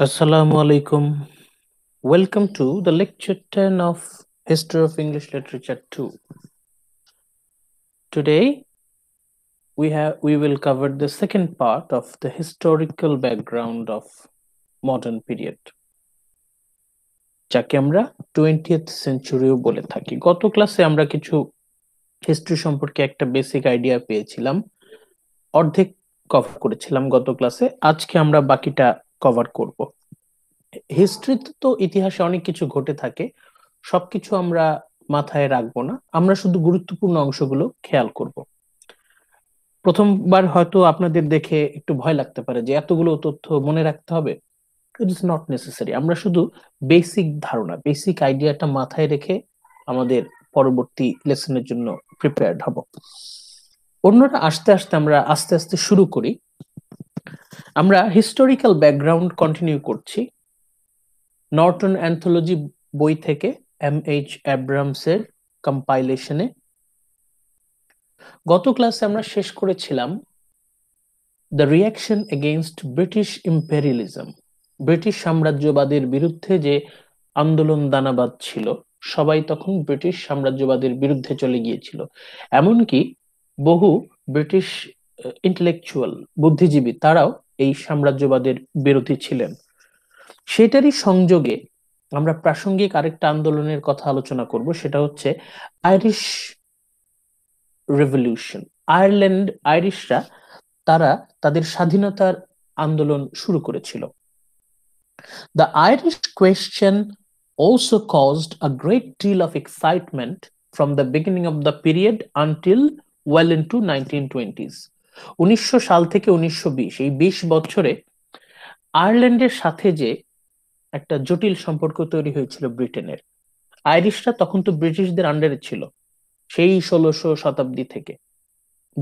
Assalamu alaikum. Welcome to the lecture 10 of History of English Literature 2. Today we have we will cover the second part of the historical background of modern period. যাকে আমরা 20th সেঞ্চুরিও বলে থাকি গত ক্লাসে আমরা কিছু history সম্পর্কে একটা বেসিক আইডিয়া পেয়েছিলাম অর্ধেক কভার করেছিলাম গত ক্লাসে আজকে আমরা বাকিটা কভার করব হিস্ট্রিতে তো ইতিহাসে অনেক কিছু ঘটে থাকে সবকিছু আমরা মাথায় রাখবো না আমরা শুধু গুরুত্বপূর্ণ অংশগুলো খেয়াল করব প্রথমবার হয়তো আপনাদের দেখে একটু ভয় লাগতে পারে যে এতগুলো তথ্য মনে রাখতে হবে ইট ইস নট নেসেসারি আমরা শুধু বেসিক ধারণা বেসিক আইডিয়াটা মাথায় রেখে আমাদের পরবর্তী লেসনের জন্য প্রিপেয়ার্ড হব অন্যটা আস্তে আস্তে আমরা আস্তে আস্তে শুরু করি আমরা হিস্টোরিক্যাল ব্যাকগ্রাউন্ড কন্টিনিউ করছি নর্টন অ্যান্থোলজি বই থেকে এম এইচ অ্যাব্রামসের কম্পাইলেশনে গত ক্লাসে আমরা শেষ করেছিলাম the reaction against British imperialism British সাম্রাজ্যবাদের বিরুদ্ধে যে আন্দোলন দানাবাদ ছিল সবাই তখন ব্রিটিশ সাম্রাজ্যবাদের বিরুদ্ধে চলে গিয়েছিল এমনকি বহু ব্রিটিশ ইন্টেলেকচুয়াল বুদ্ধিজীবী তারাও এই সাম্রাজ্যবাদের বিরোধী ছিলেন সেটারই সংযোগে আমরা প্রাসঙ্গিক আরেকটা আন্দোলনের কথা আলোচনা করব সেটা হচ্ছে আইরিশ রেভলিউশন আয়ারল্যান্ড আইরিশরা তারা তাদের স্বাধীনতার আন্দোলন শুরু করেছিল the Irish question also caused a great deal of excitement from the beginning of the period until well into nineteen twenties উনিশশো সাল থেকে উনিশশো বিশ এই বিশ বছরে আয়ারল্যান্ডের সাথে যে একটা জটিল সম্পর্ক তৈরি হয়েছিল ব্রিটেনের আইরিশরা তখন তো ব্রিটিশদের আন্ডারে ছিল সেই ষোলোশো শতাব্দী থেকে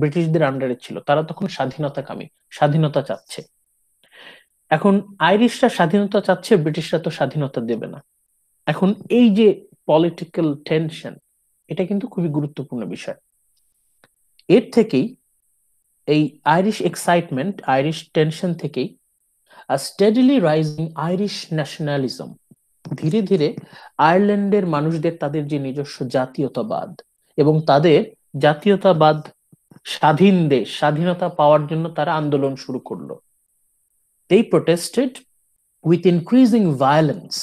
ব্রিটিশদের আন্ডারে ছিল তারা তখন স্বাধীনতাকামী স্বাধীনতা চাচ্ছে এখন আইরিশরা স্বাধীনতা চাচ্ছে ব্রিটিশরা তো স্বাধীনতা দেবে না এখন এই যে পলিটিক্যাল টেনশন এটা কিন্তু খুবই গুরুত্বপূর্ণ বিষয় এর থেকেই এই আইরিশ এক্সাইটমেন্ট আইরিশ টেনশন থেকেই স্টেডিলি রাইজিং আইরিশ ন্যাশনালিজম ধীরে ধীরে আয়ারল্যান্ডের মানুষদের তাদের যে নিজস্ব জাতীয়তাবাদ এবং তাদের জাতীয়তাবাদ স্বাধীন দেশ স্বাধীনতা পাওয়ার জন্য তারা আন্দোলন শুরু করলো এই প্রোটেস্টেড উইথ ইনক্রিজিং ভায়োলেন্স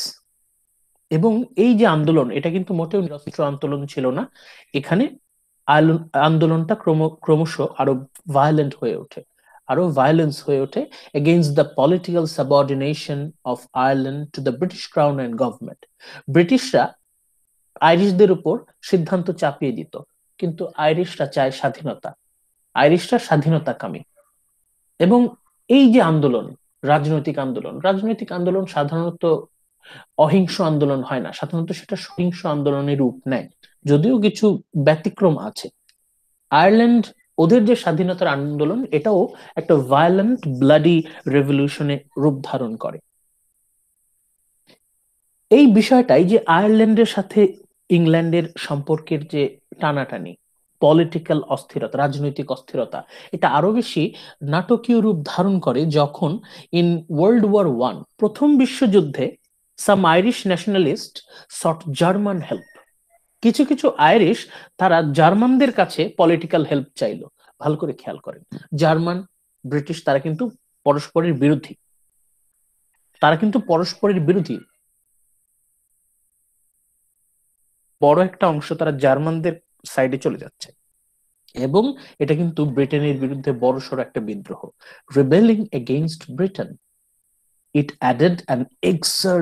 এবং এই যে আন্দোলন এটা কিন্তু মোটেও নিরস্ত্র আন্দোলন ছিল না এখানে আন্দোলনটা ক্রম ক্রমশ আরো ভায়োলেন্ট হয়ে ওঠে আরো ভায়োলেন্স হয়ে ওঠে against the political subordination of Ireland to the British crown and government ব্রিটিশরা আইরিশদের উপর সিদ্ধান্ত চাপিয়ে দিত কিন্তু আইরিশরা চায় স্বাধীনতা আইরিশরা স্বাধীনতাকামী এবং এই যে আন্দোলন রাজনৈতিক আন্দোলন রাজনৈতিক আন্দোলন সাধারণত অহিংস আন্দোলন হয় না সাধারণত সেটা সহিংস আন্দোলনের রূপ নেয় যদিও কিছু ব্যতিক্রম আছে আয়ারল্যান্ড ওদের যে স্বাধীনতার আন্দোলন এটাও একটা ভায়োলেন্ট ব্লাডি রেভলিউশনে রূপ ধারণ করে এই বিষয়টাই যে আয়ারল্যান্ডের সাথে ইংল্যান্ডের সম্পর্কের যে টানাটানি পলিটিক্যাল অস্থিরতা রাজনৈতিক অস্থিরতা এটা আরো বেশি নাটকীয় রূপ ধারণ করে যখন ইন ওয়ার্ল্ড ওয়ার ওয়ান প্রথম বিশ্বযুদ্ধে some Irish nationalist sought German help কিছু কিছু আইরিশ তারা জার্মানদের কাছে পলিটিক্যাল হেল্প চাইলো ভালো করে খেয়াল করেন জার্মান ব্রিটিশ তারা কিন্তু পরস্পরের বিরোধী তারা কিন্তু পরস্পরের বিরোধী বড় একটা অংশ তারা জার্মানদের সাইডে চলে যাচ্ছে এবং এটা কিন্তু ব্রিটেনের বিরুদ্ধে বড়সড় একটা বিদ্রোহ rebelling against Britain it added 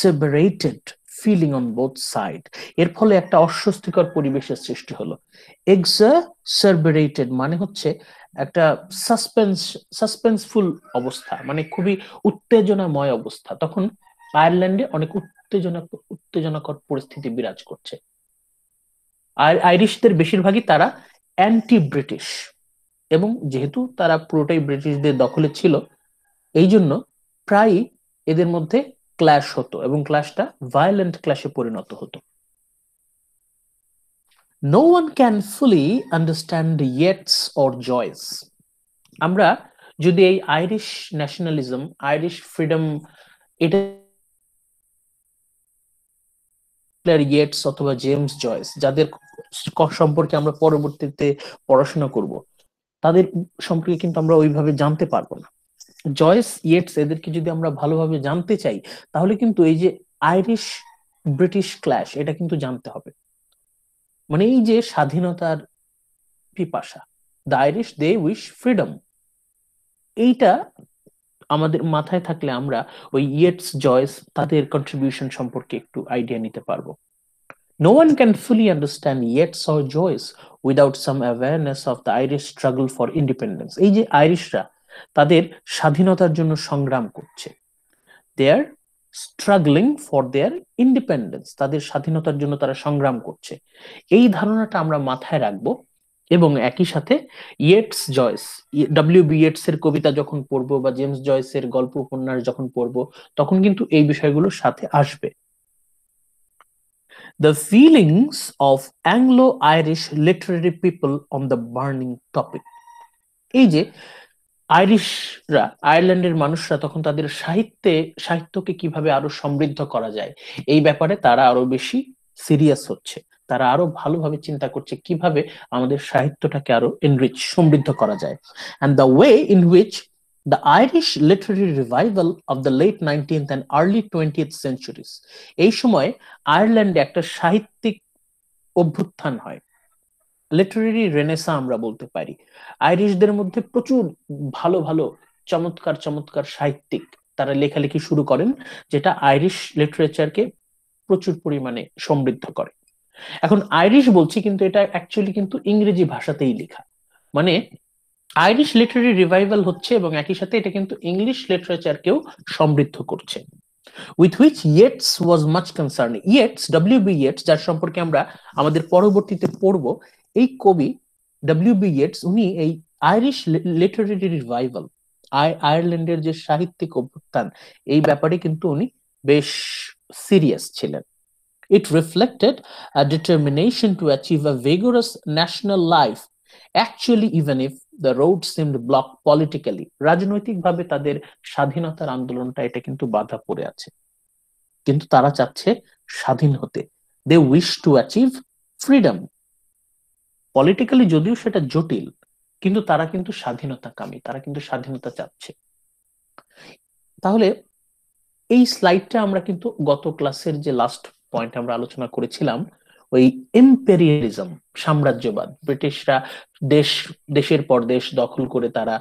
exasperated feeling on both side এর ফলে একটা অস্বস্তিকর পরিবেশের সৃষ্টি হলো এক্সাসার্বেরেটেড মানে হচ্ছে একটা সাসপেন্স সাসপেন্সফুল অবস্থা মানে খুবই উত্তেজনাময় অবস্থা তখন আয়ারল্যান্ডে অনেক উত্তেজনা উত্তেজনাকর পরিস্থিতি বিরাজ করছে আর আইরিশদের বেশিরভাগই তারা অ্যান্টি ব্রিটিশ এবং যেহেতু তারা পুরোটাই ব্রিটিশদের দখলে ছিল এই জন্য প্রায়ই এদের মধ্যে ক্ল্যাশ হতো এবং ক্ল্যাশটা ভায়োলেন্ট ক্ল্যাশে পরিণত হতো no one can fully understand Yeats or Joyce আমরা যদি এই আইরিশ ন্যাশনালিজম আইরিশ ফ্রিডম এটা ইয়েটস অথবা জেমস জয়েস যাদের সম্পর্কে আমরা পরবর্তীতে পড়াশোনা করব তাদের সম্পর্কে কিন্তু আমরা ওইভাবে জানতে পারবো না জয়েস ইয়েটস এদেরকে যদি আমরা ভালোভাবে জানতে চাই তাহলে কিন্তু এই যে আইরিশ ব্রিটিশ ক্ল্যাশ এটা কিন্তু জানতে হবে মানে এই যে স্বাধীনতার পিপাসা the Irish they wish freedom এইটা আমাদের মাথায় থাকলে আমরা ওই ইয়েটস জয়েস তাদের কন্ট্রিবিউশন সম্পর্কে একটু আইডিয়া নিতে পারবো no one can fully understand Yeats or Joyce without some awareness of the Irish struggle for independence এই যে আইরিশরা তাদের স্বাধীনতার জন্য সংগ্রাম করছে they are struggling for their independence তাদের স্বাধীনতার জন্য তারা সংগ্রাম করছে এই ধারণাটা আমরা মাথায় রাখবো এবং একই সাথে ইয়েটস জয়েস ডাব্লিউ বি এর কবিতা যখন পড়বো বা জেমস জয়েস এর গল্প উপন্যাস যখন পড়বো তখন কিন্তু এই বিষয়গুলোর সাথে আসবে the feelings of Anglo Irish literary people on the burning topic এই যে আইরিশরা আয়ারল্যান্ডের মানুষরা তখন তাদের সাহিত্যে সাহিত্যকে কিভাবে আরো সমৃদ্ধ করা যায় এই ব্যাপারে তারা আরো বেশি সিরিয়াস হচ্ছে তারা আরো ভালোভাবে চিন্তা করছে কিভাবে আমাদের সাহিত্যটাকে আরো এনরিচ সমৃদ্ধ করা যায় and the way in which the Irish literary revival of the late nineteenth and early 20th centuries এই সময় আয়ারল্যান্ডে একটা সাহিত্যিক অভ্যুত্থান হয় লিটারেরি রেনেসা আমরা বলতে পারি আইরিশদের মধ্যে প্রচুর ভালো ভালো চমৎকার চমৎকার সাহিত্যিক তারা লেখালেখি শুরু করেন যেটা আইরিশ লিটারেচারকে প্রচুর পরিমাণে সমৃদ্ধ করে এখন আইরিশ বলছি কিন্তু এটা অ্যাকচুয়ালি কিন্তু ইংরেজি ভাষাতেই লেখা মানে আইরিশ লিটারি রিভাইভাল হচ্ছে এবং একই সাথে এটা কিন্তু ইংলিশ লিটারেচারকেও সমৃদ্ধ করছে with which Yeats was much concern Yeats W B Yeats যার সম্পর্কে আমরা আমাদের পরবর্তীতে পড়বো এই কবি ডাব্লিউ বি ইয়েটস উনি এই আইরিশ লিটারেরি রিভাইভাল আয়ারল্যান্ডের যে সাহিত্যিক অভ্যুত্থান এই ব্যাপারে কিন্তু উনি বেশ সিরিয়াস ছিলেন it reflected a determination to achieve a vigorous national life actually even if the road seemed block politically রাজনৈতিকভাবে তাদের স্বাধীনতার আন্দোলনটা এটা কিন্তু বাধা পড়ে আছে কিন্তু তারা চাচ্ছে স্বাধীন হতে they wish to achieve freedom politically যদিও সেটা জটিল কিন্তু তারা কিন্তু স্বাধীনতা কামী তারা কিন্তু স্বাধীনতা চাচ্ছে তাহলে এই স্লাইডটা আমরা কিন্তু গত ক্লাসের যে লাস্ট পয়েন্ট আমরা আলোচনা করেছিলাম ওই এম্পেরিয়ালিজম সাম্রাজ্যবাদ ব্রিটিশরা দেশ দেশের পর দেশ দখল করে তারা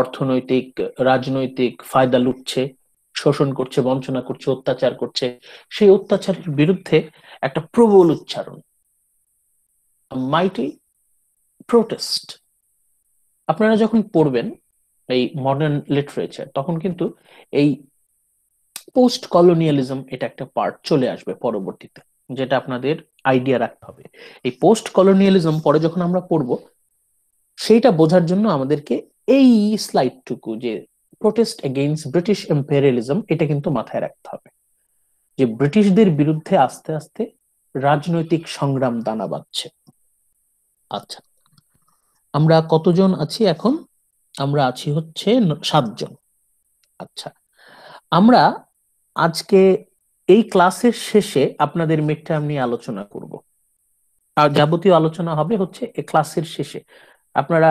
অর্থনৈতিক রাজনৈতিক ফায়দা লুটছে শোষণ করছে বঞ্চনা করছে অত্যাচার করছে সেই অত্যাচারের বিরুদ্ধে একটা প্রবল উচ্চারণ মাইটি প্রোটেস্ট আপনারা যখন পড়বেন এই মডার্ন লিটারেচার তখন কিন্তু এই পোস্ট কলোনিয়ালিজম এটা একটা পার্ট চলে আসবে পরবর্তীতে যেটা আপনাদের আইডিয়া রাখতে হবে এই পোস্ট কলোনিয়ালিজম পরে যখন আমরা পড়ব সেইটা বোঝার জন্য আমাদেরকে এই স্লাইডটুকু যে প্রোটেস্ট এগেইনস্ট ব্রিটিশ এম্পেরিয়ালিজম এটা কিন্তু মাথায় রাখতে হবে যে ব্রিটিশদের বিরুদ্ধে আস্তে আস্তে রাজনৈতিক সংগ্রাম দানা বাঁধছে আচ্ছা আমরা কতজন আছি এখন আমরা আছি হচ্ছে সাতজন আচ্ছা আমরা আজকে এই ক্লাসের শেষে আপনাদের মিড আমি আলোচনা করব আর আচ্ছা। যাবতীয় আলোচনা হবে হচ্ছে এই ক্লাসের শেষে আপনারা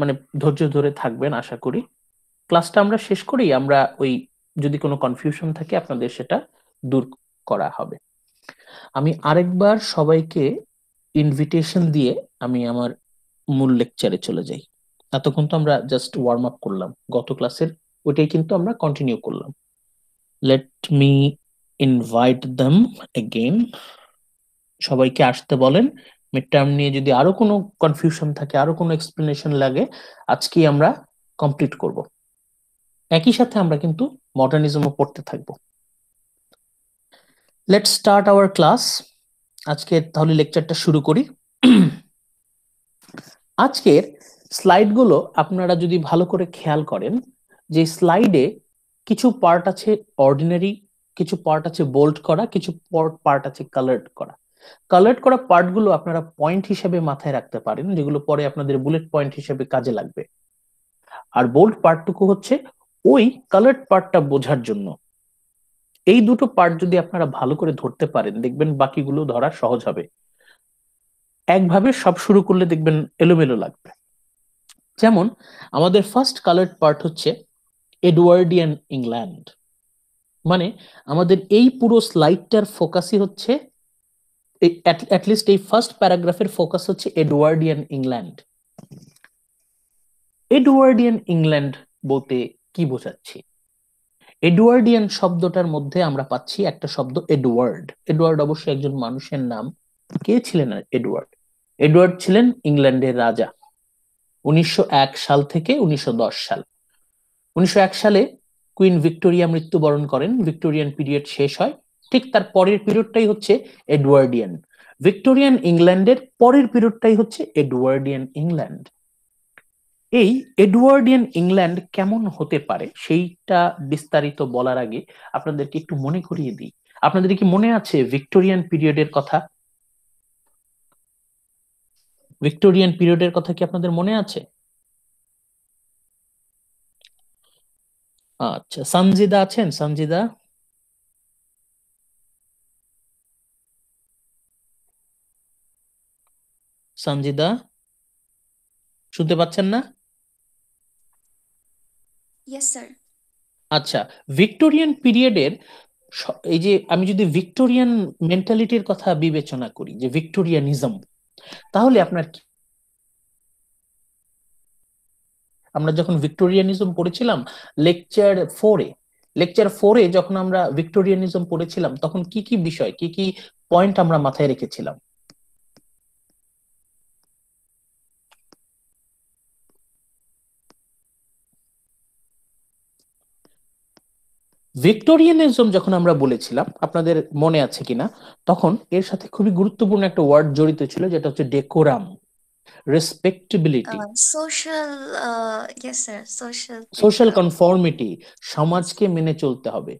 মানে ধৈর্য ধরে থাকবেন আশা করি ক্লাসটা আমরা শেষ করি আমরা ওই যদি কোনো কনফিউশন থাকে আপনাদের সেটা দূর করা হবে আমি আরেকবার সবাইকে ইনভিটেশন দিয়ে আমি আমার মূল লেকচারে চলে যাই এতক্ষণ তো আমরা জাস্ট ওয়ার্ম আপ করলাম গত ক্লাসের ওইটাই কিন্তু আমরা কন্টিনিউ করলাম let me invite them again সবাইকে আসতে বলেন মিড টার্ম নিয়ে যদি আরো কোনো কনফিউশন থাকে আরো কোনো এক্সপ্লেনেশন লাগে আজকে আমরা কমপ্লিট করব একই সাথে আমরা কিন্তু মডার্নিজমও পড়তে থাকব লেট স্টার্ট আওয়ার ক্লাস আজকে তাহলে লেকচারটা শুরু করি আজকের স্লাইডগুলো আপনারা যদি ভালো করে খেয়াল করেন যে স্লাইডে কিছু পার্ট আছে অর্ডিনারি কিছু পার্ট আছে বোল্ড করা কিছু পার্ট আছে কালার্ড করা কালার্ড করা পার্টগুলো আপনারা পয়েন্ট হিসেবে মাথায় রাখতে পারেন যেগুলো পরে আপনাদের বুলেট পয়েন্ট হিসেবে কাজে লাগবে আর বোল্ড পার্টটুকু হচ্ছে ওই কালার্ড পার্টটা বোঝার জন্য এই দুটো পার্ট যদি আপনারা ভালো করে ধরতে পারেন দেখবেন বাকিগুলো ধরা সহজ হবে একভাবে সব শুরু করলে দেখবেন এলোমেলো লাগবে যেমন আমাদের ফার্স্ট কালার্ড পার্ট হচ্ছে এডওয়ার্ডিয়ান ইংল্যান্ড মানে আমাদের এই পুরো স্লাইডটার ফোকাসই হচ্ছে অ্যাটলিস্ট এই ফার্স্ট প্যারাগ্রাফের ফোকাস হচ্ছে এডওয়ার্ডিয়ান ইংল্যান্ড এডওয়ার্ডিয়ান ইংল্যান্ড বলতে কি বোঝাচ্ছি এডওয়ার্ডিয়ান শব্দটার মধ্যে আমরা পাচ্ছি একটা শব্দ এডওয়ার্ড এডওয়ার্ড অবশ্যই একজন মানুষের নাম কে ছিলেন এডওয়ার্ড এডওয়ার্ড ছিলেন ইংল্যান্ডের রাজা উনিশশো সাল থেকে উনিশশো সাল উনিশশো সালে কুইন ভিক্টোরিয়া মৃত্যুবরণ করেন ভিক্টোরিয়ান পিরিয়ড শেষ হয় ঠিক তার পরের পিরিয়ডটাই হচ্ছে এডওয়ার্ডিয়ান ভিক্টোরিয়ান ইংল্যান্ডের পরের পিরিয়ডটাই হচ্ছে এডওয়ার্ডিয়ান ইংল্যান্ড এই এডওয়ার্ডিয়ান ইংল্যান্ড কেমন হতে পারে সেইটা বিস্তারিত বলার আগে আপনাদেরকে একটু মনে করিয়ে দিই আপনাদের কি মনে আছে ভিক্টোরিয়ান পিরিয়ডের কথা ভিক্টোরিয়ান পিরিয়ডের কথা কি আপনাদের মনে আছে আচ্ছা সানজিদা আছেন সানজিদা সানজিদা শুনতে পাচ্ছেন না আচ্ছা ভিক্টোরিয়ান পিরিয়ডের এই যে আমি যদি ভিক্টোরিয়ান মেন্টালিটির কথা বিবেচনা করি যে ভিক্টোরিয়ানিজম তাহলে আপনার কি আমরা যখন ভিক্টোরিয়ানিজম পড়েছিলাম লেকচার ফোরে লেকচার ফোরে যখন আমরা ভিক্টোরিয়ানিজম পড়েছিলাম তখন কি কি বিষয় কি কি পয়েন্ট আমরা মাথায় রেখেছিলাম ভিক্টোরিয়ানিজম যখন আমরা বলেছিলাম আপনাদের মনে আছে কিনা তখন এর সাথে খুবই গুরুত্বপূর্ণ একটা ওয়ার্ড জড়িত ছিল যেটা হচ্ছে ডেকোরাম রেসপেক্টেবিলিটি সোশ্যাল কনফর্মিটি সমাজকে মেনে চলতে হবে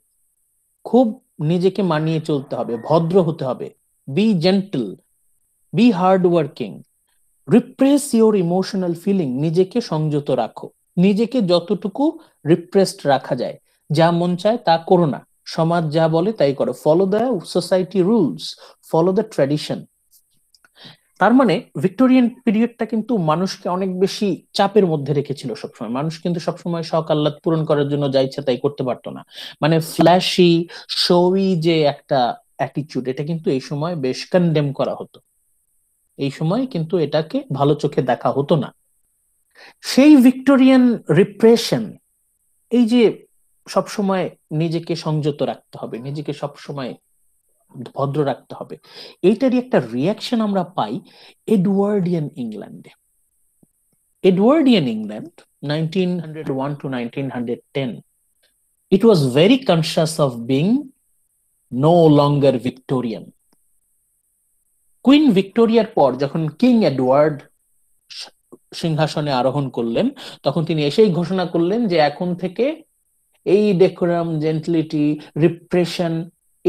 খুব নিজেকে মানিয়ে চলতে হবে ভদ্র হতে হবে be gentle be hard working repress your emotional feeling নিজেকে সংযত রাখো নিজেকে যতটুকু রিপ্রেসড রাখা যায় যা মন চায় তা করো না সমাজ যা বলে তাই করো follow the society rules follow the tradition তার মানে ভিক্টোরিয়ান পিরিয়ডটা কিন্তু মানুষকে অনেক বেশি চাপের মধ্যে রেখেছিল সবসময় মানুষ কিন্তু সবসময় শখ আল্লাদ পূরণ করার জন্য যা ইচ্ছা তাই করতে পারতো না মানে ফ্ল্যাশি শোই যে একটা অ্যাটিচিউড এটা কিন্তু এই সময় বেশ কন্ডেম করা হতো এই সময় কিন্তু এটাকে ভালো চোখে দেখা হতো না সেই ভিক্টোরিয়ান রিপ্রেশন এই যে সবসময় নিজেকে সংযত রাখতে হবে নিজেকে সবসময় ভদ্র রাখতে হবে এইটারই একটা রিয়াকশন আমরা পাই এডওয়ার্ডিয়ান ইংল্যান্ডে Edwardian England 1901 to 1910 it was very conscious of being queen ভিক্টোরিয়ার পর যখন কিং এডওয়ার্ড সিংহাসনে আরোহণ করলেন তখন তিনি এসেই ঘোষণা করলেন যে এখন থেকে এই ডেকোরাম জেন্টলিটি রিপ্রেশন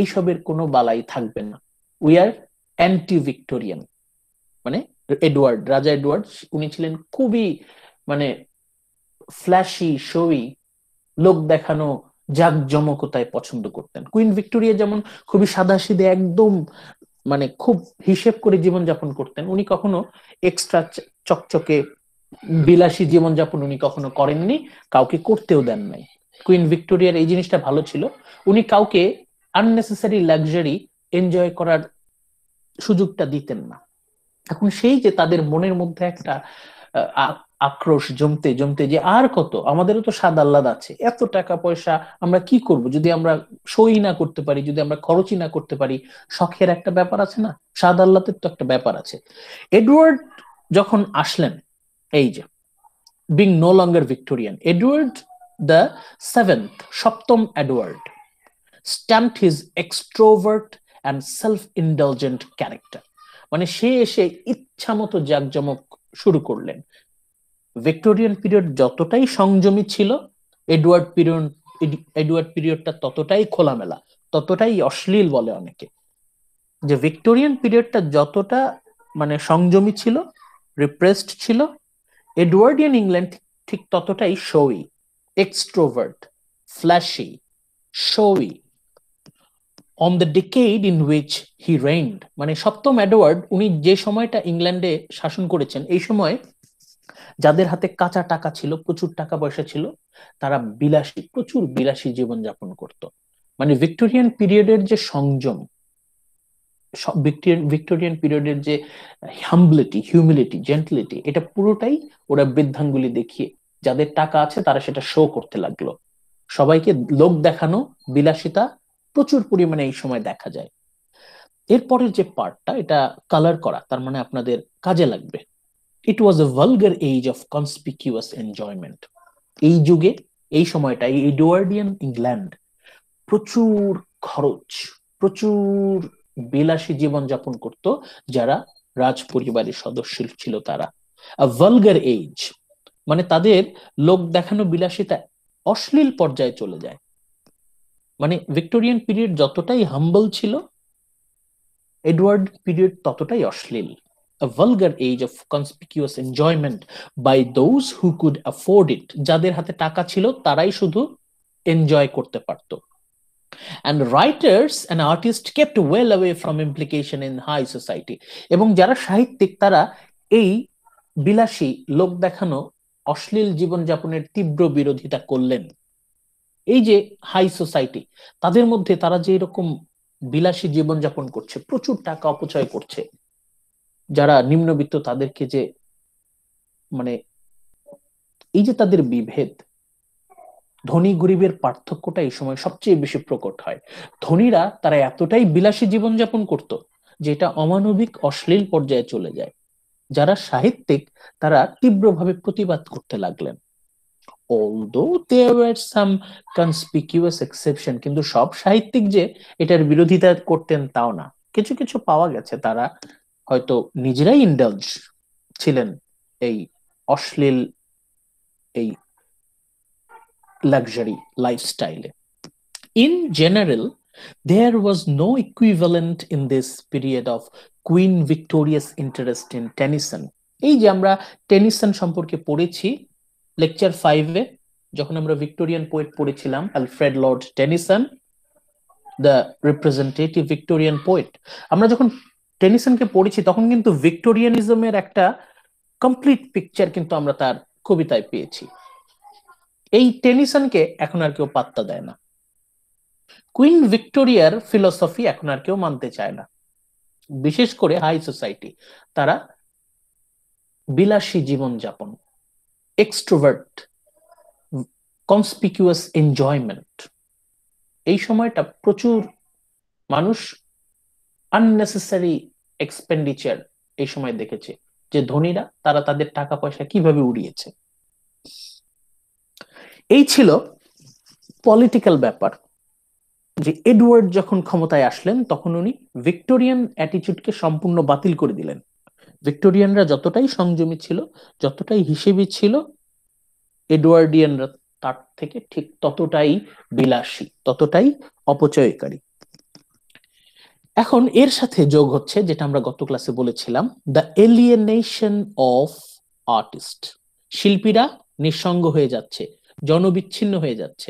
এইসবের কোনো বালাই থাকবে না উই আর অ্যান্টি ভিক্টোরিয়ান মানে এডওয়ার্ড রাজা এডওয়ার্ড উনি ছিলেন খুবই মানে ফ্ল্যাশি শোই লোক দেখানো জাকজমকতায় পছন্দ করতেন কুইন ভিক্টোরিয়া যেমন খুবই সাদাসিধে একদম মানে খুব হিসেব করে জীবনযাপন করতেন উনি কখনো এক্সট্রা চকচকে বিলাসী জীবনযাপন উনি কখনো করেননি কাউকে করতেও দেন নাই কুইন ভিক্টোরিয়ার এই জিনিসটা ভালো ছিল উনি কাউকে আননেসেসারি লাক্সারি এনজয় করার সুযোগটা দিতেন না এখন সেই যে তাদের মনের মধ্যে একটা আক্রোশ জমতে জমতে যে আর কত আমাদেরও তো স্বাদ আল্লাদ আছে এত টাকা পয়সা আমরা কি করব যদি আমরা সই না করতে পারি যদি আমরা খরচই না করতে পারি শখের একটা ব্যাপার আছে না স্বাদ আল্লাতের তো একটা ব্যাপার আছে এডওয়ার্ড যখন আসলেন এই যে being no longer Victorian Edward the seventh, Shaptam Edward, stamped his extrovert and self-indulgent character. মানে সে এসে ইচ্ছা মতো জাকজমক শুরু করলেন ভিক্টোরিয়ান পিরিয়ড যতটাই সংযমী ছিল এডওয়ার্ড পিরিয়ড এডওয়ার্ড পিরিয়ডটা ততটাই খোলামেলা ততটাই অশ্লীল বলে অনেকে যে ভিক্টোরিয়ান পিরিয়ডটা যতটা মানে সংযমী ছিল রিপ্রেসড ছিল এডওয়ার্ডিয়ান ইংল্যান্ড ঠিক ততটাই showy extrovert, flashy, showy. On the decade in which he reigned মানে সপ্তম এডওয়ার্ড উনি যে সময়টা ইংল্যান্ডে শাসন করেছেন এই সময় যাদের হাতে কাঁচা টাকা ছিল প্রচুর টাকা পয়সা ছিল তারা বিলাসী প্রচুর বিলাসী জীবন যাপন করত মানে ভিক্টোরিয়ান পিরিয়ডের যে সংযম ভিক্টোরিয়ান পিরিয়ডের যে হাম্বলিটি হিউমিলিটি জেন্টলিটি এটা পুরোটাই ওরা বৃদ্ধাঙ্গুলি দেখিয়ে যাদের টাকা আছে তারা সেটা শো করতে লাগলো সবাইকে লোক দেখানো বিলাসিতা প্রচুর পরিমাণে এই সময় দেখা যায় এরপরের যে পার্টটা এটা কালার করা তার মানে আপনাদের কাজে লাগবে it was a vulgar age of conspicuous enjoyment এই যুগে এই সময়টা এই এডওয়ার্ডিয়ান ইংল্যান্ড প্রচুর খরচ প্রচুর বিলাসী জীবনযাপন করত যারা রাজ পরিবারের সদস্য ছিল তারা আ ভালগার এজ মানে তাদের লোক দেখানো বিলাসিতা অশ্লীল পর্যায়ে চলে যায় মানে ভিক্টোরিয়ান পিরিয়ড যতটাই হাম্বল ছিল এডওয়ার্ড পিরিয়ড ততটাই অশ্লীল vulgar age of conspicuous enjoyment by those who could afford it যাদের হাতে টাকা ছিল তারাই শুধু এনজয় করতে পারত and writers and artist kept well from implication in high society এবং যারা সাহিত্যিক তারা এই বিলাসী লোক দেখানো অশ্লীল জীবনযাপনের তীব্র বিরোধিতা করলেন এই যে হাই সোসাইটি তাদের মধ্যে তারা যে এরকম বিলাসী জীবনযাপন করছে প্রচুর টাকা অপচয় করছে যারা নিম্নবিত্ত তাদেরকে যে মানে এই যে তাদের বিভেদ ধনী গরিবের পার্থক্যটা এই সময় সবচেয়ে বেশি প্রকট হয় ধনীরা তারা এতটাই বিলাসী জীবনযাপন করত যেটা অমানবিক অশ্লীল পর্যায়ে চলে যায় যারা সাহিত্যিক তারা তীব্রভাবে প্রতিবাদ করতে লাগলেন সাম কিন্তু সব সাহিত্যিক যে এটার বিরোধিতা করতেন তাও না কিছু কিছু পাওয়া গেছে তারা হয়তো নিজেরাই ইন্ডালজ ছিলেন এই অশ্লীল এই লাক্সারি লাইফস্টাইলে in general There was no equivalent in this period of queen Victoria's interest in Tennyson এই যে আমরা টেনিসন সম্পর্কে পড়েছি লেকচার ফাইভে যখন আমরা ভিক্টোরিয়ান পোয়েট পড়েছিলাম Alfred Lord Tennyson the representative Victorian poet আমরা যখন টেনিসনকে পড়েছি তখন কিন্তু ভিক্টোরিয়ানিজমের একটা কমপ্লিট পিকচার কিন্তু আমরা তার কবিতায় পেয়েছি এই টেনিসনকে এখন আর কেউ পাত্তা দেয় না কুইন ভিক্টোরিয়ার ফিলোসফি এখন আর কেউ মানতে চায় না বিশেষ করে হাই সোসাইটি তারা বিলাসী জীবনযাপন এক্সট্রোভার্ট কনসপিকুয়াস এনজয়মেন্ট এই সময়টা প্রচুর মানুষ আননেসেসারি এক্সপেন্ডিচার এই সময় দেখেছে যে ধনীরা তারা তাদের টাকা পয়সা কিভাবে উড়িয়েছে এই ছিল পলিটিক্যাল ব্যাপার যে এডওয়ার্ড যখন ক্ষমতায় আসলেন তখন উনি ভিক্টোরিয়ান অ্যাটিচিউডকে সম্পূর্ণ বাতিল করে দিলেন ভিক্টোরিয়ানরা যতটাই সংযমী ছিল যতটাই হিসেবি ছিল এডওয়ার্ডিয়ানরা তার থেকে ঠিক ততটাই বিলাসী ততটাই অপচয়কারী এখন এর সাথে যোগ হচ্ছে যেটা আমরা গত ক্লাসে বলেছিলাম দ্য এলিয়েনেশন অফ আর্টিস্ট শিল্পীরা নিঃসঙ্গ হয়ে যাচ্ছে জনবিচ্ছিন্ন হয়ে যাচ্ছে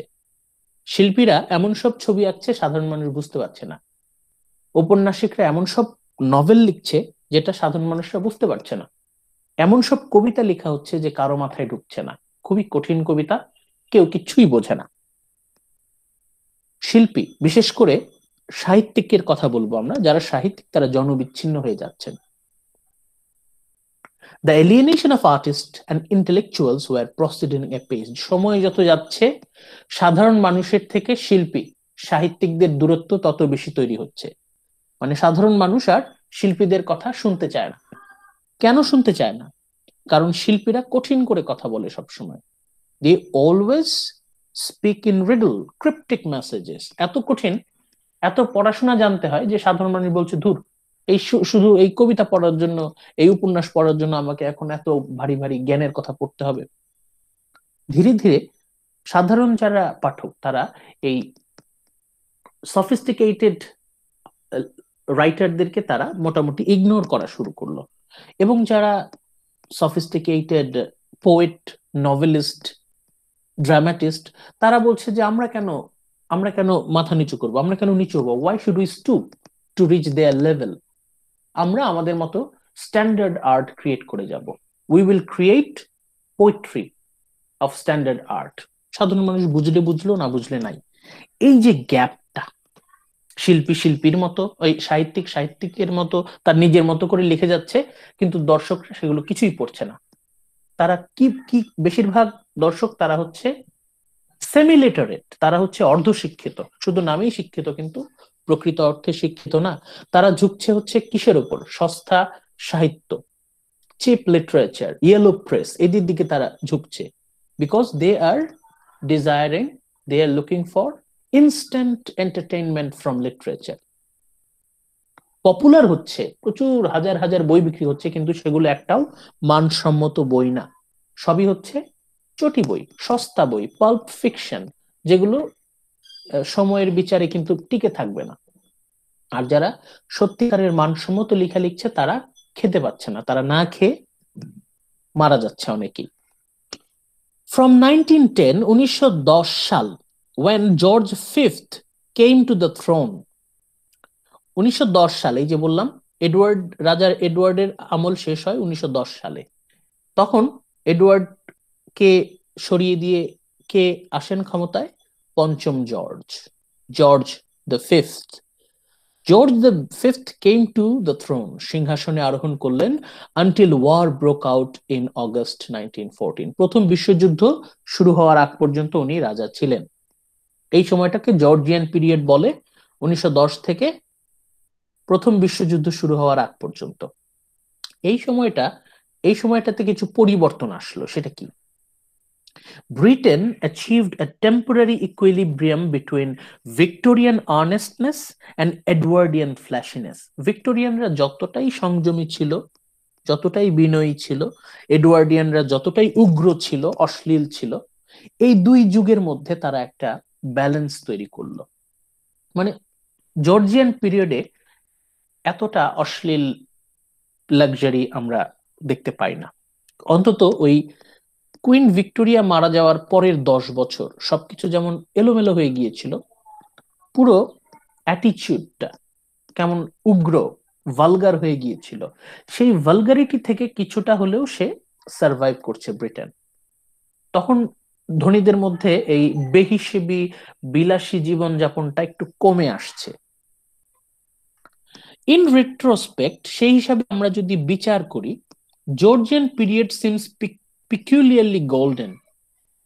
শিল্পীরা এমন সব ছবি আঁকছে সাধারণ মানুষ বুঝতে পারছে না ঔপন্যাসিকরা এমন সব নভেল লিখছে যেটা সাধারণ মানুষরা বুঝতে পারছে না এমন সব কবিতা লেখা হচ্ছে যে কারো মাথায় ঢুকছে না খুবই কঠিন কবিতা কেউ কিছুই বোঝে না শিল্পী বিশেষ করে সাহিত্যিকের কথা বলবো আমরা যারা সাহিত্যিক তারা জনবিচ্ছিন্ন হয়ে যাচ্ছেন the alienation of artist and intellectuals were proceeding apace সময় যত যাচ্ছে সাধারণ মানুষের থেকে শিল্পী সাহিত্যিকদের দূরত্ব তত বেশি তৈরি হচ্ছে মানে সাধারণ মানুষ আর শিল্পীদের কথা শুনতে চায় না কেন শুনতে চায় না কারণ শিল্পীরা কঠিন করে কথা বলে সব সময় they always speak in riddle cryptic messages এত কঠিন এত পড়াশোনা জানতে হয় যে সাধারণ মানুষ বলছে ধুর এই শুধু এই কবিতা পড়ার জন্য এই উপন্যাস পড়ার জন্য আমাকে এখন এত ভারী ভারী জ্ঞানের কথা পড়তে হবে ধীরে ধীরে সাধারণ যারা পাঠক তারা এই সফিস্টিকেটেড রাইটারদেরকে তারা মোটামুটি ইগনোর করা শুরু করলো এবং যারা সফিস্টিকেটেড পোয়েট নভেলিস্ট ড্রামাটিস্ট তারা বলছে যে আমরা কেন আমরা কেন মাথা নিচু করবো আমরা কেন নিচু হবো why should we stoop to reach their level আমরা আমাদের মতো স্ট্যান্ডার্ড আর্ট ক্রিয়েট করে যাব we will create poetry of standard art সাধারণ মানুষ বুঝলে বুঝলো না বুঝলে নাই এই যে গ্যাপটা শিল্পী শিল্পীর মতো ওই সাহিত্যিক সাহিত্যিকের মতো তার নিজের মতো করে লিখে যাচ্ছে কিন্তু দর্শকরা সেগুলো কিছুই পড়ছে না তারা কি কি বেশিরভাগ দর্শক তারা হচ্ছে সেমিলেটারেট তারা হচ্ছে অর্ধশিক্ষিত শুধু নামেই শিক্ষিত কিন্তু প্রকৃত অর্থে শিক্ষিত না তারা ঝুঁকছে হচ্ছে কিসের ওপর সস্তা সাহিত্য চিপ লিটারেচার ইয়েলো প্রেস এদের দিকে তারা ঝুঁকছে because they are desiring they are looking for instant entertainment from literature popular হচ্ছে প্রচুর হাজার হাজার বই বিক্রি হচ্ছে কিন্তু সেগুলো একটাও মানসম্মত বই না সবই হচ্ছে চটি বই সস্তা বই পাল্প ফিকশন যেগুলো সময়ের বিচারে কিন্তু টিকে থাকবে না আর যারা সত্যিকারের মানসম্মত লিখা লিখছে তারা খেতে পাচ্ছে না তারা না খেয়ে মারা যাচ্ছে অনেকেই ফ্রম নাইনটিন টেন উনিশশো সাল when George fifth came to the throne উনিশশো সালে এই যে বললাম এডওয়ার্ড রাজার এডওয়ার্ডের আমল শেষ হয় উনিশশো সালে তখন এডওয়ার্ড কে সরিয়ে দিয়ে কে আসেন ক্ষমতায় পঞ্চম George George the fifth George the fifth came to the throne সিংহাসনে আরোহণ করলেন until war broke out in August nineteen প্রথম বিশ্বযুদ্ধ শুরু হওয়ার আগ পর্যন্ত উনি রাজা ছিলেন এই সময়টাকে জর্জিয়ান পিরিয়ড বলে উনিশশো থেকে প্রথম বিশ্বযুদ্ধ শুরু হওয়ার আগ পর্যন্ত এই সময়টা এই সময়টাতে কিছু পরিবর্তন আসলো সেটা কি Britain achieved a temporary equilibrium between Victorian earnestness and Edwardian flashiness. ভিক্টোরিয়ানরা যতটাই সংযমী ছিল যতটাই বিনয়ী ছিল এডওয়ার্ডিয়ানরা যতটাই উগ্র ছিল অশ্লীল ছিল এই দুই যুগের মধ্যে তারা একটা ব্যালেন্স তৈরি করলো মানে জর্জিয়ান পিরিয়ডে এতটা অশ্লীল লাক্সারি আমরা দেখতে পাই না অন্তত ওই কুইন ভিক্টোরিয়া মারা যাওয়ার পরের দশ বছর সবকিছু যেমন এলোমেলো হয়ে গিয়েছিল পুরো অ্যাটিচিউডটা কেমন উগ্র ভালগার হয়ে গিয়েছিল সেই ভালগারিটি থেকে কিছুটা হলেও সে সার্ভাইভ করছে ব্রিটেন তখন ধনীদের মধ্যে এই বেহিসেবি বিলাসী জীবনযাপনটা একটু কমে আসছে ইন রেট্রোস্পেক্ট সেই হিসাবে আমরা যদি বিচার করি Georgian period seems pick peculiarly golden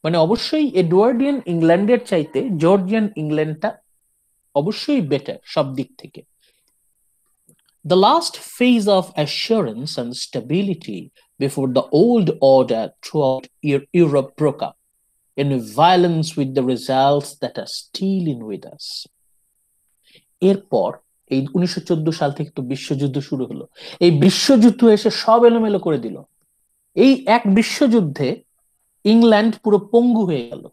মানে অবশ্যই এডওয়ার্ডিয়ান ইংল্যান্ডের চাইতে জর্জিয়ান ইংল্যান্ডটা অবশ্যই বেটার সব দিক থেকে the last phase of assurance and stability before the old order throughout Europe broke up in violence with the results that are still in with us এরপর এই উনিশশো চোদ্দ সাল থেকে তো বিশ্বযুদ্ধ শুরু হলো এই বিশ্বযুদ্ধ এসে সব এলোমেলো করে দিল এই এক বিশ্বযুদ্ধে ইংল্যান্ড পুরো পঙ্গু হয়ে গেল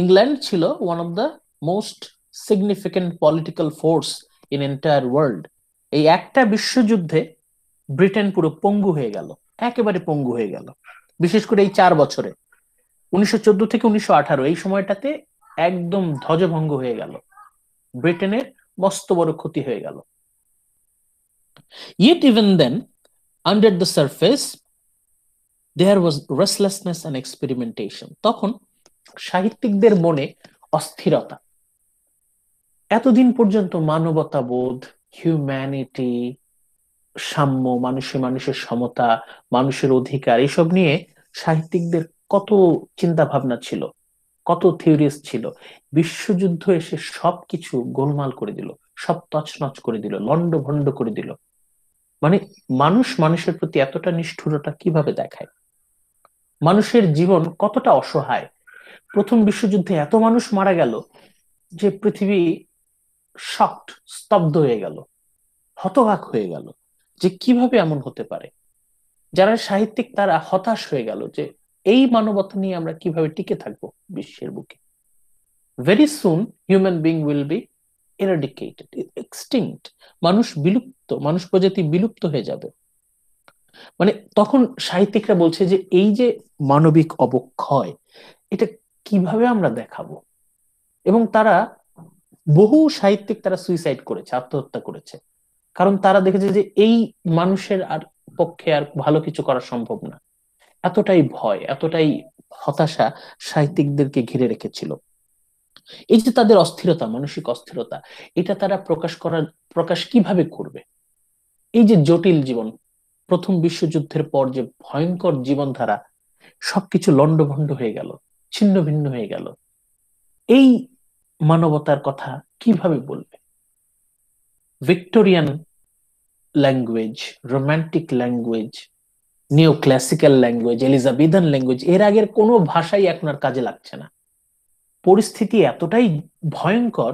ইংল্যান্ড ছিল one of the most significant political force in entire world এই একটা বিশ্বযুদ্ধে ব্রিটেন পুরো পঙ্গু হয়ে গেল একেবারে পঙ্গু হয়ে গেল বিশেষ করে এই চার বছরে উনিশশো থেকে উনিশশো এই সময়টাতে একদম ধ্বজভঙ্গ হয়ে গেল ব্রিটেনের মস্ত বড় ক্ষতি হয়ে গেল it even then under the surface there was restlessness and experimentation তখন সাহিত্যিকদের মনে অস্থিরতা এতদিন পর্যন্ত মানবতাবোধ হিউম্যানিটি সাম্য মানুষে মানুষের সমতা মানুষের অধিকার এসব নিয়ে সাহিত্যিকদের কত চিন্তা ভাবনা ছিল কত থিওরিস ছিল বিশ্বযুদ্ধ এসে সবকিছু গোলমাল করে দিল সব তছনছ করে দিল লন্ড ভন্ড করে দিল মানে মানুষ মানুষের প্রতি এতটা নিষ্ঠুরতা কিভাবে দেখায় মানুষের জীবন কতটা অসহায় প্রথম বিশ্বযুদ্ধে এত মানুষ মারা গেল যে পৃথিবী শক্ট স্তব্ধ হয়ে গেল হতবাক হয়ে গেল যে কিভাবে এমন হতে পারে যারা সাহিত্যিক তারা হতাশ হয়ে গেল যে এই মানবতা নিয়ে আমরা কিভাবে টিকে থাকবো বিশ্বের বুকে very soon human being will be eradicated extinct মানুষ বিলুপ্ত মানুষ প্রজাতি বিলুপ্ত হয়ে যাবে মানে তখন সাহিত্যিকরা বলছে যে এই যে মানবিক অবক্ষয় এটা কিভাবে আমরা দেখাবো এবং তারা বহু সাহিত্যিক তারা সুইসাইড করেছে আত্মহত্যা করেছে কারণ তারা দেখেছে যে এই মানুষের আর পক্ষে আর ভালো কিছু করা সম্ভব না এতটাই ভয় এতটাই হতাশা সাহিত্যিকদেরকে ঘিরে রেখেছিল এই যে তাদের অস্থিরতা মানসিক অস্থিরতা এটা তারা প্রকাশ করার প্রকাশ কিভাবে করবে এই যে জটিল জীবন প্রথম বিশ্বযুদ্ধের পর যে ভয়ঙ্কর জীবনধারা সবকিছু লণ্ডভণ্ড হয়ে গেল ছিন্ন ভিন্ন হয়ে গেল এই মানবতার কথা কিভাবে বলবে Victorian language romantic language new classical language Elizabethan language এর আগের কোনো ভাষাই এখন আর কাজে লাগছে না পরিস্থিতি এতটাই ভয়ঙ্কর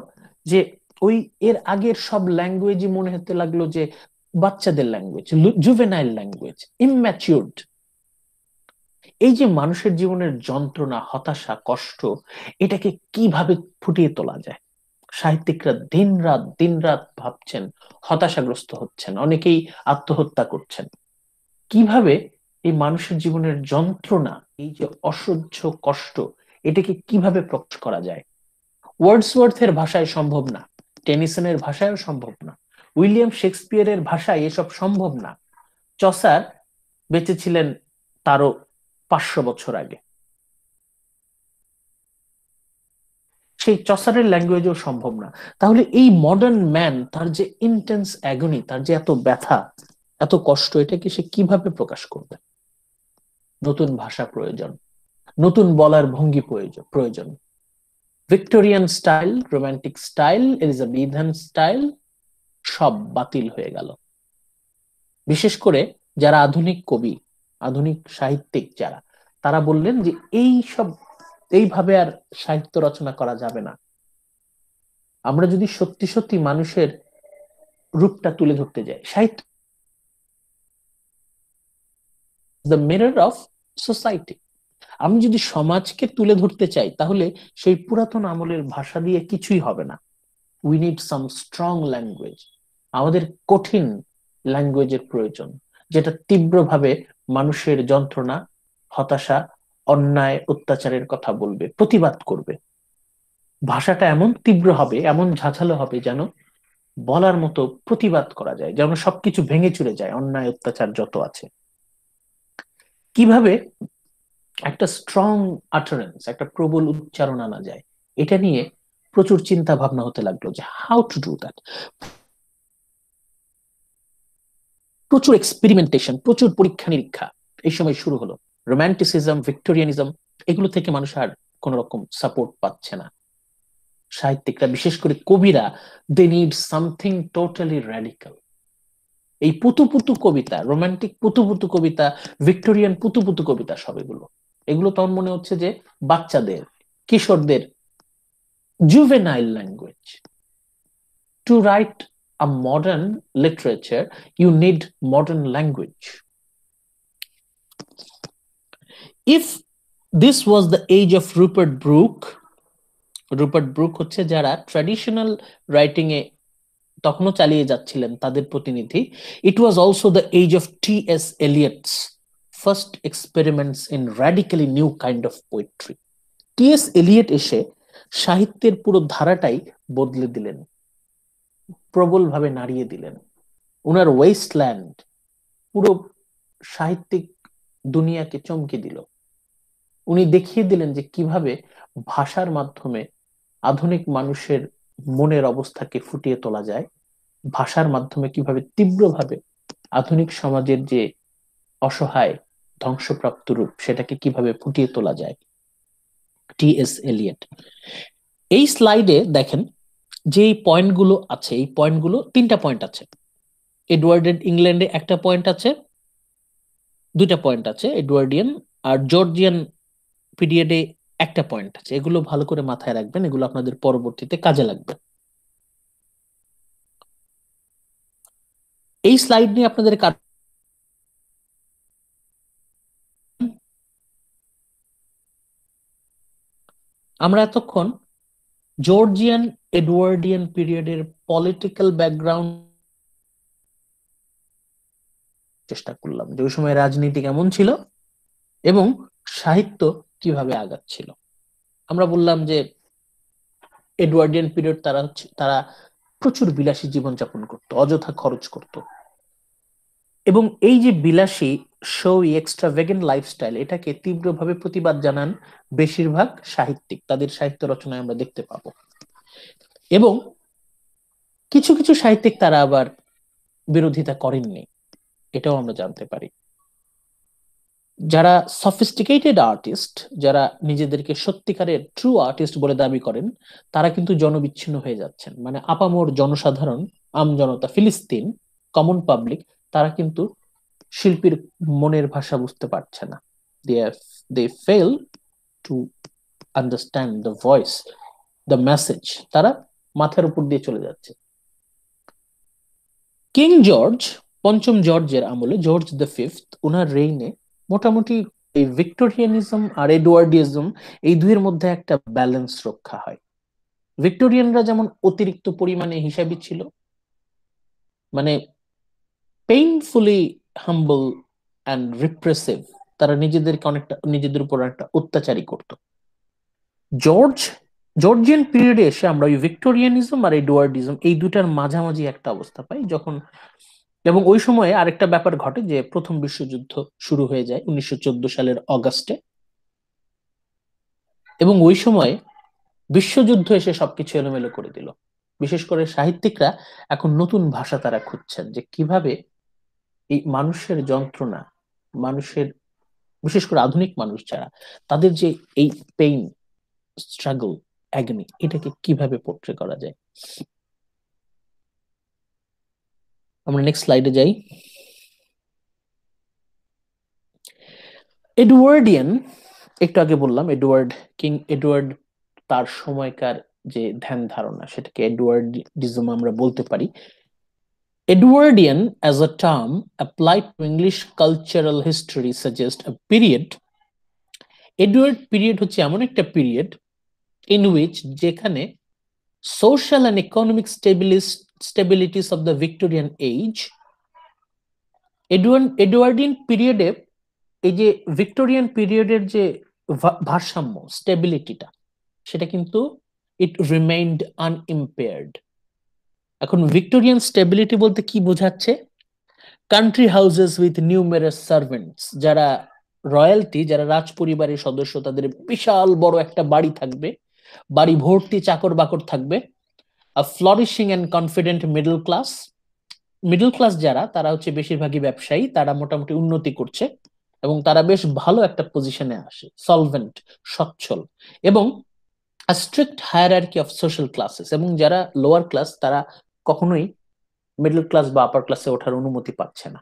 যে ওই এর আগের সব ল্যাঙ্গুয়েজই মনে হতে লাগলো যে বাচ্চাদের ল্যাঙ্গুয়েজ জুভেনাইল ল্যাঙ্গুয়েজ ইম্যাচিউর্ড এই যে মানুষের জীবনের যন্ত্রণা হতাশা কষ্ট এটাকে কিভাবে ফুটিয়ে তোলা যায় সাহিত্যিকরা দিন রাত দিন রাত ভাবছেন হতাশাগ্রস্ত হচ্ছেন অনেকেই আত্মহত্যা করছেন কিভাবে এই মানুষের জীবনের যন্ত্রণা এই যে অসহ্য কষ্ট এটাকে কিভাবে প্রকাশ করা যায় ওয়ার্ডসওয়ার্থের ভাষায় সম্ভব না টেনিসনের ভাষায়ও সম্ভব না উইলিয়াম শেক্সপিয়ারের ভাষায় এসব সম্ভব না চসার বেঁচে ছিলেন তারও পাঁচশো বছর আগে সেই চসারের ল্যাঙ্গুয়েজও সম্ভব না তাহলে এই মডার্ন ম্যান তার যে ইন্টেন্স অ্যাগনি তার যে এত ব্যথা এত কষ্ট এটাকে সে কিভাবে প্রকাশ করবে নতুন ভাষা প্রয়োজন নতুন বলার ভঙ্গি প্রয়োজন প্রয়োজন Victorian style romantic style Elizabethan style সব বাতিল হয়ে গেল বিশেষ করে যারা আধুনিক কবি আধুনিক সাহিত্যিক যারা তারা বললেন যে এই সব এইভাবে আর সাহিত্য রচনা করা যাবে না আমরা যদি সত্যি সত্যি মানুষের রূপটা তুলে ধরতে যাই সাহিত্য দ্য মিরর অফ সোসাইটি আমি যদি সমাজকে তুলে ধরতে চাই তাহলে সেই পুরাতন আমলের ভাষা দিয়ে কিছুই হবে না we need some strong language আমাদের কঠিন ল্যাঙ্গুয়েজের প্রয়োজন যেটা তীব্রভাবে মানুষের যন্ত্রণা হতাশা অন্যায় অত্যাচারের কথা বলবে প্রতিবাদ করবে ভাষাটা এমন তীব্র হবে এমন ঝাঁঝালো হবে যেন বলার মতো প্রতিবাদ করা যায় যেন সবকিছু ভেঙে চুরে যায় অন্যায় অত্যাচার যত আছে কিভাবে একটা স্ট্রং আটারেন্স একটা প্রবল উচ্চারণ আনা যায় এটা নিয়ে প্রচুর চিন্তা ভাবনা হতে লাগলো যে হাউ টু ডু দ্যাট প্রচুর এক্সপেরিমেন্টেশন প্রচুর পরীক্ষা নিরীক্ষা এই সময় শুরু হলো রোম্যান্টিসিজম ভিক্টোরিয়ানিজম এগুলো থেকে মানুষ আর কোন রকম সাপোর্ট পাচ্ছে না সাহিত্যিকরা বিশেষ করে কবিরা they need something totally radical এই পুতুপুতু কবিতা রোমান্টিক পুতুপুতু কবিতা ভিক্টোরিয়ান পুতুপুতু কবিতা সব এগুলো এগুলো তখন মনে হচ্ছে যে বাচ্চাদের কিশোরদের juvenile language to write a modern literature, you need modern language. If this was the age of Rupert Brooke, Rupert Brooke হচ্ছে যারা ট্র্যাডিশনাল রাইটিং এ তখনও চালিয়ে যাচ্ছিলেন তাদের প্রতিনিধি it was also the age of T S Eliot's first experiments in radically new kind of poetry T S Eliot এসে সাহিত্যের পুরো ধারাটাই বদলে দিলেন প্রবলভাবে নাড়িয়ে দিলেন উনার ওয়েস্টল্যান্ড পুরো সাহিত্যিক দুনিয়াকে চমকে দিল উনি দেখিয়ে দিলেন যে কিভাবে ভাষার মাধ্যমে আধুনিক মানুষের মনের অবস্থাকে ফুটিয়ে তোলা যায় ভাষার মাধ্যমে কিভাবে তীব্রভাবে আধুনিক সমাজের যে অসহায় ধ্বংসপ্রাপ্ত রূপ সেটাকে কিভাবে ফুটিয়ে তোলা যায় টি এস এলিয়েট এই স্লাইডে দেখেন যে পয়েন্টগুলো আছে এই পয়েন্টগুলো তিনটা পয়েন্ট আছে এডওয়ার্ডেড ইংল্যান্ডে একটা পয়েন্ট আছে দুইটা পয়েন্ট আছে এডওয়ার্ডিয়ান আর জর্জিয়ান পিরিয়ডে একটা পয়েন্ট আছে এগুলো ভালো করে মাথায় রাখবেন এগুলো আপনাদের পরবর্তীতে কাজে লাগবে এই স্লাইড নিয়ে আপনাদের আমরা এতক্ষণ জর্জিয়ান এডওয়ার্ডিয়ান পিরিয়ডের পলিটিক্যাল ব্যাকগ্রাউন্ড চেষ্টা করলাম যে ওই সময় রাজনীতি কেমন ছিল এবং সাহিত্য কিভাবে আগাচ্ছিল আমরা বললাম যে এডওয়ার্ডিয়ান পিরিয়ড তারা তারা প্রচুর বিলাসী জীবনযাপন করত অযথা খরচ করত এবং এই যে বিলাসী এক্সট্রা ভেগেন লাইফস্টাইল এটাকে তীব্রভাবে প্রতিবাদ জানান বেশিরভাগ সাহিত্যিক তাদের সাহিত্য রচনায় আমরা দেখতে পাবো এবং কিছু কিছু সাহিত্যিক তারা আবার বিরোধিতা করেননি এটাও আমরা জানতে পারি যারা সফিস্টিকেটেড আর্টিস্ট যারা নিজেদেরকে সত্যিকারের ট্রু আর্টিস্ট বলে দাবি করেন তারা কিন্তু জনবিচ্ছিন্ন হয়ে যাচ্ছেন মানে আপামোর জনসাধারণ আমজনতা ফিলিস্তিন কমন পাবলিক তারা কিন্তু শিল্পীর মনের ভাষা বুঝতে পারছে না they fail to understand the voice the message তারা মাথার উপর দিয়ে চলে যাচ্ছে কিং জর্জ পঞ্চম জর্জের আমলে জর্জ দ্য ফিফথ ওনার রেইনে মোটামুটি এই ভিক্টোরিয়ানিজম আর এডওয়ার্ডিজম এই দুইয়ের মধ্যে একটা ব্যালেন্স রক্ষা হয় ভিক্টোরিয়ানরা যেমন অতিরিক্ত পরিমাণে হিসাবি ছিল মানে পেইনফুলি হাম্বল অ্যান্ড রিপ্রেসিভ তারা নিজেদেরকে অনেকটা নিজেদের উপর একটা অত্যাচারী করত জর্জ জর্জিয়ান পিরিয়ডে এসে আমরা ওই ভিক্টোরিয়ানিজম আর এডওয়ার্ডিজম এই দুটার মাঝামাঝি একটা অবস্থা পাই যখন এবং ওই সময়ে আরেকটা ব্যাপার ঘটে যে প্রথম বিশ্বযুদ্ধ শুরু হয়ে যায় উনিশশো সালের অগাস্টে এবং ওই সময়ে বিশ্বযুদ্ধ এসে সবকিছু এলোমেলো করে দিল বিশেষ করে সাহিত্যিকরা এখন নতুন ভাষা তারা খুঁজছেন যে কিভাবে এই মানুষের যন্ত্রণা মানুষের বিশেষ করে আধুনিক মানুষ যারা তাদের যে এই পেইন স্ট্রাগল অ্যাগনি এটাকে কিভাবে পোট্রে করা যায় আমরা নেক্সট স্লাইডে যাই এডওয়ার্ডিয়ান একটু আগে বললাম এডওয়ার্ড কিং এডওয়ার্ড তার সময়কার যে ধ্যান ধারণা সেটাকে এডওয়ার্ডিজম আমরা বলতে পারি Edwardian as a term applied to English cultural history suggest a period Edward period হচ্ছে এমন একটা পিরিয়ড ইন উইচ যেখানে social and economic stabilities of the Victorian age Edwardian পিরিয়ডে এই যে ভিক্টোরিয়ান পিরিয়ডের যে ভারসাম্য স্টেবিলিটিটা সেটা কিন্তু ইট রিমেইন্ড আনইম্পেয়ার্ড এখন ভিক্টোরিয়ান স্টেবিলিটি বলতে কি বোঝাচ্ছে country houses with numerous servants যারা রয়্যালটি যারা রাজ পরিবারের সদস্য তাদের বিশাল বড় একটা বাড়ি থাকবে বাড়ি ভর্তি চাকর বাকর থাকবে flourishing and confident middle class middle class যারা তারা হচ্ছে বেশিরভাগই ব্যবসায়ী তারা মোটামুটি উন্নতি করছে এবং তারা বেশ ভালো একটা পজিশনে আসে সলভেন্ট সচ্ছল এবং strict hierarchy of social classes এবং যারা লোয়ার ক্লাস তারা কখনোই মিডল ক্লাস বা আপার ক্লাসে ওঠার অনুমতি পাচ্ছে না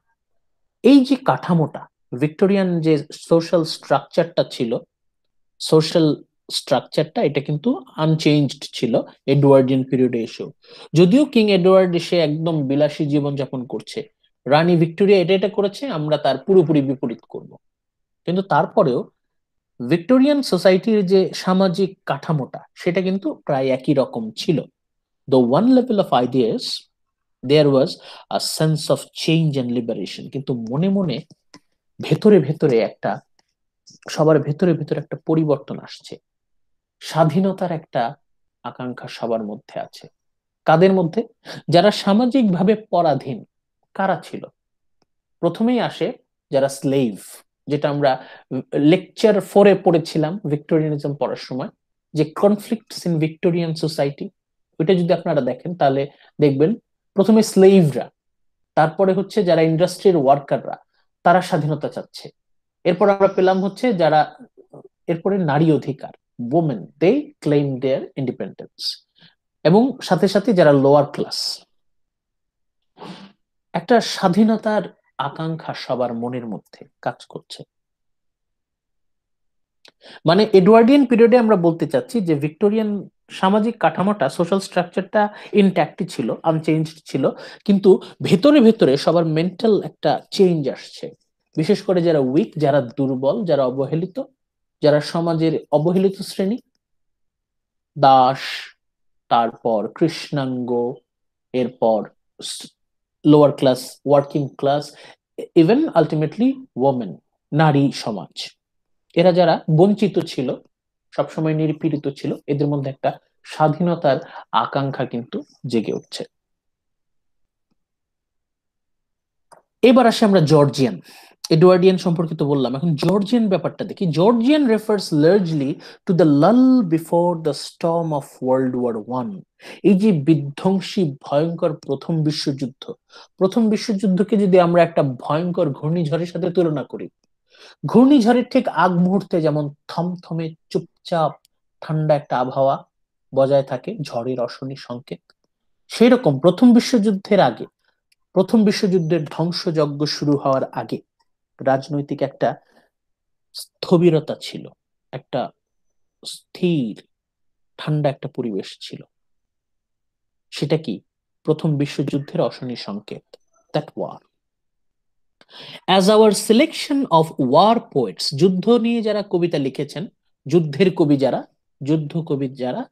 এই যে কাঠামোটা ভিক্টোরিয়ান যে সোশ্যাল স্ট্রাকচারটা ছিল সোশ্যাল স্ট্রাকচারটা এটা কিন্তু আনচেঞ্জড ছিল এডওয়ার্ডিয়ান পিরিয়ডে এসেও যদিও কিং এডওয়ার্ড এসে একদম বিলাসী জীবনযাপন করছে রানী ভিক্টোরিয়া এটা এটা করেছে আমরা তার পুরোপুরি বিপরীত করব কিন্তু তারপরেও ভিক্টোরিয়ান সোসাইটির যে সামাজিক কাঠামোটা সেটা কিন্তু প্রায় একই রকম ছিল the one level of ideas there was a sense of change and liberation কিন্তু মনে মনে ভেতরে ভেতরে একটা সবার ভেতরে ভেতরে একটা পরিবর্তন আসছে স্বাধীনতার একটা আকাঙ্ক্ষা সবার মধ্যে আছে কাদের মধ্যে যারা সামাজিকভাবে পরাধীন কারা ছিল প্রথমেই আসে যারা স্লেভ যেটা আমরা লেকচার ফোরে পড়েছিলাম ভিক্টোরিয়ানিজম পড়ার সময় যে কনফ্লিক্ট ইন ভিক্টোরিয়ান সোসাইটি ওইটা যদি আপনারা দেখেন তাহলে দেখবেন প্রথমে স্লেভরা তারপরে হচ্ছে যারা ইন্ডাস্ট্রির ওয়ার্কাররা তারা স্বাধীনতা চাচ্ছে এরপর আমরা পেলাম হচ্ছে যারা এরপরে নারী অধিকার women they claim their independence এবং সাথে সাথে যারা লোয়ার ক্লাস একটা স্বাধীনতার আকাঙ্ক্ষা সবার মনের মধ্যে কাজ করছে মানে এডওয়ার্ডিয়ান পিরিয়ডে আমরা বলতে চাচ্ছি যে ভিক্টোরিয়ান সামাজিক কাঠামোটা সোশ্যাল স্ট্রাকচারটা ইনট্যাক্ট ছিল আনচেঞ্জ ছিল কিন্তু ভেতরে ভেতরে সবার মেন্টাল একটা চেঞ্জ আসছে বিশেষ করে যারা উইক যারা দুর্বল যারা অবহেলিত যারা সমাজের অবহেলিত শ্রেণী দাস তারপর কৃষ্ণাঙ্গ এরপর lower class working class even ultimately women নারী সমাজ এরা যারা বঞ্চিত ছিল সবসময় নির্পীড়িত ছিল এদের মধ্যে একটা স্বাধীনতার আকাঙ্ক্ষা কিন্তু জেগে উঠছে এবার আসে আমরা জর্জিয়ান এডওয়ার্ডিয়ান সম্পর্কিত বললাম এখন জর্জিয়ান ব্যাপারটা দেখি Georgian refers largely to the lull before the storm of world war one এই যে বিধ্বংসী ভয়ঙ্কর প্রথম বিশ্বযুদ্ধ প্রথম বিশ্বযুদ্ধকে যদি আমরা একটা ভয়ঙ্কর ঘূর্ণিঝড়ের সাথে তুলনা করি ঘূর্ণিঝড়ের ঠিক আগ মুহূর্তে যেমন থমথমে চুপচাপ ঠান্ডা একটা আবহাওয়া বজায় থাকে ঝড়ের অশনি সংকেত সেই রকম প্রথম বিশ্বযুদ্ধের আগে প্রথম বিশ্বযুদ্ধের ধ্বংসযজ্ঞ শুরু হওয়ার আগে রাজনৈতিক একটা স্থবিরতা ছিল একটা স্থির ঠান্ডা একটা পরিবেশ ছিল সেটা কি প্রথম বিশ্বযুদ্ধের অশনি সংকেত that war as our selection of war poets যুদ্ধ নিয়ে যারা কবিতা লিখেছেন যুদ্ধের কবি যারা যুদ্ধ কবি যারা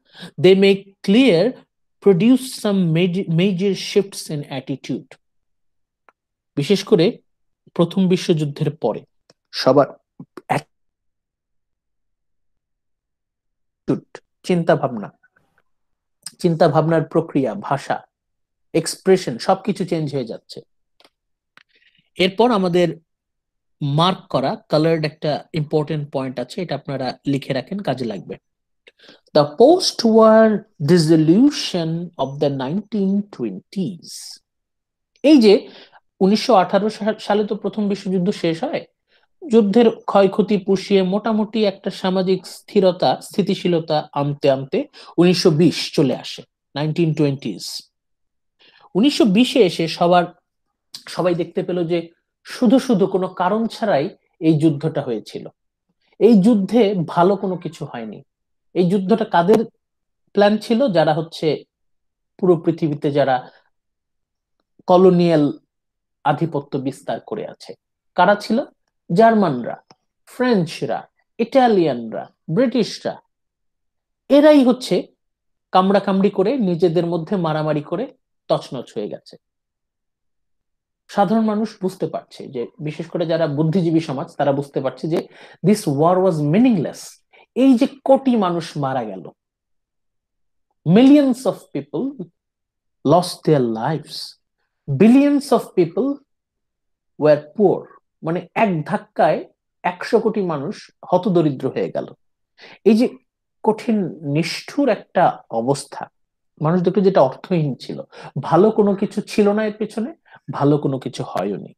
they make clear produce some major shifts in attitude বিশেষ করে প্রথম বিশ্বযুদ্ধের পরে সবার চিন্তা ভাবনা চিন্তা ভাবনার প্রক্রিয়া ভাষা এক্সপ্রেশন সবকিছু চেঞ্জ হয়ে যাচ্ছে এরপর আমাদের মার্ক করা কালার্ড একটা ইম্পর্টেন্ট পয়েন্ট আছে এটা আপনারা লিখে রাখেন কাজে লাগবে the post war disillusion of the nineteen twenties এই যে উনিশশো সালে তো প্রথম বিশ্বযুদ্ধ শেষ হয় যুদ্ধের ক্ষয়ক্ষতি পুষিয়ে মোটামুটি একটা সামাজিক স্থিরতা স্থিতিশীলতা আনতে আনতে উনিশশো চলে আসে নাইনটিন টোয়েন্টিস উনিশশো বিশে এসে সবার সবাই দেখতে পেল যে শুধু শুধু কোনো কারণ ছাড়াই এই যুদ্ধটা হয়েছিল এই যুদ্ধে ভালো কোনো কিছু হয়নি এই যুদ্ধটা কাদের প্ল্যান ছিল যারা হচ্ছে পুরো পৃথিবীতে যারা কলোনিয়াল আধিপত্য বিস্তার করে আছে কারা ছিল জার্মানরা ফ্রেঞ্চরা ইটালিয়ানরা ব্রিটিশরা এরাই হচ্ছে কামড়া কামড়ি করে নিজেদের মধ্যে মারামারি করে তছনছ হয়ে গেছে সাধারণ মানুষ বুঝতে পারছে যে বিশেষ করে যারা বুদ্ধিজীবী সমাজ তারা বুঝতে পারছে যে দিস ওয়ার ওয়াজ মিনিংলেস এই যে কোটি মানুষ মারা গেল millions of people lost their lives billions of people were poor মানে এক ধাক্কায় একশো কোটি মানুষ হতদরিদ্র হয়ে গেল এই যে কঠিন নিষ্ঠুর একটা অবস্থা মানুষ দেখলো যেটা অর্থহীন ছিল ভালো কোনো কিছু ছিল না এর পেছনে ভালো কোনো কিছু হয়নি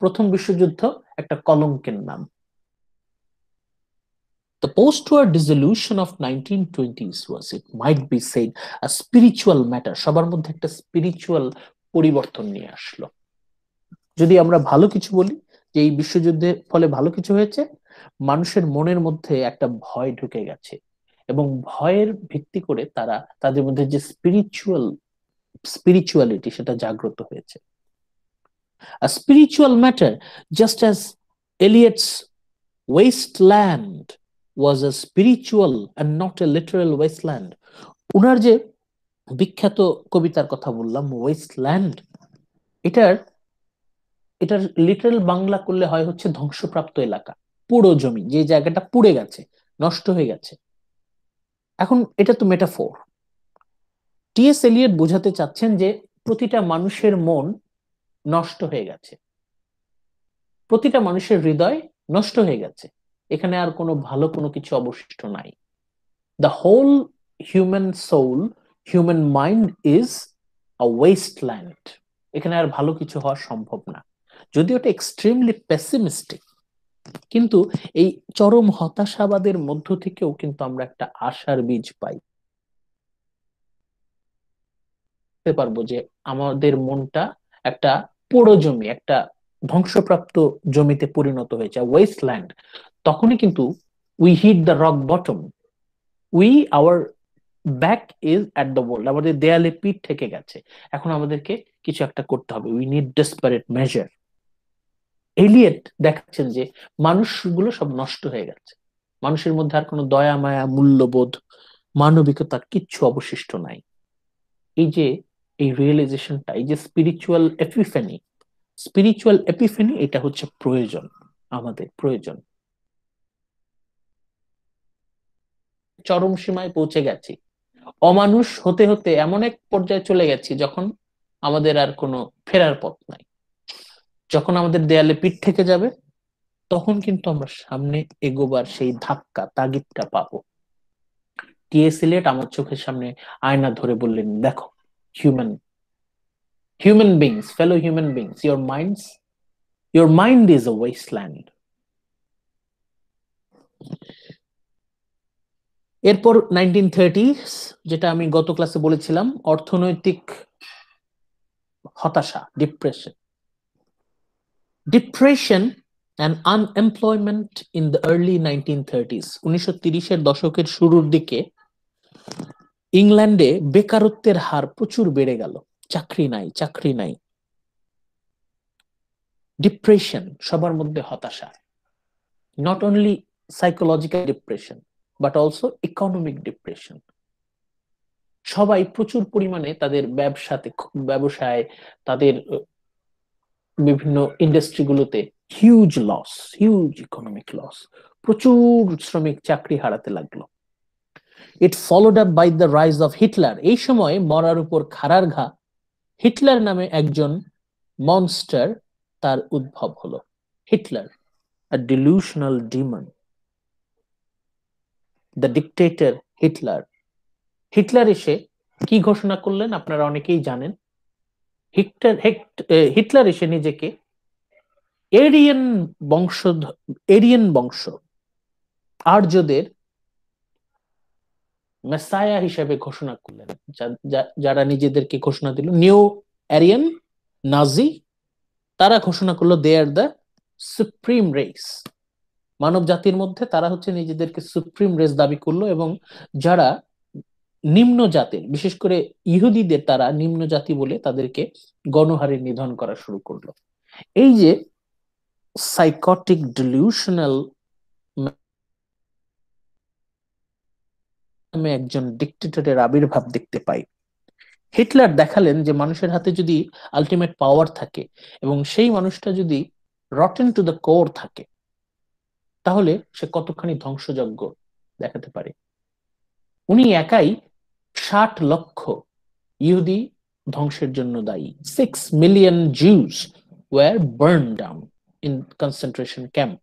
প্রথম বিশ্বযুদ্ধ একটা কলঙ্কের নাম The post-war dissolution of 1920s was, it might be said, a spiritual matter. সবার মধ্যে একটা স্পিরিচুয়াল পরিবর্তন নিয়ে আসলো যদি আমরা ভালো কিছু বলি যে এই বিশ্বযুদ্ধের ফলে ভালো কিছু হয়েছে মানুষের মনের মধ্যে একটা ভয় ঢুকে গেছে এবং ভয়ের ভিত্তি করে তারা তাদের মধ্যে যে স্পিরিচুয়াল স্পিরিচুয়ালিটি সেটা জাগ্রত হয়েছে A spiritual matter, just as Eliot's wasteland was a and not a a waste land উনার যে বিখ্যাত কবিতার কথা বললাম ওয়েস্টল্যান্ড এটার এটার লিটারাল বাংলা করলে হয় হচ্ছে ধ্বংসপ্রাপ্ত এলাকা পুরো জমি যে জায়গাটা পুড়ে গেছে নষ্ট হয়ে গেছে এখন এটা তো মেটাফোর টিএস এলিয়ট বোঝাতে চাচ্ছেন যে প্রতিটা মানুষের মন নষ্ট হয়ে গেছে প্রতিটা মানুষের হৃদয় নষ্ট হয়ে গেছে এখানে আর কোনো ভালো কোনো কিছু অবশিষ্ট নাই the whole human soul human mind is a wasteland এখানে আর ভালো কিছু হওয়া সম্ভব না যদিও এটা এক্সট্রিমলি পেসিমিস্টিক কিন্তু এই চরম হতাশাবাদের মধ্য থেকেও কিন্তু আমরা একটা আশার বীজ পাই পারবো যে আমাদের মনটা একটা পোড়ো জমি একটা ধ্বংসপ্রাপ্ত জমিতে পরিণত হয়েছে ওয়েস্টল্যান্ড তখনই কিন্তু we hit the rock bottom we our back is at the world আমাদের দেয়ালে পিঠ থেকে গেছে এখন আমাদেরকে কিছু একটা করতে হবে we need desperate measure Eliot দেখাচ্ছেন যে মানুষগুলো সব নষ্ট হয়ে গেছে মানুষের মধ্যে আর কোনো দয়া মায়া মূল্যবোধ মানবিকতা কিচ্ছু অবশিষ্ট নাই এই যে এই রিয়েলাইজেশনটা এই যে স্পিরিচুয়াল এপিফেনি স্পিরিচুয়াল এপিফেনি এটা হচ্ছে প্রয়োজন আমাদের প্রয়োজন চরম সীমায় পৌঁছে গেছি অমানুষ হতে হতে এমন এক পর্যায়ে চলে গেছি যখন আমাদের আর কোনো ফেরার পথ নাই যখন আমাদের দেয়ালে পিঠ থেকে যাবে তখন কিন্তু আমরা সামনে এগোবার সেই ধাক্কা তাগিদটা পাবো টিএসিলেট আমার চোখের সামনে আয়না ধরে বললেন দেখো human human beings fellow human beings your minds your mind is a wasteland এরপর নাইনটিন থার্টিস যেটা আমি গত ক্লাসে বলেছিলাম অর্থনৈতিক হতাশা depression depression and unemployment in the early nineteen thirties উনিশশো তিরিশের দশকের শুরুর দিকে ইংল্যান্ডে বেকারত্বের হার প্রচুর বেড়ে গেল চাকরি নাই চাকরি নাই ডিপ্রেশন সবার মধ্যে হতাশা not only psychological depression but also economic depression সবাই প্রচুর পরিমাণে তাদের ব্যবসাতে ব্যবসায় তাদের বিভিন্ন ইন্ডাস্ট্রিগুলোতে huge loss huge economic loss প্রচুর শ্রমিক চাকরি হারাতে লাগলো it followed up by the rise of Hitler এই সময় মরার উপর খাড়ার ঘা হিটলার নামে একজন মনস্টার তার উদ্ভব হলো Hitler a delusional demon the dictator Hitler Hitler এসে কি ঘোষণা করলেন আপনারা অনেকেই জানেন হিটলার হিটলার এসে নিজেকে এরিয়ান বংশ এরিয়ান বংশ আর্যদের মেসায়া হিসেবে ঘোষণা করলেন যারা নিজেদেরকে ঘোষণা দিল নিউ এরিয়ান নাজি তারা ঘোষণা করলো they are the supreme race মানব জাতির মধ্যে তারা হচ্ছে নিজেদেরকে সুপ্রিম রেস দাবি করলো এবং যারা নিম্ন জাতির বিশেষ করে ইহুদিদের তারা নিম্ন জাতি বলে তাদেরকে গণহারে নিধন করা শুরু করলো এই যে সাইকটিক ডিলিউশনাল আমি একজন ডিক্টেটরের আবির্ভাব দেখতে পাই হিটলার দেখালেন যে মানুষের হাতে যদি আলটিমেট পাওয়ার থাকে এবং সেই মানুষটা যদি রটেন টু দ্য কোর থাকে তাহলে সে কতখানি ধ্বংসযজ্ঞ দেখাতে পারে উনি একাই ষাট লক্ষ ইহুদি ধ্বংসের জন্য দায়ী six million Jews were burn down in concentration camp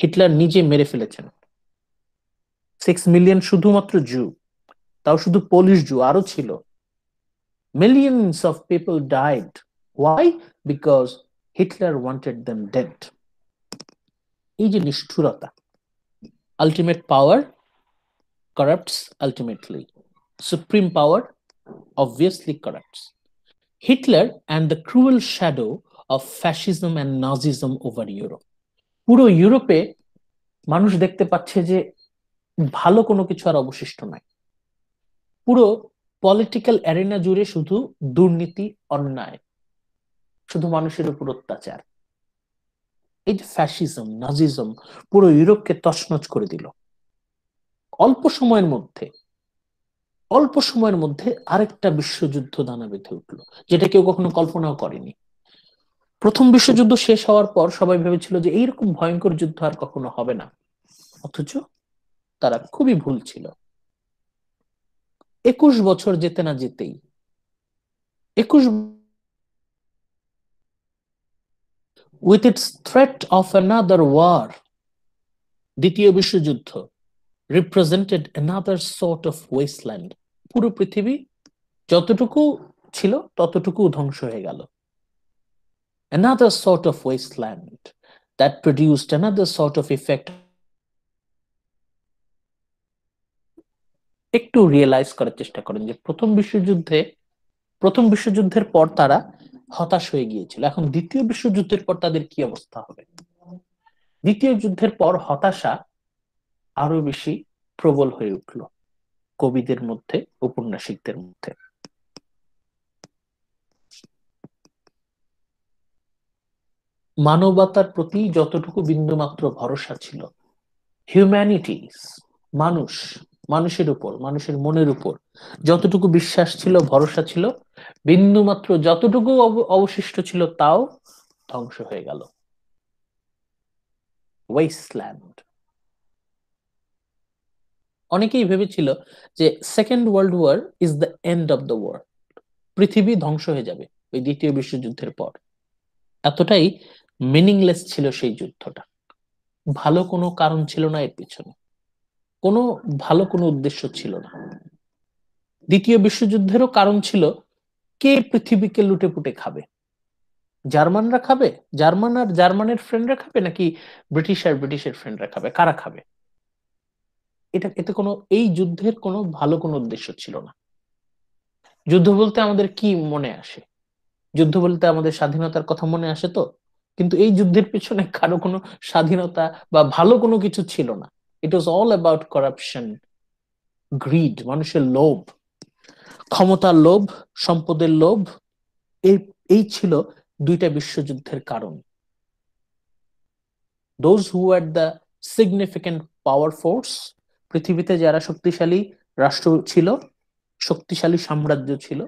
Hitler নিজে মেরে ফেলেছেন সিক্স মিলিয়ন শুধুমাত্র জু তাও শুধু পোলিশ জু আরো ছিল millions of people died why because Hitler wanted them dead এই যে নিষ্ঠুরতা ultimate power corrupts ultimately supreme power obviously corrupts. Hitler and the cruel shadow of fascism and Nazism over Europe পুরো ইউরোপে মানুষ দেখতে পাচ্ছে যে ভালো কোনো কিছু আর অবশিষ্ট নাই পুরো পলিটিক্যাল অ্যারেনা জুড়ে শুধু দুর্নীতি অন্যায় শুধু মানুষের উপর অত্যাচার এই যে ফ্যাসিজম নাজিজম পুরো ইউরোপকে তছনছ করে দিল অল্প সময়ের মধ্যে অল্প সময়ের মধ্যে আরেকটা বিশ্বযুদ্ধ দানা বেঁধে উঠল যেটা কেউ কখনো কল্পনাও করেনি প্রথম বিশ্বযুদ্ধ শেষ হওয়ার পর সবাই ভেবেছিল যে এইরকম ভয়ঙ্কর যুদ্ধ আর কখনো হবে না অথচ তারা খুবই ভুল ছিল একুশ বছর যেতে না যেতেই একুশ with its threat of another war দ্বিতীয় বিশ্বযুদ্ধ represented another sort of wasteland পুরো পৃথিবী যতটুকু ছিল ততটুকু ধ্বংস হয়ে গেল another sort of wasteland that produced another sort of effect একটু রিয়েলাইজ করার চেষ্টা করেন যে প্রথম বিশ্বযুদ্ধে প্রথম বিশ্বযুদ্ধের পর তারা হতাশ হয়ে গিয়েছিল এখন দ্বিতীয় বিশ্বযুদ্ধের পর তাদের কি অবস্থা হবে দ্বিতীয় যুদ্ধের পর হতাশা আরো বেশি প্রবল হয়ে উঠল কবিদের মধ্যে উপন্যাসিকদের মধ্যে মানবতার প্রতি যতটুকু বিন্দুমাত্র ভরসা ছিল হিউম্যানিটিস মানুষ মানুষের উপর মানুষের মনের উপর যতটুকু বিশ্বাস ছিল ভরসা ছিল বিন্দু মাত্র যতটুকু অবশিষ্ট ছিল তাও ধ্বংস হয়ে গেল ওয়েস্টল্যান্ড অনেকেই ভেবেছিল যে second world war is the end of the world পৃথিবী ধ্বংস হয়ে যাবে ওই দ্বিতীয় বিশ্বযুদ্ধের পর এতটাই মিনিংলেস ছিল সেই যুদ্ধটা ভালো কোনো কারণ ছিল না এর পিছনে কোনো ভালো কোনো উদ্দেশ্য ছিল না দ্বিতীয় বিশ্বযুদ্ধেরও কারণ ছিল কে পৃথিবীকে লুটে পুটে খাবে জার্মানরা খাবে জার্মান আর জার্মানের ফ্রেন্ডরা খাবে নাকি ব্রিটিশ আর ব্রিটিশের ফ্রেন্ডরা খাবে কারা খাবে এটা এতে কোনো এই যুদ্ধের কোনো ভালো কোনো উদ্দেশ্য ছিল না যুদ্ধ বলতে আমাদের কি মনে আসে যুদ্ধ বলতে আমাদের স্বাধীনতার কথা মনে আসে তো কিন্তু এই যুদ্ধের পিছনে কারো কোনো স্বাধীনতা বা ভালো কোনো কিছু ছিল না it was all about corruption greed মানুষের লোভ ক্ষমতার লোভ সম্পদের লোভ এই এই ছিল দুইটা বিশ্বযুদ্ধের কারণ those who are the significant power force পৃথিবীতে যারা শক্তিশালী রাষ্ট্র ছিল শক্তিশালী সাম্রাজ্য ছিল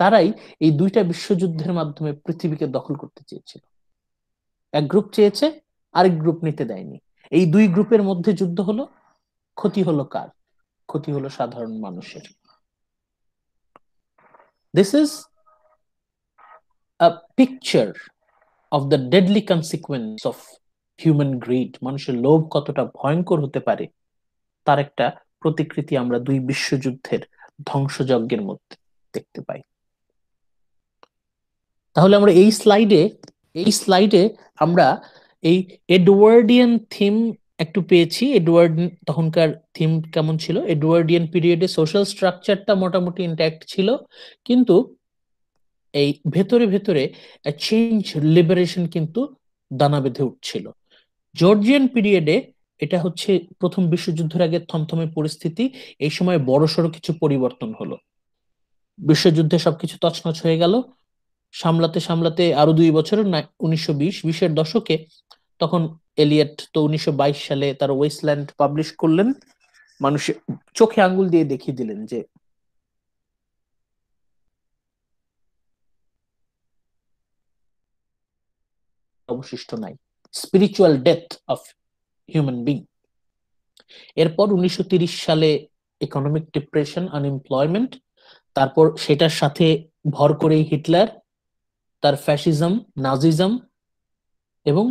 তারাই এই দুইটা বিশ্বযুদ্ধের মাধ্যমে পৃথিবীকে দখল করতে চেয়েছিল এক গ্রুপ চেয়েছে আরেক গ্রুপ নিতে দেয়নি এই দুই গ্রুপের মধ্যে যুদ্ধ হলো ক্ষতি হলো কার ক্ষতি হলো সাধারণ মানুষের this is a picture of the deadly consequence of human greed মানুষের লোভ কতটা ভয়ঙ্কর হতে পারে তার একটা প্রতিকৃতি আমরা দুই বিশ্বযুদ্ধের ধ্বংসযজ্ঞের মধ্যে দেখতে পাই তাহলে আমরা এই স্লাইডে এই স্লাইডে আমরা এই এডওয়ার্ডিয়ান থিম একটু পেয়েছি এডওয়ার্ড তখনকার থিম কেমন ছিল এডওয়ার্ডিয়ান পিরিয়ডে সোশ্যাল স্ট্রাকচারটা মোটামুটি ইন্ট্যাক্ট ছিল কিন্তু এই ভেতরে ভেতরে চেঞ্জ লিবারেশন কিন্তু দানা বেঁধে উঠছিল জর্জিয়ান পিরিয়ডে এটা হচ্ছে প্রথম বিশ্বযুদ্ধের আগে থমথমে পরিস্থিতি এই সময় বড়সড় কিছু পরিবর্তন হলো বিশ্বযুদ্ধে সবকিছু তছনছ হয়ে গেল সামলাতে সামলাতে আরো দুই বছর উনিশশো বিশ বিশের দশকে তখন এলিয়েট তো উনিশশো সালে তার ওয়েস্টল্যান্ড পাবলিশ করলেন মানুষ চোখে আঙ্গুল দিয়ে দেখিয়ে দিলেন যে অবশিষ্ট নাই spiritual death of human being এরপর উনিশশো সালে ইকোনমিক ডিপ্রেশন আনএমপ্লয়মেন্ট তারপর সেটার সাথে ভর করে হিটলার তার ফ্যাসিজম নাজিজম এবং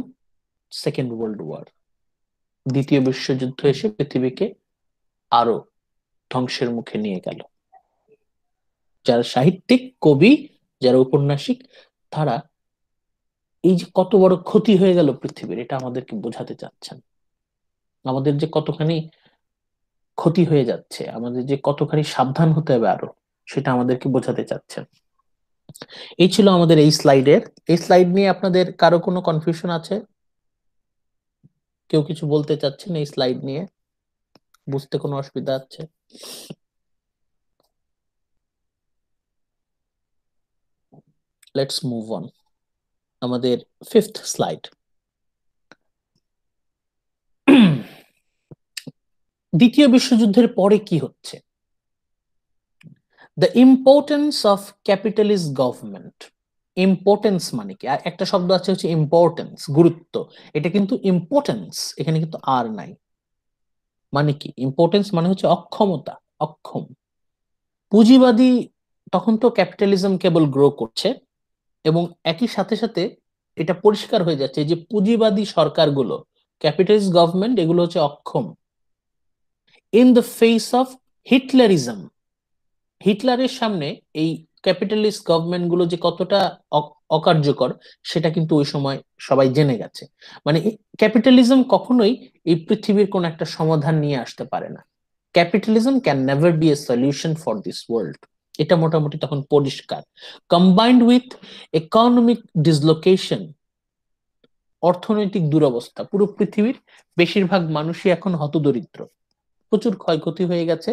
সেকেন্ড ওয়ার্ল্ড ওয়ার দ্বিতীয় বিশ্বযুদ্ধ এসে পৃথিবীকে আরো ধ্বংসের মুখে নিয়ে গেল যারা সাহিত্যিক কবি যারা উপন্যাসিক তারা এই যে কত বড় ক্ষতি হয়ে গেল পৃথিবীর এটা আমাদেরকে বোঝাতে চাচ্ছেন আমাদের যে কতখানি ক্ষতি হয়ে যাচ্ছে আমাদের যে কতখানি সাবধান হতে হবে আরো সেটা আমাদেরকে বোঝাতে চাচ্ছেন এই ছিল আমাদের এই স্লাইডের এই স্লাইড নিয়ে আপনাদের কারো কোনো কনফিউশন আছে কেউ কিছু বলতে চাচ্ছেন এই স্লাইড নিয়ে বুঝতে কোনো অসুবিধা আছে লেটস মুভ অন আমাদের ফিফথ স্লাইড দ্বিতীয় বিশ্বযুদ্ধের পরে কি হচ্ছে the importance of capitalist government importance মানে কি আর একটা শব্দ আছে হচ্ছে ইম্পর্টেন্স গুরুত্ব এটা কিন্তু ইম্পর্টেন্স এখানে কিন্তু আর নাই মানে কি ইম্পর্টেন্স মানে হচ্ছে অক্ষমতা অক্ষম পুঁজিবাদী তখন তো ক্যাপিটালিজম কেবল গ্রো করছে এবং একই সাথে সাথে এটা পরিষ্কার হয়ে যাচ্ছে যে পুঁজিবাদী সরকারগুলো ক্যাপিটালিস্ট গভর্নমেন্ট এগুলো হচ্ছে অক্ষম in the face of Hitlerism হিটলারের সামনে এই ক্যাপিটালিস্ট গুলো যে কতটা অকার্যকর সেটা কিন্তু ওই সময় সবাই জেনে গেছে মানে ক্যাপিটালিজম কখনোই এই পৃথিবীর কোন একটা সমাধান নিয়ে আসতে পারে না capitalism can never be a solution for this world এটা মোটামুটি তখন পরিষ্কার কম্বাইন্ড উইথ ইকোনমিক ডিসলোকেশন অর্থনৈতিক দুরবস্থা পুরো পৃথিবীর বেশিরভাগ মানুষই এখন হতদরিদ্র প্রচুর ক্ষয়ক্ষতি হয়ে গেছে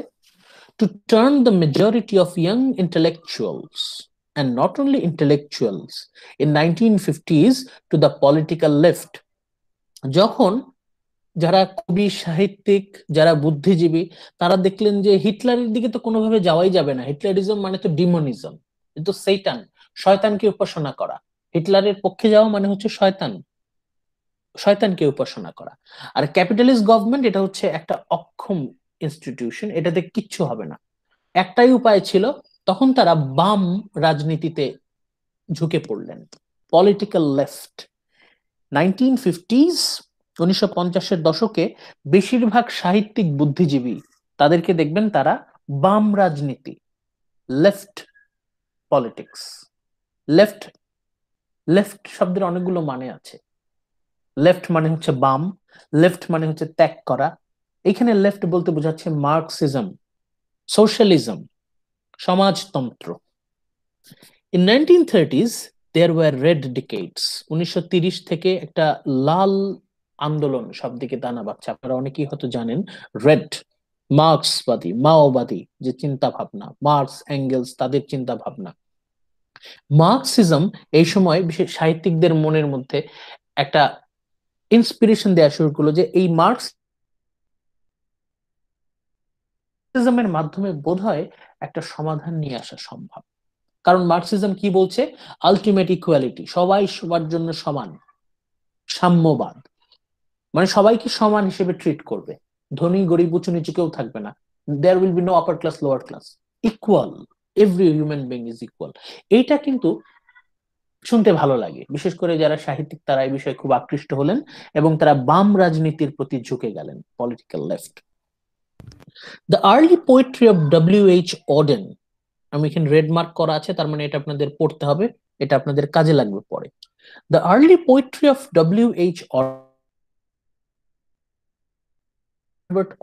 to turn the majority of young intellectuals and not only intellectuals in 1950s to the political left যখন যারা কবি সাহিত্যিক যারা বুদ্ধিজীবী তারা দেখলেন যে হিটলারের দিকে তো কোনোভাবে যাওয়াই যাবে না হিটলারিজম মানে তো ডিমনিজম কিন্তু সেইটান শয়তানকে উপাসনা করা হিটলারের পক্ষে যাওয়া মানে হচ্ছে শয়তান শয়তানকে উপাসনা করা আর ক্যাপিটালিস্ট গভর্নমেন্ট এটা হচ্ছে একটা অক্ষম ইনস্টিটিউশন এটাতে কিচ্ছু হবে না একটাই উপায় ছিল তখন তারা বাম রাজনীতিতে ঝুঁকে পড়লেন পলিটিক্যাল লেফট নাইনটিন ফিফটিজ উনিশশো পঞ্চাশের দশকে বেশিরভাগ সাহিত্যিক বুদ্ধিজীবী তাদেরকে দেখবেন তারা বাম রাজনীতি লেফট পলিটিক্স লেফট লেফট শব্দের অনেকগুলো মানে আছে লেফট মানে হচ্ছে বাম লেফট মানে হচ্ছে ত্যাগ করা এখানে লেফট বলতে বোঝাচ্ছে মার্কসিজম সোশ্যালিজম সমাজতন্ত্র in nineteen thirties there were red decades উনিশশো থেকে একটা লাল আন্দোলন সব দিকে দানা বাচ্চা আপনারা অনেকেই হয়তো জানেন রেড মার্কসবাদী মাওবাদী যে চিন্তা ভাবনা মার্কস অ্যাঙ্গেলস তাদের চিন্তা ভাবনা মার্কসিজম এই সময় বিশেষ সাহিত্যিকদের মনের মধ্যে একটা ইন্সপিরেশন দেওয়া শুরু করলো যে এই মার্কস মার্কসিজমের মাধ্যমে বোধহয় একটা সমাধান নিয়ে আসা সম্ভব কারণ মার্কসিজম কি বলছে আলটিমেট ইকুয়ালিটি সবাই সবার জন্য সমান সাম্যবাদ মানে সবাইকে সমান হিসেবে ট্রিট করবে ধনী গরিব উঁচু নিচু কেউ থাকবে না there will be no upper class lower class equal every human being is equal এইটা কিন্তু শুনতে ভালো লাগে বিশেষ করে যারা সাহিত্যিক তারা এই বিষয়ে খুব আকৃষ্ট হলেন এবং তারা বাম রাজনীতির প্রতি ঝুঁকে গেলেন political left the early poetry of W H Auden আমি এখানে রেড মার্ক করা আছে তার মানে এটা আপনাদের পড়তে হবে এটা আপনাদের কাজে লাগবে পরে the early poetry of W H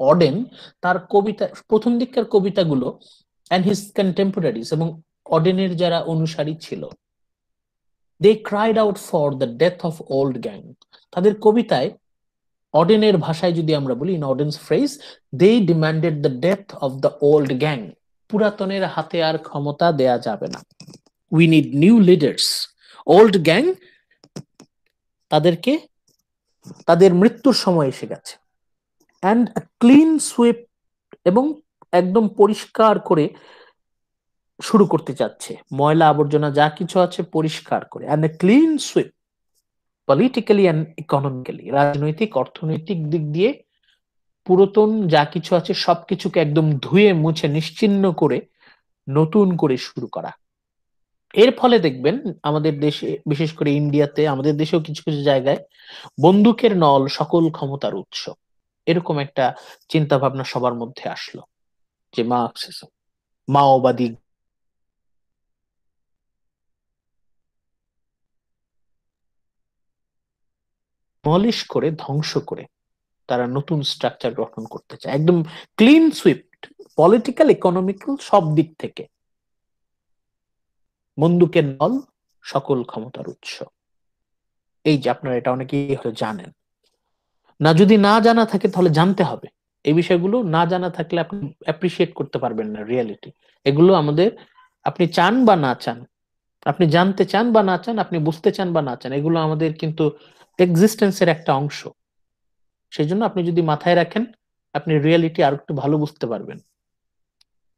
Auden তার কবিতা প্রথম দিককার কবিতাগুলো অ্যান্ড হিজ কন্টেম্পোরারিজ এবং অডেনের যারা অনুসারী ছিল they cried out for the death of old gang তাদের কবিতায় অডেনের ভাষায় যদি আমরা বলি in Auden's phrase they demanded the death of the old gang পুরাতনের হাতে আর ক্ষমতা দেয়া যাবে না we need new leaders old gang তাদেরকে তাদের মৃত্যুর সময় এসে গেছে অ্যান্ড ক্লিন সুইপ এবং একদম পরিষ্কার করে শুরু করতে চাচ্ছে ময়লা আবর্জনা যা কিছু আছে পরিষ্কার করে and a clean sweep politically and economically রাজনৈতিক অর্থনৈতিক দিক দিয়ে পুরাতন যা কিছু আছে সবকিছুকে একদম ধুয়ে মুছে নিশ্চিন্ন করে নতুন করে শুরু করা এর ফলে দেখবেন আমাদের দেশে বিশেষ করে ইন্ডিয়াতে আমাদের দেশেও কিছু কিছু জায়গায় বন্দুকের নল সকল ক্ষমতার উৎস এরকম একটা চিন্তা ভাবনা সবার মধ্যে আসলো যে মার্কসিজম মাওবাদী পলিশ করে ধ্বংস করে তারা নতুন স্ট্রাকচার গঠন করতে চায় একদম ক্লিন সুইপড পলিটিক্যাল ইকোনমিক্যাল সব দিক থেকে বন্দুকের নল সকল ক্ষমতার উৎস এই যে আপনারা এটা অনেকেই হয়তো জানেন না যদি না জানা থাকে তাহলে জানতে হবে এই বিষয়গুলো না জানা থাকলে আপনি অ্যাপ্রিসিয়েট করতে পারবেন না রিয়ালিটি এগুলো আমাদের আপনি চান বা না চান আপনি জানতে চান বা না চান আপনি বুঝতে চান বা না চান এগুলো আমাদের কিন্তু এক্সিস্টেন্সের একটা অংশ সেই জন্য আপনি যদি মাথায় রাখেন আপনি রিয়েলিটি আর একটু ভালো বুঝতে পারবেন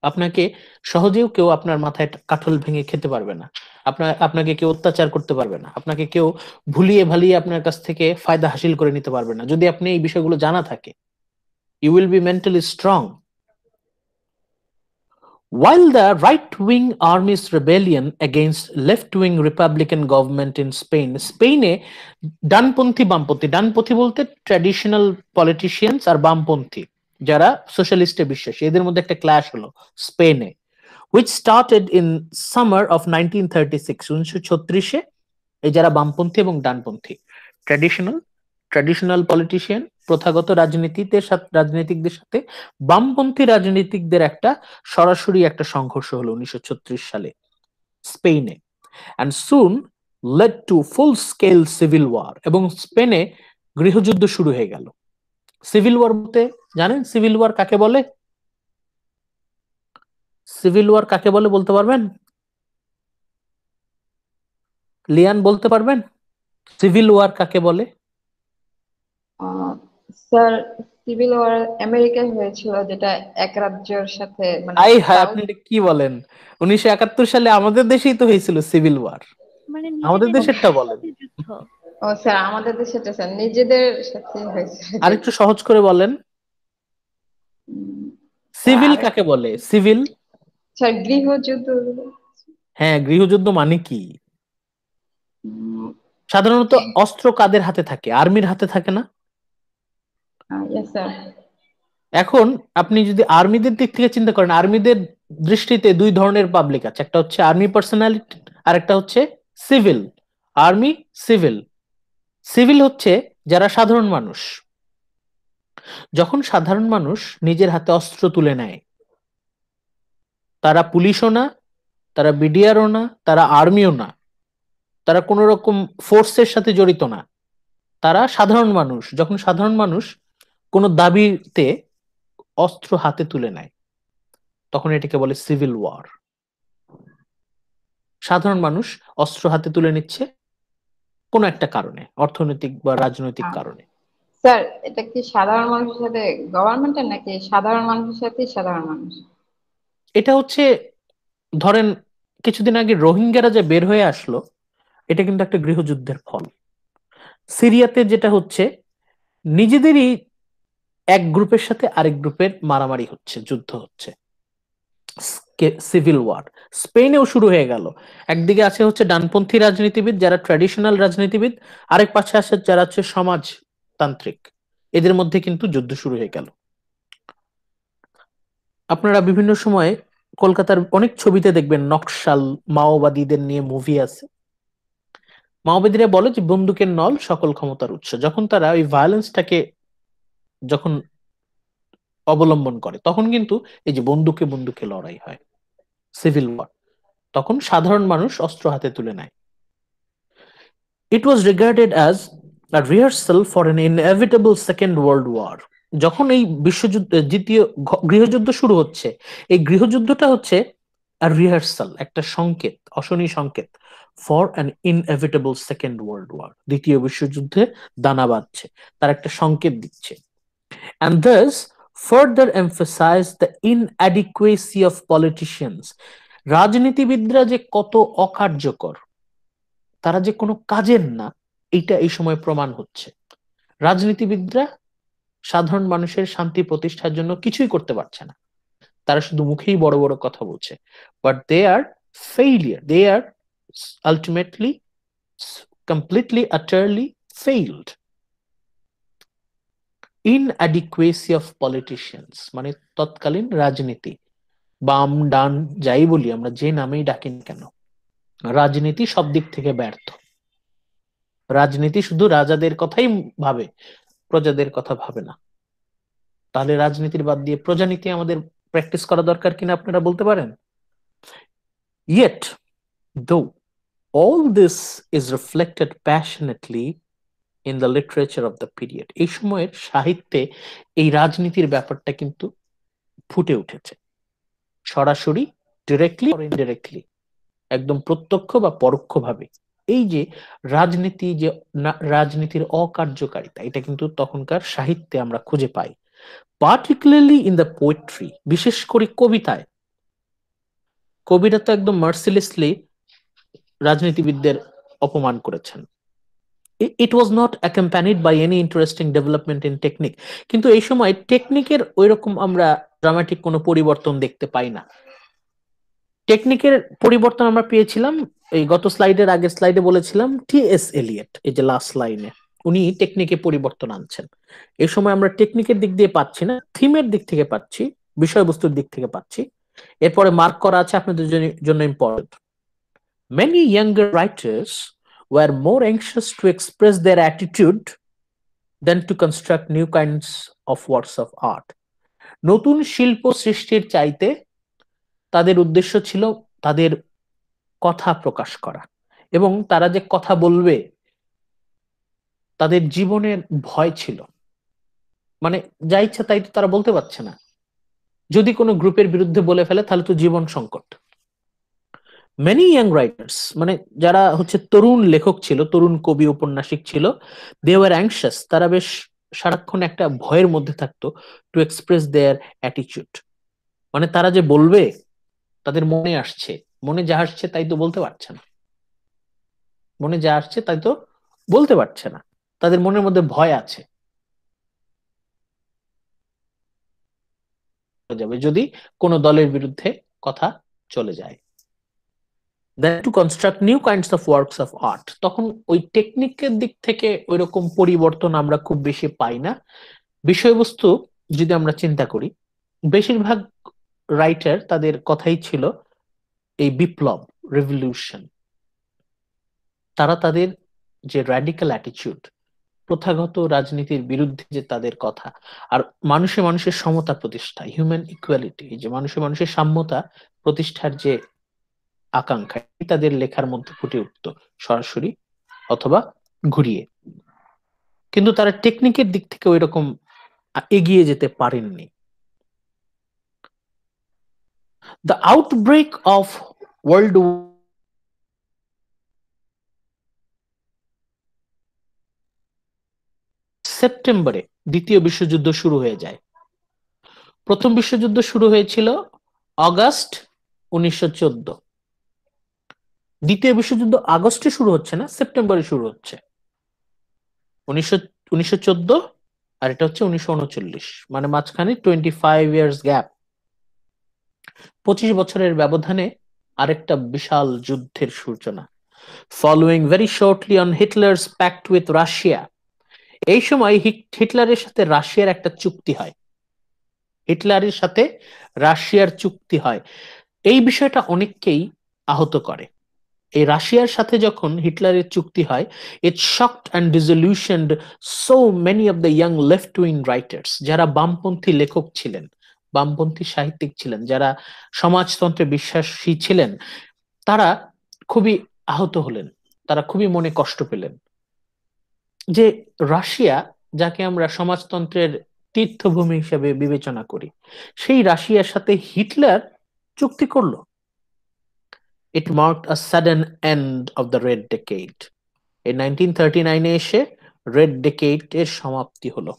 আপনাকে সহজেও কেউ আপনার মাথায় কাঠল ভেঙে খেতে পারবে না আপনার আপনাকে কেউ অত্যাচার করতে পারবে না আপনাকে কেউ ভুলিয়ে ভালিয়ে আপনার কাছ থেকে ফায়দা হাসিল করে নিতে পারবে না যদি আপনি এই বিষয়গুলো জানা থাকে you will be mentally strong While the right-wing army's rebellion against left-wing Republican government in Spain, স্পেনে ডানপন্থী বামপন্থী ডানপন্থী বলতে ট্র্যাডিশনাল পলিটিশিয়ানস আর বামপন্থী যারা সোশ্যালিস্টে বিশ্বাসী এদের মধ্যে একটা ক্ল্যাশ হলো স্পেনে which started in summer of 1936 1936 এ যারা বামপন্থী এবং ডানপন্থী ট্র্যাডিশনাল ট্র্যাডিশনাল পলিটিশিয়ান প্রথাগত রাজনীতিতে রাজনীতিকদের সাথে বামপন্থী রাজনীতিকদের একটা সরাসরি একটা সংঘর্ষ হলো উনিশশো সালে স্পেনে and soon led to full scale civil war এবং স্পেনে গৃহযুদ্ধ শুরু হয়ে গেল সিভিল ওয়ার বলতে জানেন সিভিল ওয়ার কাকে বলে সিভিল ওয়ার কাকে বলে বলতে পারবেন লিয়ান বলতে পারবেন সিভিল ওয়ার কাকে বলে স্যার সিভিল ওয়ার আমেরিকায় হয়েছিল যেটা এক রাজ্যের সাথে মানে আই হ্যাঁ আপনি কি বলেন উনিশশো একাত্তর সালে আমাদের দেশেই তো হয়েছিল সিভিল ওয়ার মানে আমাদের দেশেরটা বলেন ও স্যার আমাদের দেশেরটা স্যার নিজেদের সাথে হয়েছে আর একটু সহজ করে বলেন সিভিল কাকে বলে সিভিল স্যার গৃহযুদ্ধ হ্যাঁ গৃহযুদ্ধ মানে কি সাধারণত অস্ত্র কাদের হাতে থাকে আর্মির হাতে থাকে না Uh, এখন আপনি যদি আর্মিদের দিক থেকে চিন্তা করেন আর্মিদের দৃষ্টিতে দুই ধরনের পাবলিক আছে একটা হচ্ছে আর্মি পার্সোনালিটি আর একটা হচ্ছে সিভিল আর্মি সিভিল সিভিল হচ্ছে যারা সাধারণ মানুষ যখন সাধারণ মানুষ নিজের হাতে অস্ত্র তুলে নেয় তারা পুলিশও না তারা বিডিআরও না তারা আর্মিও না তারা কোনো রকম ফোর্সের সাথে জড়িত না তারা সাধারণ মানুষ যখন সাধারণ মানুষ কোনো দাবিতে অস্ত্র হাতে তুলে নেয় তখন এটাকে বলে সিভিল ওয়ার সাধারণ মানুষ অস্ত্র হাতে তুলে নিচ্ছে কোনো একটা কারণে অর্থনৈতিক বা রাজনৈতিক আচ্ছা। কারণে স্যার এটা কি সাধারণ মানুষের সাথে গভর্নমেন্টের নাকি সাধারণ মানুষের সাথে সাধারণ মানুষ এটা হচ্ছে ধরেন কিছুদিন আগে রোহিঙ্গারা যে বের হয়ে আসলো এটা কিন্তু একটা গৃহযুদ্ধের ফল সিরিয়াতে যেটা হচ্ছে নিজেদেরই এক গ্রুপের সাথে আরেক গ্রুপের মারামারি হচ্ছে যুদ্ধ হচ্ছে সিভিল ওয়ার স্পেনেও শুরু হয়ে গেল একদিকে আছে হচ্ছে ডানপন্থী রাজনীতিবিদ যারা ট্র্যাডিশনাল রাজনীতিবিদ আরেক পাশে আছে যারা হচ্ছে সমাজতান্ত্রিক এদের মধ্যে কিন্তু যুদ্ধ শুরু হয়ে গেল আপনারা বিভিন্ন সময় কলকাতার অনেক ছবিতে দেখবেন নকশাল মাওবাদীদের নিয়ে মুভি আছে মাওবাদীরা বলে যে বন্দুকের নল সকল ক্ষমতার উৎস যখন তারা ওই ভায়োলেন্সটাকে যখন অবলম্বন করে তখন কিন্তু এই যে বন্দুকে বন্দুকে লড়াই হয় সিভিল ওয়ার তখন সাধারণ মানুষ অস্ত্র হাতে তুলে নেয় it was regarded as rehearsal for an inevitable second world war যখন এই বিশ্বযুদ্ধ দ্বিতীয় গৃহযুদ্ধ শুরু হচ্ছে এই গৃহযুদ্ধটা হচ্ছে রিহার্সাল একটা সংকেত অশনি সংকেত for an inevitable second world war দ্বিতীয় বিশ্বযুদ্ধে দানা বাঁধছে তার একটা সংকেত দিচ্ছে and thus further emphasize the inadequacy of politicians রাজনীতিবিদরা যে কত অকার্যকর তারা যে কোনো কাজের না এটা এই সময় প্রমাণ হচ্ছে রাজনীতিবিদরা সাধারণ মানুষের শান্তি প্রতিষ্ঠার জন্য কিছুই করতে পারছে না তারা শুধু মুখেই বড় বড় কথা বলছে but they are failure they are ultimately completely utterly failed inadequacy of politicians মানে তৎকালীন রাজনীতি বাম ডান যাই বলি আমরা যে নামেই ডাকি কেন রাজনীতি সব দিক থেকে ব্যর্থ রাজনীতি শুধু রাজাদের কথাই ভাবে প্রজাদের কথা ভাবে না তাহলে রাজনীতির বাদ দিয়ে প্রজানীতি আমাদের প্র্যাকটিস করা দরকার কিনা আপনারা বলতে পারেন yet though all this is reflected passionately in the literature of the period এই সময়ের সাহিত্যে এই রাজনীতির ব্যাপারটা কিন্তু ফুটে উঠেছে সরাসরি ডিরেক্টলি ইনডিরেক্টলি একদম প্রত্যক্ষ বা পরোক্ষভাবে এই যে রাজনীতি যে রাজনীতির অকার্যকারিতা এটা কিন্তু তখনকার সাহিত্যে আমরা খুঁজে পাই পার্টিকুলারলি ইন দ্য পোয়েট্রি বিশেষ করে কবিতায় কবিরা তো একদম মার্সিলেসলি রাজনীতিবিদদের অপমান করেছেন it was not accompanied by any interesting development in technique কিন্তু এই সময় টেকনিকের ওইরকম আমরা ড্রামাটিক কোনো পরিবর্তন দেখতে পাই না টেকনিকের পরিবর্তন আমরা পেয়েছিলাম এই গত স্লাইডের আগে স্লাইডে বলেছিলাম টি এস এলিয়েট এই যে লাস্ট লাইনে উনি টেকনিকে পরিবর্তন আনছেন এই সময় আমরা টেকনিকের দিক দিয়ে পাচ্ছি না থিমের দিক থেকে পাচ্ছি বিষয়বস্তুর দিক থেকে পাচ্ছি এরপরে মার্ক করা আছে আপনাদের জন্য important many younger writers were more anxious to express their attitude than to construct new kinds of works of art. নতুন শিল্প সৃষ্টির চাইতে তাদের উদ্দেশ্য ছিল তাদের কথা প্রকাশ করা এবং তারা যে কথা বলবে তাদের জীবনের ভয় ছিল মানে যা ইচ্ছা তাই তো তারা বলতে পারছে না যদি কোনো গ্রুপের বিরুদ্ধে বলে ফেলে তাহলে তো জীবন সংকট মেনি ইয়াং রাইটার্স মানে যারা হচ্ছে তরুণ লেখক ছিল তরুণ কবি উপন্যাসিক ছিল দে ওয়ার অ্যাংশাস তারা বেশ সারাক্ষণ একটা ভয়ের মধ্যে থাকতো টু এক্সপ্রেস দেয়ার অ্যাটিচিউড মানে তারা যে বলবে তাদের মনে আসছে মনে যা আসছে তাই তো বলতে পারছে না মনে যা আসছে তাই তো বলতে পারছে না তাদের মনের মধ্যে ভয় আছে যাবে যদি কোনো দলের বিরুদ্ধে কথা চলে যায় then to construct new kinds of works of art তখন ওই টেকনিকের দিক থেকে ওই রকম পরিবর্তন আমরা খুব বেশি পাই না বিষয়বস্তু যদি আমরা চিন্তা করি বেশিরভাগ রাইটার তাদের কথাই ছিল এই বিপ্লব রেভলিউশন তারা তাদের যে র্যাডিক্যাল অ্যাটিচিউড প্রথাগত রাজনীতির বিরুদ্ধে যে তাদের কথা আর মানুষে মানুষের সমতা প্রতিষ্ঠা হিউম্যান ইকুয়ালিটি যে মানুষে মানুষের সাম্যতা প্রতিষ্ঠার যে আকাঙ্ক্ষা তাদের লেখার মধ্যে ফুটে উঠত সরাসরি অথবা ঘুরিয়ে কিন্তু তারা টেকনিকের দিক থেকে ওই রকম এগিয়ে যেতে পারেননি দ্য আউটব্রেক অফ ওয়ার্ল্ড সেপ্টেম্বরে দ্বিতীয় বিশ্বযুদ্ধ শুরু হয়ে যায় প্রথম বিশ্বযুদ্ধ শুরু হয়েছিল অগাস্ট উনিশশো দ্বিতীয় বিশ্বযুদ্ধ আগস্টে শুরু হচ্ছে না সেপ্টেম্বরে শুরু হচ্ছে উনিশশো উনিশশো চোদ্দ আর এটা হচ্ছে উনিশশো উনচল্লিশ মানে মাঝখানে টোয়েন্টি ফাইভ ইয়ার্স গ্যাপ পঁচিশ বছরের ব্যবধানে আরেকটা বিশাল যুদ্ধের সূচনা following very shortly on Hitler's pact with Russia এই সময় হিটলারের সাথে রাশিয়ার একটা চুক্তি হয় হিটলারের সাথে রাশিয়ার চুক্তি হয় এই বিষয়টা অনেককেই আহত করে এই রাশিয়ার সাথে যখন হিটলারের চুক্তি হয় it shocked and disillusion so many of the young left wing writers যারা বামপন্থী লেখক ছিলেন বামপন্থী সাহিত্যিক ছিলেন যারা সমাজতন্ত্রে বিশ্বাসী ছিলেন তারা খুবই আহত হলেন তারা খুবই মনে কষ্ট পেলেন যে রাশিয়া যাকে আমরা সমাজতন্ত্রের তীর্থভূমি হিসেবে বিবেচনা করি সেই রাশিয়ার সাথে হিটলার চুক্তি করলো It marked a sudden end of the Red Decade. এই 1939 থার্টি নাইনে এসে রেড ডেকেড এর সমাপ্তি হলো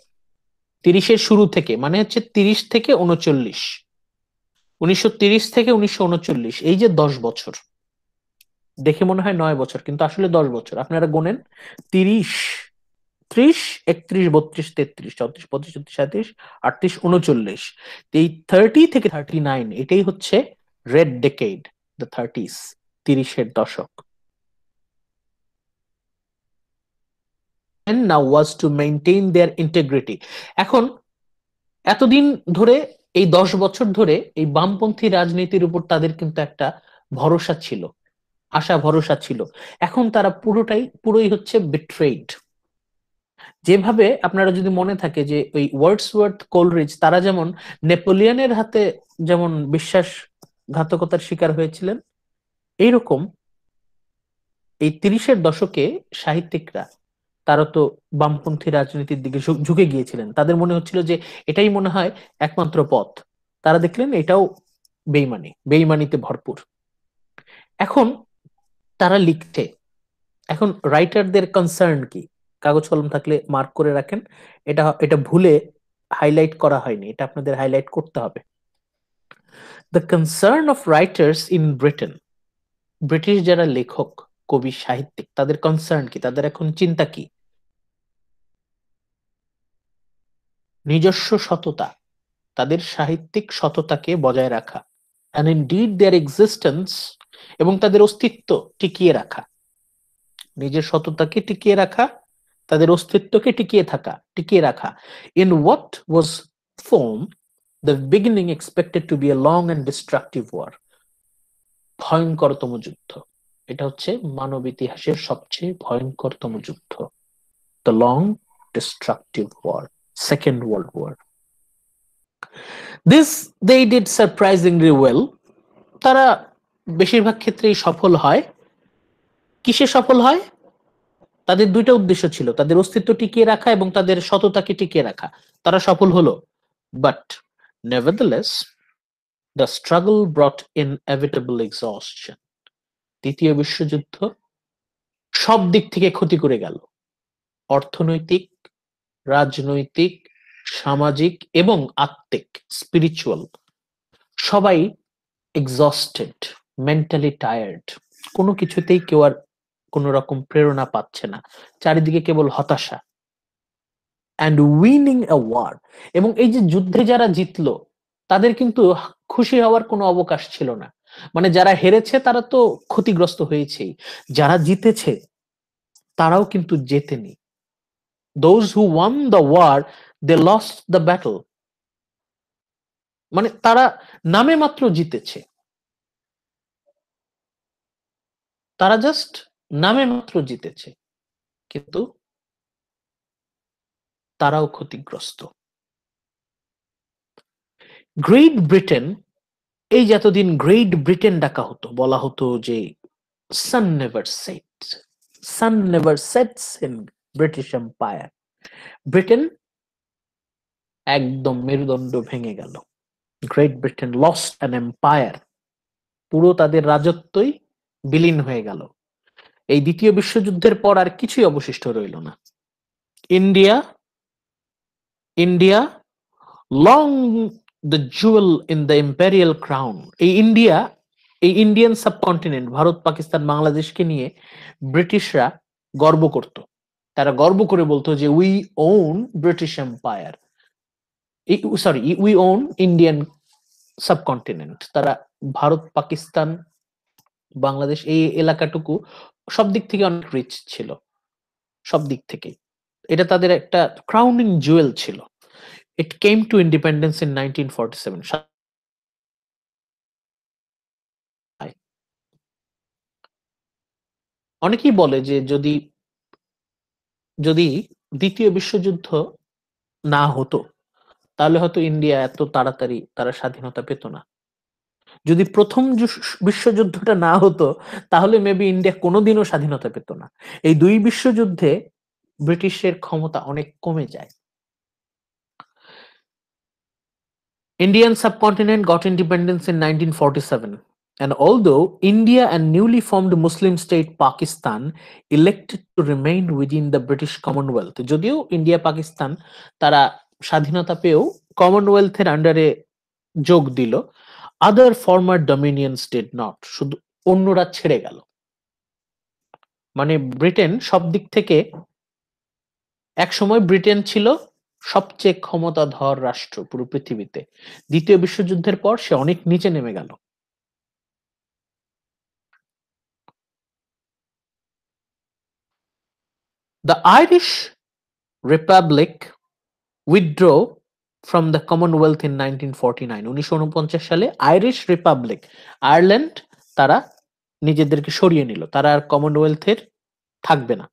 তিরিশের শুরু থেকে মানে হচ্ছে তিরিশ থেকে উনচল্লিশ উনিশশো তিরিশ থেকে উনিশশো উনচল্লিশ এই যে দশ বছর দেখে মনে হয় নয় বছর কিন্তু আসলে দশ বছর আপনারা গোনেন তিরিশ ত্রিশ একত্রিশ বত্রিশ তেত্রিশ চৌত্রিশ পঁচিশ ছত্রিশ আটত্রিশ উনচল্লিশ এই থার্টি থেকে থার্টি নাইন এটাই হচ্ছে রেড ডেকেড দ্য থার্টিস তিরিশের দশক now was to maintain their integrity এখন এতদিন ধরে এই দশ বছর ধরে এই বামপন্থী রাজনীতির উপর তাদের কিন্তু একটা ভরসা ছিল আশা ভরসা ছিল এখন তারা পুরোটাই পুরোই হচ্ছে বিট্রেড যেভাবে আপনারা যদি মনে থাকে যে ওই ওয়ার্ডসওয়ার্থ কোলরিজ তারা যেমন নেপোলিয়নের হাতে যেমন বিশ্বাস ঘাতকতার শিকার হয়েছিলেন এইরকম এই তিরিশের দশকে সাহিত্যিকরা তারা তো বামপন্থী রাজনীতির দিকে ঝুঁকে গিয়েছিলেন তাদের মনে হচ্ছিল যে এটাই মনে হয় একমাত্র পথ তারা দেখলেন এটাও বেইমানি বেইমানিতে ভরপুর এখন তারা লিখছে এখন রাইটারদের কনসার্ন কি কাগজ কলম থাকলে মার্ক করে রাখেন এটা এটা ভুলে হাইলাইট করা হয়নি এটা আপনাদের হাইলাইট করতে হবে the concern of writers in Britain British যারা লেখক কবি সাহিত্যিক তাদের কনসার্ন কি তাদের এখন চিন্তা কি নিজস্ব সততা তাদের সাহিত্যিক সততাকে বজায় রাখা and indeed their existence এবং তাদের অস্তিত্ব টিকিয়ে রাখা নিজের সততাকে টিকিয়ে রাখা তাদের অস্তিত্বকে টিকিয়ে থাকা টিকিয়ে রাখা in what was from the beginning expected to be a long and destructive war ভয়ঙ্করতম যুদ্ধ এটা হচ্ছে মানব ইতিহাসের সবচেয়ে ভয়ঙ্করতম যুদ্ধ the long destructive war second world war this they did surprisingly well তারা বেশিরভাগ ক্ষেত্রেই সফল হয় কিসে সফল হয় তাদের দুইটা উদ্দেশ্য ছিল তাদের অস্তিত্ব টিকিয়ে রাখা এবং তাদের সততাকে টিকিয়ে রাখা তারা সফল হলো but Nevertheless, the struggle brought inevitable exhaustion. দ্বিতীয় বিশ্বযুদ্ধ সব দিক থেকে ক্ষতি করে গেল অর্থনৈতিক রাজনৈতিক সামাজিক এবং আত্মিক স্পিরিচুয়াল সবাই এক্সস্টেড মেন্টালি টায়ার্ড কোনো কিছুতেই কেউ আর কোনো রকম প্রেরণা পাচ্ছে না চারিদিকে কেবল হতাশা অ্যান্ড উইনিং এ ওয়ার এবং এই যে যুদ্ধে যারা জিতলো তাদের কিন্তু খুশি হওয়ার কোনো অবকাশ ছিল না মানে যারা হেরেছে তারা তো ক্ষতিগ্রস্ত হয়েছেই যারা জিতেছে তারাও কিন্তু জেতেনি those who won the war they lost the battle মানে তারা নামে মাত্র জিতেছে তারা জাস্ট নামে মাত্র জিতেছে কিন্তু তারাও ক্ষতিগ্রস্ত গ্রেট ব্রিটেন এই যতদিন গ্রেট ব্রিটেন ডাকা হতো বলা হতো যে sun never set sun never sets in British empire Britain একদম মেরুদণ্ড ভেঙে গেল great Britain lost an empire পুরো তাদের রাজত্বই বিলীন হয়ে গেল এই দ্বিতীয় বিশ্বযুদ্ধের পর আর কিছুই অবশিষ্ট রইল না India India, long the jewel in the imperial crown. এই ইন্ডিয়া এই ইন্ডিয়ান সাবকন্টিনেন্ট ভারত পাকিস্তান বাংলাদেশকে নিয়ে ব্রিটিশরা গর্ব করত তারা গর্ব করে বলতো যে we own British empire sorry we own Indian subcontinent তারা ভারত পাকিস্তান বাংলাদেশ এই এলাকাটুকু সব দিক থেকে অনেক রিচ ছিল সব দিক থেকেই এটা তাদের একটা ক্রাউনিং জুয়েল ছিল it came to independence in nineteen seven অনেকেই বলে যে যদি যদি দ্বিতীয় বিশ্বযুদ্ধ না হতো তাহলে হয়তো ইন্ডিয়া এত তাড়াতাড়ি তারা স্বাধীনতা পেত না যদি প্রথম বিশ্বযুদ্ধটা না হতো তাহলে মেবি ইন্ডিয়া কোনোদিনও স্বাধীনতা পেত না এই দুই বিশ্বযুদ্ধে ব্রিটিশের ক্ষমতা অনেক কমে যায় Indian subcontinent got independence in 1947, and although India and newly formed Muslim state Pakistan elected to remain within the British Commonwealth, যদিও ইন্ডিয়া পাকিস্তান তারা স্বাধীনতা পেয়েও কমনওয়েলথের আন্ডারে যোগ দিল other former dominions did not শুধু অন্যরা ছেড়ে গেল মানে ব্রিটেন সব দিক থেকে একসময় ব্রিটেন ছিল সবচেয়ে ক্ষমতাধর রাষ্ট্র পুরো পৃথিবীতে দ্বিতীয় বিশ্বযুদ্ধের পর সে অনেক নিচে নেমে গেল the Irish republic Irish from the commonwealth the nineteen in nine উনিশশো উনপঞ্চাশ সালে আইরিশ রিপাবলিক আয়ারল্যান্ড তারা নিজেদেরকে সরিয়ে নিল তারা আর কমনওয়েলথের থাকবে না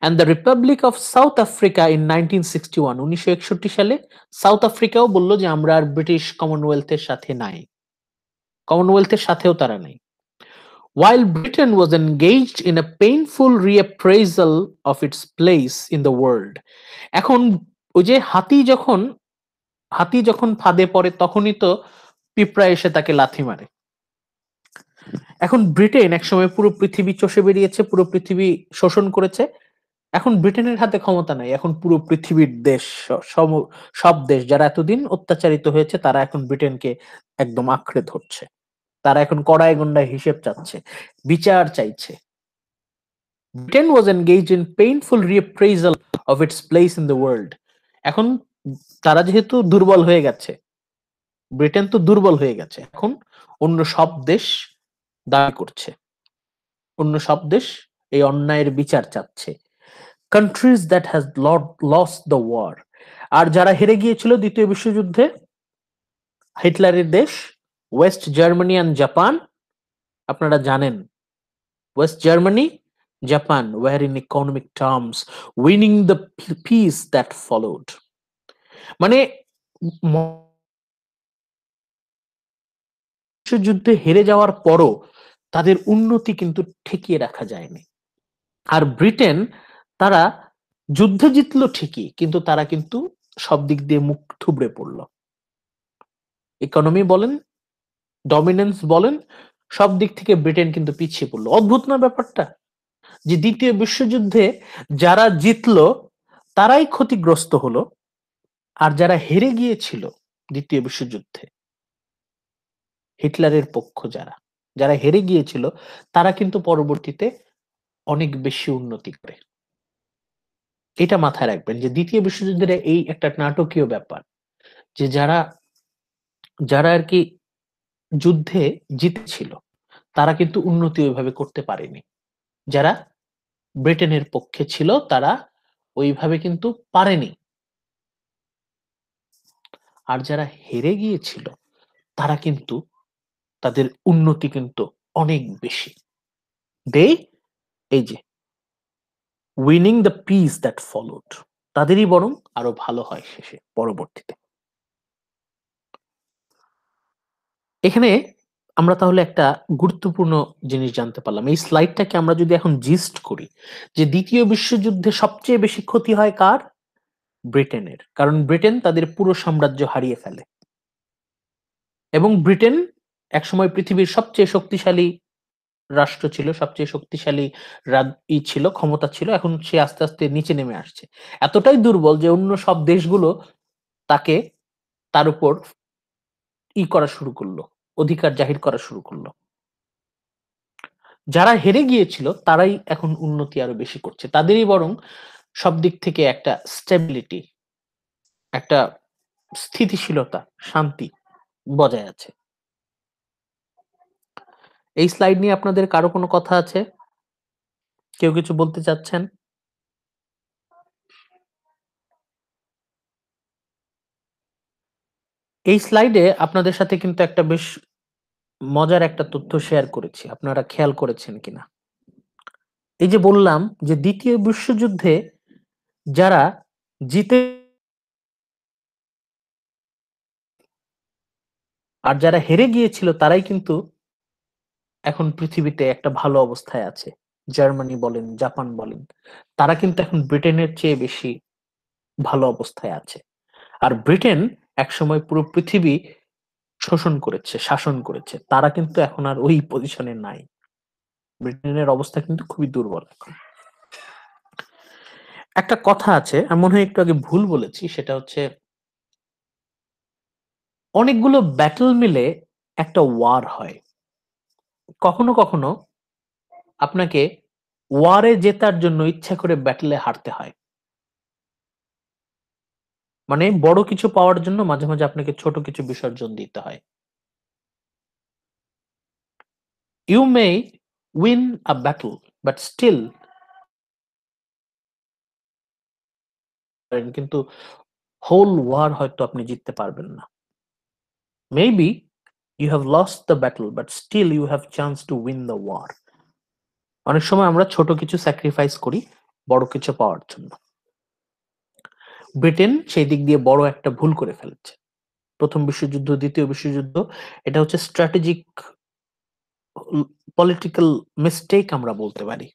and the republic of South Africa in nineteen sixty one উনিশশো একষট্টি সালে সাউথ আফ্রিকাও বললো যে আমরা আর ব্রিটিশ কমনওয়েলথের সাথে নাই কমনওয়েলথের সাথেও তারা নেই while Britain was engaged in a painful reappraisal of its place in the world. এখন ওই যে হাতি যখন হাতি যখন ফাঁদে পড়ে তখনই তো পিঁপড়া এসে তাকে লাথি মারে এখন ব্রিটেন একসময় পুরো পৃথিবী চষে বেরিয়েছে পুরো পৃথিবী শোষণ করেছে এখন ব্রিটেনের হাতে ক্ষমতা নাই এখন পুরো পৃথিবীর দেশ সব দেশ যারা এতদিন অত্যাচারিত হয়েছে তারা এখন ব্রিটেনকে একদম আঁকড়ে ধরছে তারা এখন কড়ায় গন্ডায় হিসেব চাচ্ছে বিচার চাইছে Britain was engage in painful reprisal of its place in the world এখন তারা যেহেতু দুর্বল হয়ে গেছে ব্রিটেন তো দুর্বল হয়ে গেছে এখন অন্য সব দেশ দাবি করছে অন্য সব দেশ এই অন্যায়ের বিচার চাচ্ছে countries that has lost the war আর যারা হেরে গিয়েছিল দ্বিতীয় বিশ্বযুদ্ধে হিটলারের দেশ ওয়েস্ট জার্মানি অ্যান্ড জাপান আপনারা জানেন west Germany Japan war in economic terms winning the peace that followed মানে বিশ্বযুদ্ধে হেরে যাওয়ার পরও তাদের উন্নতি কিন্তু ঠেকিয়ে রাখা যায়নি আর ব্রিটেন তারা যুদ্ধে জিতলো ঠিকই কিন্তু তারা কিন্তু সব দিক দিয়ে মুখ থুবড়ে পড়ল ইকোনমি বলেন ডমিনেন্স বলেন সব দিক থেকে ব্রিটেন কিন্তু পিছিয়ে পড়লো অদ্ভুত না ব্যাপারটা যে দ্বিতীয় বিশ্বযুদ্ধে যারা জিতল তারাই ক্ষতিগ্রস্ত হলো আর যারা হেরে গিয়েছিল দ্বিতীয় বিশ্বযুদ্ধে হিটলারের পক্ষ যারা যারা হেরে গিয়েছিল তারা কিন্তু পরবর্তীতে অনেক বেশি উন্নতি করে এটা মাথায় রাখবেন যে দ্বিতীয় বিশ্বযুদ্ধের এই একটা নাটকীয় ব্যাপার যে যারা যারা আর কি যুদ্ধে জিতেছিল তারা কিন্তু উন্নতি ওইভাবে করতে পারেনি যারা ব্রিটেনের পক্ষে ছিল তারা ওইভাবে কিন্তু পারেনি আর যারা হেরে গিয়েছিল তারা কিন্তু তাদের উন্নতি কিন্তু অনেক বেশি দে এই যে winning the peace that followed তাদেরই বরং আরো ভালো হয় শেষে পরবর্তীতে এখানে আমরা তাহলে একটা গুরুত্বপূর্ণ জিনিস জানতে পারলাম এই স্লাইডটাকে আমরা যদি এখন জিস্ট করি যে দ্বিতীয় বিশ্বযুদ্ধে সবচেয়ে বেশি ক্ষতি হয় কার ব্রিটেনের কারণ ব্রিটেন তাদের পুরো সাম্রাজ্য হারিয়ে ফেলে এবং ব্রিটেন একসময় পৃথিবীর সবচেয়ে শক্তিশালী রাষ্ট্র ছিল সবচেয়ে শক্তিশালী ই ছিল ক্ষমতা ছিল এখন সে আস্তে আস্তে নিচে নেমে আসছে এতটাই দুর্বল যে অন্য সব দেশগুলো তাকে তার উপর ই করা শুরু করলো অধিকার জাহির করা শুরু করলো যারা হেরে গিয়েছিল তারাই এখন উন্নতি আরো বেশি করছে তাদেরই বরং সব দিক থেকে একটা স্টেবিলিটি একটা স্থিতিশীলতা শান্তি বজায় আছে এই স্লাইড নিয়ে আপনাদের কারো কোনো কথা আছে কেউ কিছু বলতে চাচ্ছেন এই স্লাইডে আপনাদের সাথে কিন্তু একটা বেশ মজার একটা তথ্য শেয়ার করেছি আপনারা খেয়াল করেছেন কিনা এই যে বললাম যে দ্বিতীয় বিশ্বযুদ্ধে যারা জিতে আর যারা হেরে গিয়েছিল তারাই কিন্তু এখন পৃথিবীতে একটা ভালো অবস্থায় আছে জার্মানি বলেন জাপান বলেন তারা কিন্তু এখন ব্রিটেনের চেয়ে বেশি ভালো অবস্থায় আছে আর ব্রিটেন একসময় পুরো পৃথিবী শোষণ করেছে শাসন করেছে তারা কিন্তু এখন আর ওই পজিশনে নাই ব্রিটেনের অবস্থা কিন্তু খুবই দুর্বল এখন একটা কথা আছে আমি মনে হয় একটু আগে ভুল বলেছি সেটা হচ্ছে অনেকগুলো ব্যাটল মিলে একটা ওয়ার হয় কখনো কখনো আপনাকে ওয়ারে জেতার জন্য ইচ্ছা করে ব্যাটলে হারতে হয় মানে বড় কিছু পাওয়ার জন্য মাঝে মাঝে আপনাকে ছোট কিছু বিসর্জন দিতে হয় you may win a battle but still কিন্তু হোল ওয়ার হয়তো আপনি জিততে পারবেন না maybe you have lost the battle but still you have chance to win the war অনেক সময় আমরা ছোট কিছু স্যাক্রিফাইস করি বড় কিছু পাওয়ার জন্য ব্রিটেন সেই দিক দিয়ে বড় একটা ভুল করে ফেলেছে প্রথম বিশ্বযুদ্ধ দ্বিতীয় বিশ্বযুদ্ধ এটা হচ্ছে স্ট্র্যাটেজিক পলিটিক্যাল মিস্টেক আমরা বলতে পারি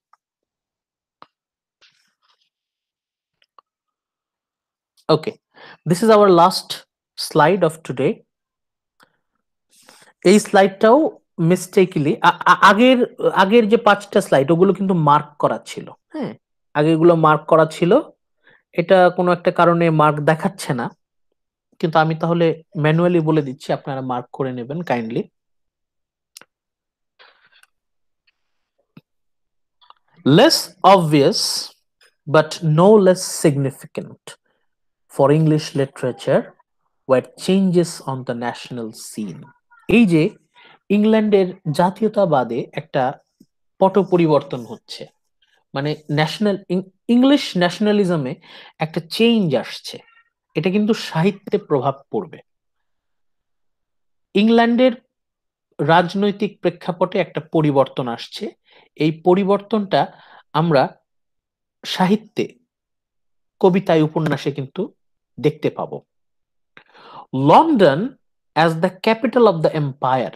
okay this is our last slide of today এই স্লাইডটাও মিস্টেকলি আগের আগের যে পাঁচটা স্লাইড ওগুলো কিন্তু মার্ক করা ছিল হ্যাঁ আগেগুলো মার্ক করা ছিল এটা কোনো একটা কারণে মার্ক দেখাচ্ছে না কিন্তু আমি তাহলে ম্যানুয়ালি বলে দিচ্ছি আপনারা মার্ক করে নেবেন kindly less obvious but no less significant for English literature what changes on the national scene এই যে ইংল্যান্ডের জাতীয়তাবাদে একটা পট পরিবর্তন হচ্ছে মানে ন্যাশনাল ইংলিশ ন্যাশনালিজমে একটা চেঞ্জ আসছে এটা কিন্তু সাহিত্যে প্রভাব পড়বে ইংল্যান্ডের রাজনৈতিক প্রেক্ষাপটে একটা পরিবর্তন আসছে এই পরিবর্তনটা আমরা সাহিত্যে কবিতায় উপন্যাসে কিন্তু দেখতে পাব London as the capital of the empire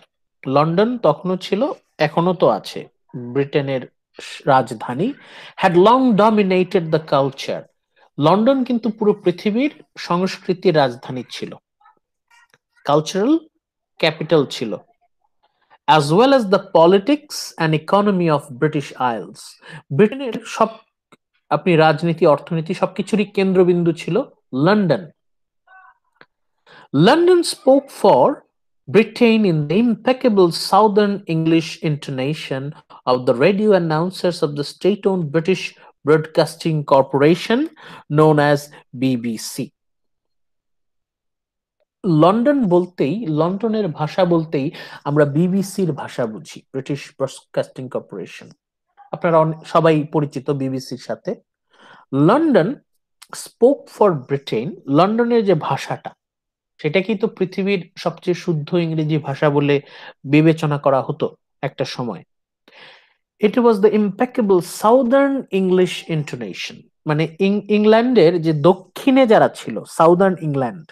London তখনও ছিল এখনো তো আছে ব্রিটেনের রাজধানী had long dominated the culture London কিন্তু পুরো পৃথিবীর সংস্কৃতির রাজধানী ছিল কালচারাল ক্যাপিটাল ছিল as well as the politics and economy of British Isles ব্রিটেনের সব আপনি রাজনীতি অর্থনীতি সবকিছুরই কেন্দ্রবিন্দু ছিল London London spoke for Britain in the impeccable Southern English intonation of the radio announcers of the state owned British Broadcasting Corporation, known as BBC. London বলতেই লন্ডনের ভাষা বলতেই আমরা বিবিসির ভাষা বুঝি ব্রিটিশ ব্রডকাস্টিং কর্পোরেশন আপনারা সবাই পরিচিত বিবিসির সাথে লন্ডন স্পোক ফর ব্রিটেন লন্ডনের যে ভাষাটা সেটাকেই তো পৃথিবীর সবচেয়ে শুদ্ধ ইংরেজি ভাষা বলে বিবেচনা করা হতো একটা সময় it was the impeccable southern English intonation মানে ইংল্যান্ডের যে দক্ষিণে যারা ছিল সাউদার্ন ইংল্যান্ড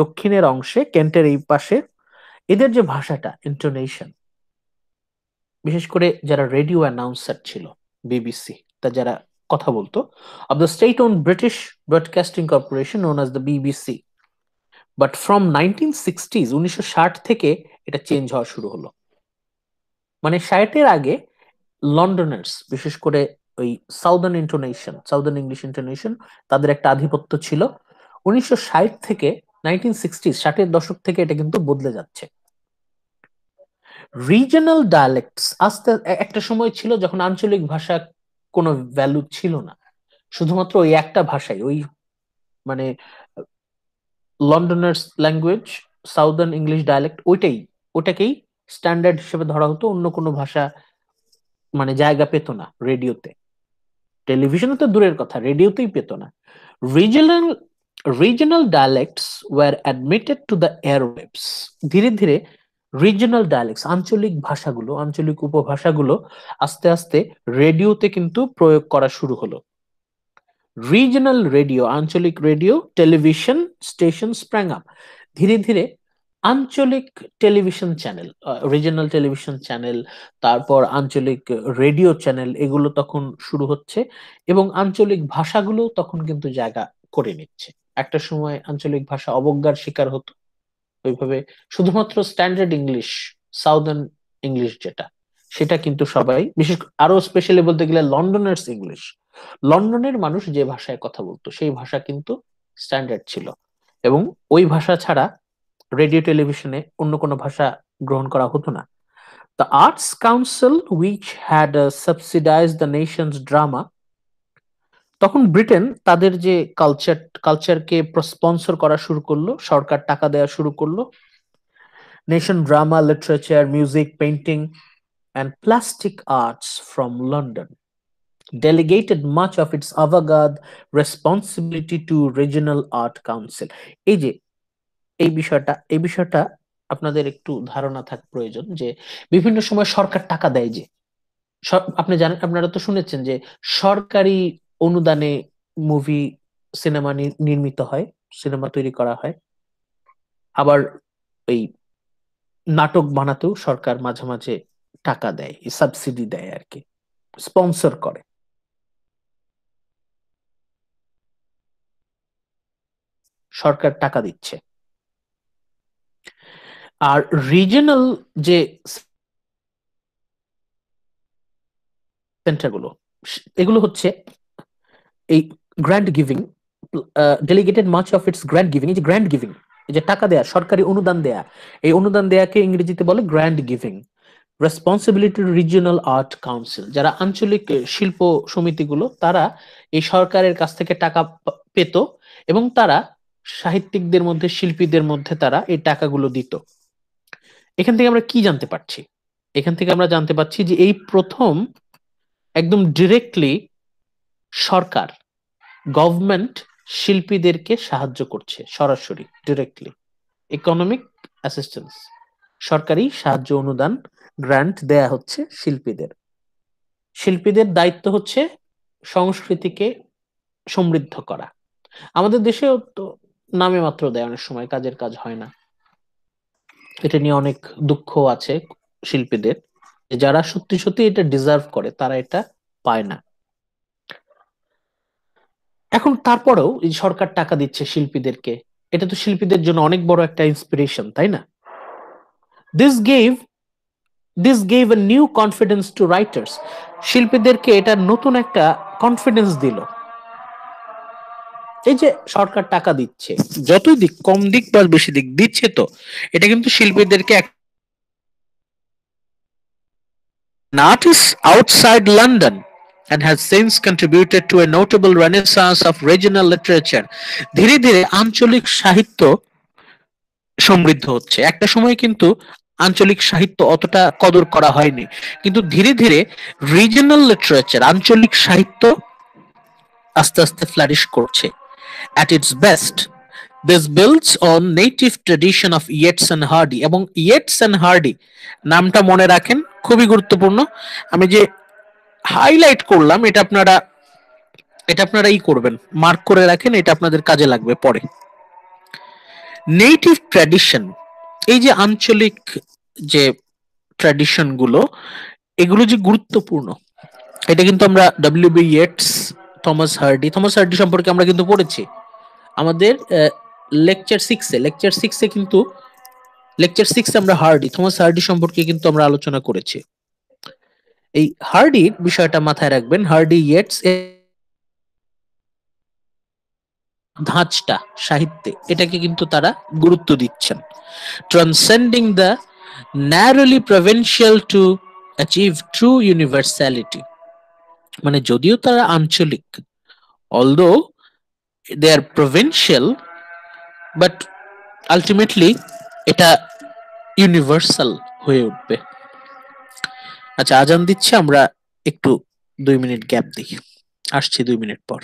দক্ষিণের অংশে কেন্টের এই পাশে এদের যে ভাষাটা ইন্টোনেশন বিশেষ করে যারা রেডিও অ্যানাউন্সার ছিল বিবিসি তা যারা কথা বলতো of the state own British Broadcasting Corporation known as the BBC but from nineteen sixties উনিশশো ষাট থেকে এটা চেঞ্জ হওয়া শুরু হলো মানে ষাটের আগে লন্ডনার্স বিশেষ করে ওই southern intonation southern English intonation তাদের একটা আধিপত্য ছিল উনিশশো ষাট থেকে নাইনটিন সিক্সটিজ ষাটের দশক থেকে এটা কিন্তু বদলে যাচ্ছে রিজনাল ডায়ালেক্টস আস্তে একটা সময় ছিল যখন আঞ্চলিক ভাষা কোনো ভ্যালু ছিল না শুধুমাত্র ওই একটা ভাষাই ওই মানে লন্ডনের ল্যাঙ্গুয়েজ সাউদার্ন ইংলিশ ডায়ালেক্ট ওইটাই ওটাকেই স্ট্যান্ডার্ড হিসেবে ধরা হতো অন্য কোনো ভাষা মানে জায়গা পেত না রেডিওতে টেলিভিশনে তো দূরের কথা রেডিওতেই পেত না regional regional dialects were admitted to the airwaves ধীরে ধীরে রিজনাল ডায়ালেক্টস আঞ্চলিক ভাষাগুলো আঞ্চলিক উপভাষাগুলো আস্তে আস্তে রেডিওতে কিন্তু প্রয়োগ করা শুরু হলো রিজনাল রেডিও আঞ্চলিক radio television station sprang up ধীরে ধীরে আঞ্চলিক television channel regional television channel তারপর আঞ্চলিক রেডিও চ্যানেল এগুলো তখন শুরু হচ্ছে এবং আঞ্চলিক ভাষাগুলো তখন কিন্তু জায়গা করে নিচ্ছে একটা সময় আঞ্চলিক ভাষা অবজ্ঞার শিকার হতো ওইভাবে শুধুমাত্র স্ট্যান্ডার্ড ইংলিশ সাউদার্ন ইংলিশ যেটা সেটা কিন্তু সবাই বিশেষ আরো স্পেশালি বলতে গেলে লন্ডনার্স ইংলিশ লন্ডনের মানুষ যে ভাষায় কথা বলতো সেই ভাষা কিন্তু স্ট্যান্ডার্ড ছিল এবং ওই ভাষা ছাড়া রেডিও টেলিভিশনে অন্য কোনো ভাষা গ্রহণ করা হতো না the arts council which had subsidise the nation's drama তখন ব্রিটেন তাদের যে কালচার কালচারকে স্পন্সর করা শুরু করলো সরকার টাকা দেওয়া শুরু করলো nation drama literature music painting and plastic arts from London delegated much of its আভাগাদ responsibility to regional art council এই যে এই বিষয়টা এই বিষয়টা আপনাদের একটু ধারণা থাক প্রয়োজন যে বিভিন্ন সময় সরকার টাকা দেয় যে আপনি জানেন আপনারা তো শুনেছেন যে সরকারি অনুদানে মুভি সিনেমা নির্মিত হয় সিনেমা তৈরি করা হয় আবার এই নাটক বানাতেও সরকার মাঝে মাঝে টাকা দেয় সাবসিডি দেয় আর কি স্পন্সর করে সরকার টাকা দিচ্ছে আর রিজনাল যে সেন্টারগুলো এগুলো হচ্ছে এই grant giving delegated much of its grant giving এই যে গ্র্যান্ড গিভিং যে টাকা দেয়া সরকারি অনুদান দেয়া এই অনুদান দেয়াকে ইংরেজিতে বলে grant giving responsibility regional art council যারা আঞ্চলিক শিল্প সমিতিগুলো তারা এই সরকারের কাছ থেকে টাকা পেত এবং তারা সাহিত্যিকদের মধ্যে শিল্পীদের মধ্যে তারা এই টাকাগুলো দিত এখান থেকে আমরা কি জানতে পারছি এখান থেকে আমরা জানতে পারছি যে এই প্রথম একদম ডিরেক্টলি সরকার গভর্নমেন্ট শিল্পীদেরকে সাহায্য করছে সরাসরি ডিরেক্টলি ইকোনমিক অ্যাসিস্ট্যান্স সরকারি সাহায্য অনুদান গ্রান্ট দেয়া হচ্ছে শিল্পীদের শিল্পীদের দায়িত্ব হচ্ছে সংস্কৃতিকে সমৃদ্ধ করা আমাদের দেশেও তো নামে মাত্র দেয় অনেক সময় কাজের কাজ হয় না এটা নিয়ে অনেক দুঃখ আছে শিল্পীদের যারা সত্যি সত্যি এটা ডিজার্ভ করে তারা এটা পায় না এখন তারপরেও সরকার টাকা দিচ্ছে শিল্পীদেরকে এটা তো শিল্পীদের জন্য অনেক বড় একটা ইন্সপিরেশন তাই না this gave this gave a new confidence to writers শিল্পীদেরকে এটা নতুন একটা কনফিডেন্স দিল এই যে সরকার টাকা দিচ্ছে যতই দিক কম দিক বা বেশি দিক দিচ্ছে তো এটা কিন্তু শিল্পীদেরকে এক artist outside London and has since contributed to a notable renaissance of regional literature ধীরে ধীরে আঞ্চলিক সাহিত্য সমৃদ্ধ হচ্ছে একটা সময় কিন্তু আঞ্চলিক সাহিত্য অতটা কদর করা হয়নি কিন্তু ধীরে ধীরে রিজনাল লিটারেচার আঞ্চলিক সাহিত্য আস্তে আস্তে ফ্ল্যারিশ করছে At its best, this builds on native tradition of Yeats and Hardy এবং Yeats and Hardy নামটা মনে রাখেন খুবই গুরুত্বপূর্ণ আমি যে হাইলাইট করলাম এটা আপনারা এটা আপনারা ই করবেন মার্ক করে রাখেন এটা আপনাদের কাজে লাগবে পরে নেটিভ ট্র্যাডিশন এই যে আঞ্চলিক যে ট্র্যাডিশন গুলো এগুলো যে গুরুত্বপূর্ণ এটা কিন্তু আমরা W B Yeats Thomas Hardy Thomas Hardy সম্পর্কে আমরা কিন্তু পড়েছি আমাদের লেকচার সিক্সে লেকচার সিক্সে কিন্তু লেকচার সিক্সে আমরা হার্ডি থমাস হার্ডি সম্পর্কে কিন্তু আমরা আলোচনা করেছি এই হার্ডির বিষয়টা মাথায় রাখবেন হার্ডি ইয়েটস ধাঁচটা সাহিত্যে এটাকে কিন্তু তারা গুরুত্ব দিচ্ছেন transcending the narrowly provincial to achieve true universality মানে যদিও তারা আঞ্চলিক although they are provincial but ultimately এটা ইউনিভার্সাল হয়ে উঠবে আচ্ছা আজান দিচ্ছি আমরা একটু দুই মিনিট গ্যাপ দিই আসছি দুই মিনিট পর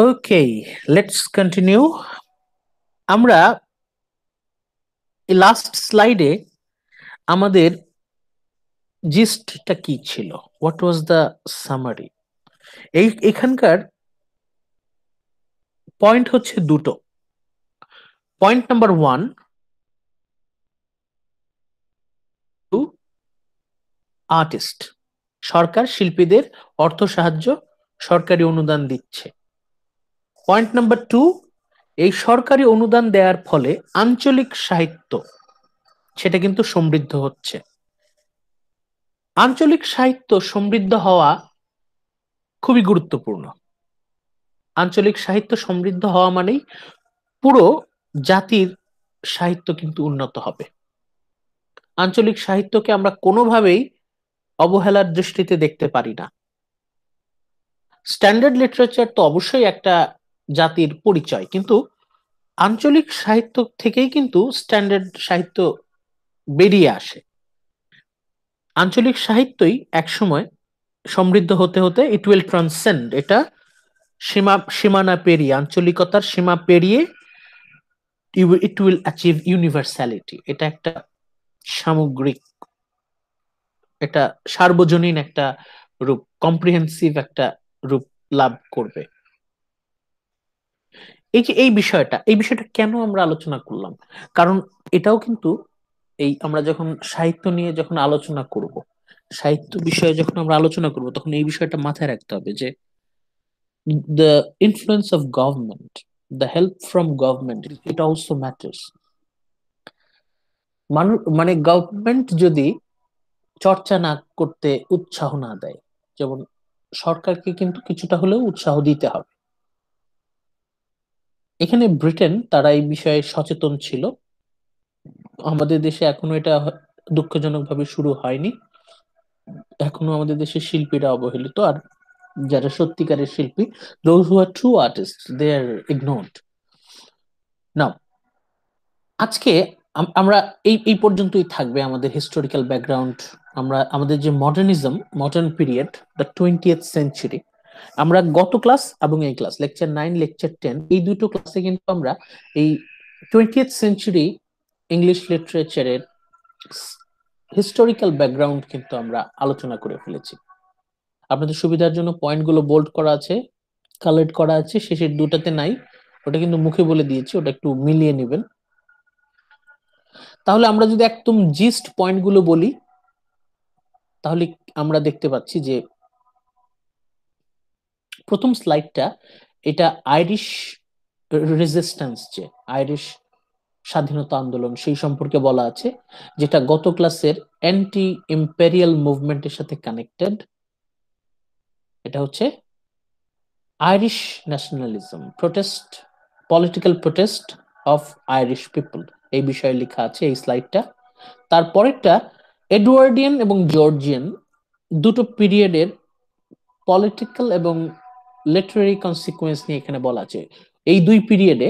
ওকে লেটস কন্টিনিউ আমরা এই লাস্ট স্লাইডে আমাদের জিস্টটা কি ছিল হোয়াট ওয়াজ দ্য সামারি এই এখানকার পয়েন্ট হচ্ছে দুটো point number one two artist সরকার শিল্পীদের অর্থ সাহায্য সরকারি অনুদান দিচ্ছে পয়েন্ট নাম্বার টু এই সরকারি অনুদান দেওয়ার ফলে আঞ্চলিক সাহিত্য সেটা কিন্তু সমৃদ্ধ হচ্ছে আঞ্চলিক সাহিত্য সমৃদ্ধ হওয়া খুবই গুরুত্বপূর্ণ আঞ্চলিক সাহিত্য সমৃদ্ধ হওয়া মানেই পুরো জাতির সাহিত্য কিন্তু উন্নত হবে আঞ্চলিক সাহিত্যকে আমরা কোনোভাবেই অবহেলার দৃষ্টিতে দেখতে পারি না স্ট্যান্ডার্ড লিটারেচার তো অবশ্যই একটা জাতির পরিচয় কিন্তু আঞ্চলিক সাহিত্য থেকেই কিন্তু স্ট্যান্ডার্ড সাহিত্য বেরিয়ে আসে আঞ্চলিক সাহিত্যই একসময় সমৃদ্ধ হতে হতে ইট উইল ট্রান্সেন্ড এটা সীমা সীমানা পেরিয়ে আঞ্চলিকতার সীমা পেরিয়ে ইট উইল অ্যাচিভ ইউনিভার্সালিটি এটা একটা সামগ্রিক একটা সার্বজনীন একটা রূপ কম্প্রিহেন্সিভ একটা রূপ লাভ করবে এই যে এই বিষয়টা এই বিষয়টা কেন আমরা আলোচনা করলাম কারণ এটাও কিন্তু এই আমরা যখন সাহিত্য নিয়ে যখন আলোচনা করব সাহিত্য বিষয়ে যখন আমরা আলোচনা করব তখন এই বিষয়টা মাথায় রাখতে হবে যে the influence of government the help from government it also matters মানুষ মানে গভর্নমেন্ট যদি চর্চা না করতে উৎসাহ না দেয় যেমন সরকারকে কিন্তু কিছুটা হলেও উৎসাহ দিতে হবে এখানে ব্রিটেন তারা এই বিষয়ে সচেতন ছিল আমাদের দেশে এখনো এটা দুঃখজনকভাবে শুরু হয়নি এখনো আমাদের দেশে শিল্পীরা অবহেলিত আর যারা সত্যিকারের শিল্পী those who are true artist they are ignored now আজকে আমরা এই এই পর্যন্তই থাকবে আমাদের হিস্টোরিক্যাল ব্যাকগ্রাউন্ড আমরা আমাদের যে modernism modern period the twentieth century আমরা গত ক্লাস এবং এই class lecture nine lecture ten এই দুটো ক্লাসে কিন্তু আমরা এই টোয়েন্টি সেঞ্চুরি ইংলিশ লিটারেচারের হিস্টোরিক্যাল ব্যাকগ্রাউন্ড কিন্তু আমরা আলোচনা করে ফেলেছি আপনাদের সুবিধার জন্য পয়েন্টগুলো বোল্ড করা আছে কালেক্ট করা আছে শেষের দুটাতে নাই ওটা কিন্তু মুখে বলে দিয়েছি ওটা একটু মিলিয়ে নেবেন তাহলে আমরা যদি একদম জিস্ট পয়েন্টগুলো বলি তাহলে আমরা দেখতে পাচ্ছি যে প্রথম স্লাইডটা এটা আইরিশ রেজিস্ট্যান্স যে আইরিশ স্বাধীনতা আন্দোলন সেই সম্পর্কে বলা আছে যেটা গত ক্লাসের অ্যান্টি ইম্পেরিয়াল মুভমেন্টের সাথে কানেক্টেড এটা হচ্ছে Irish nationalism protest political protest of Irish people এই বিষয়ে লেখা আছে এই স্লাইডটা তারপরেরটা এডওয়ার্ডিয়ান এবং জর্জিয়ান দুটো পিরিয়ডের পলিটিক্যাল এবং লিটারি কনসিকুয়েন্স নিয়ে এখানে বলা আছে এই দুই পিরিয়ডে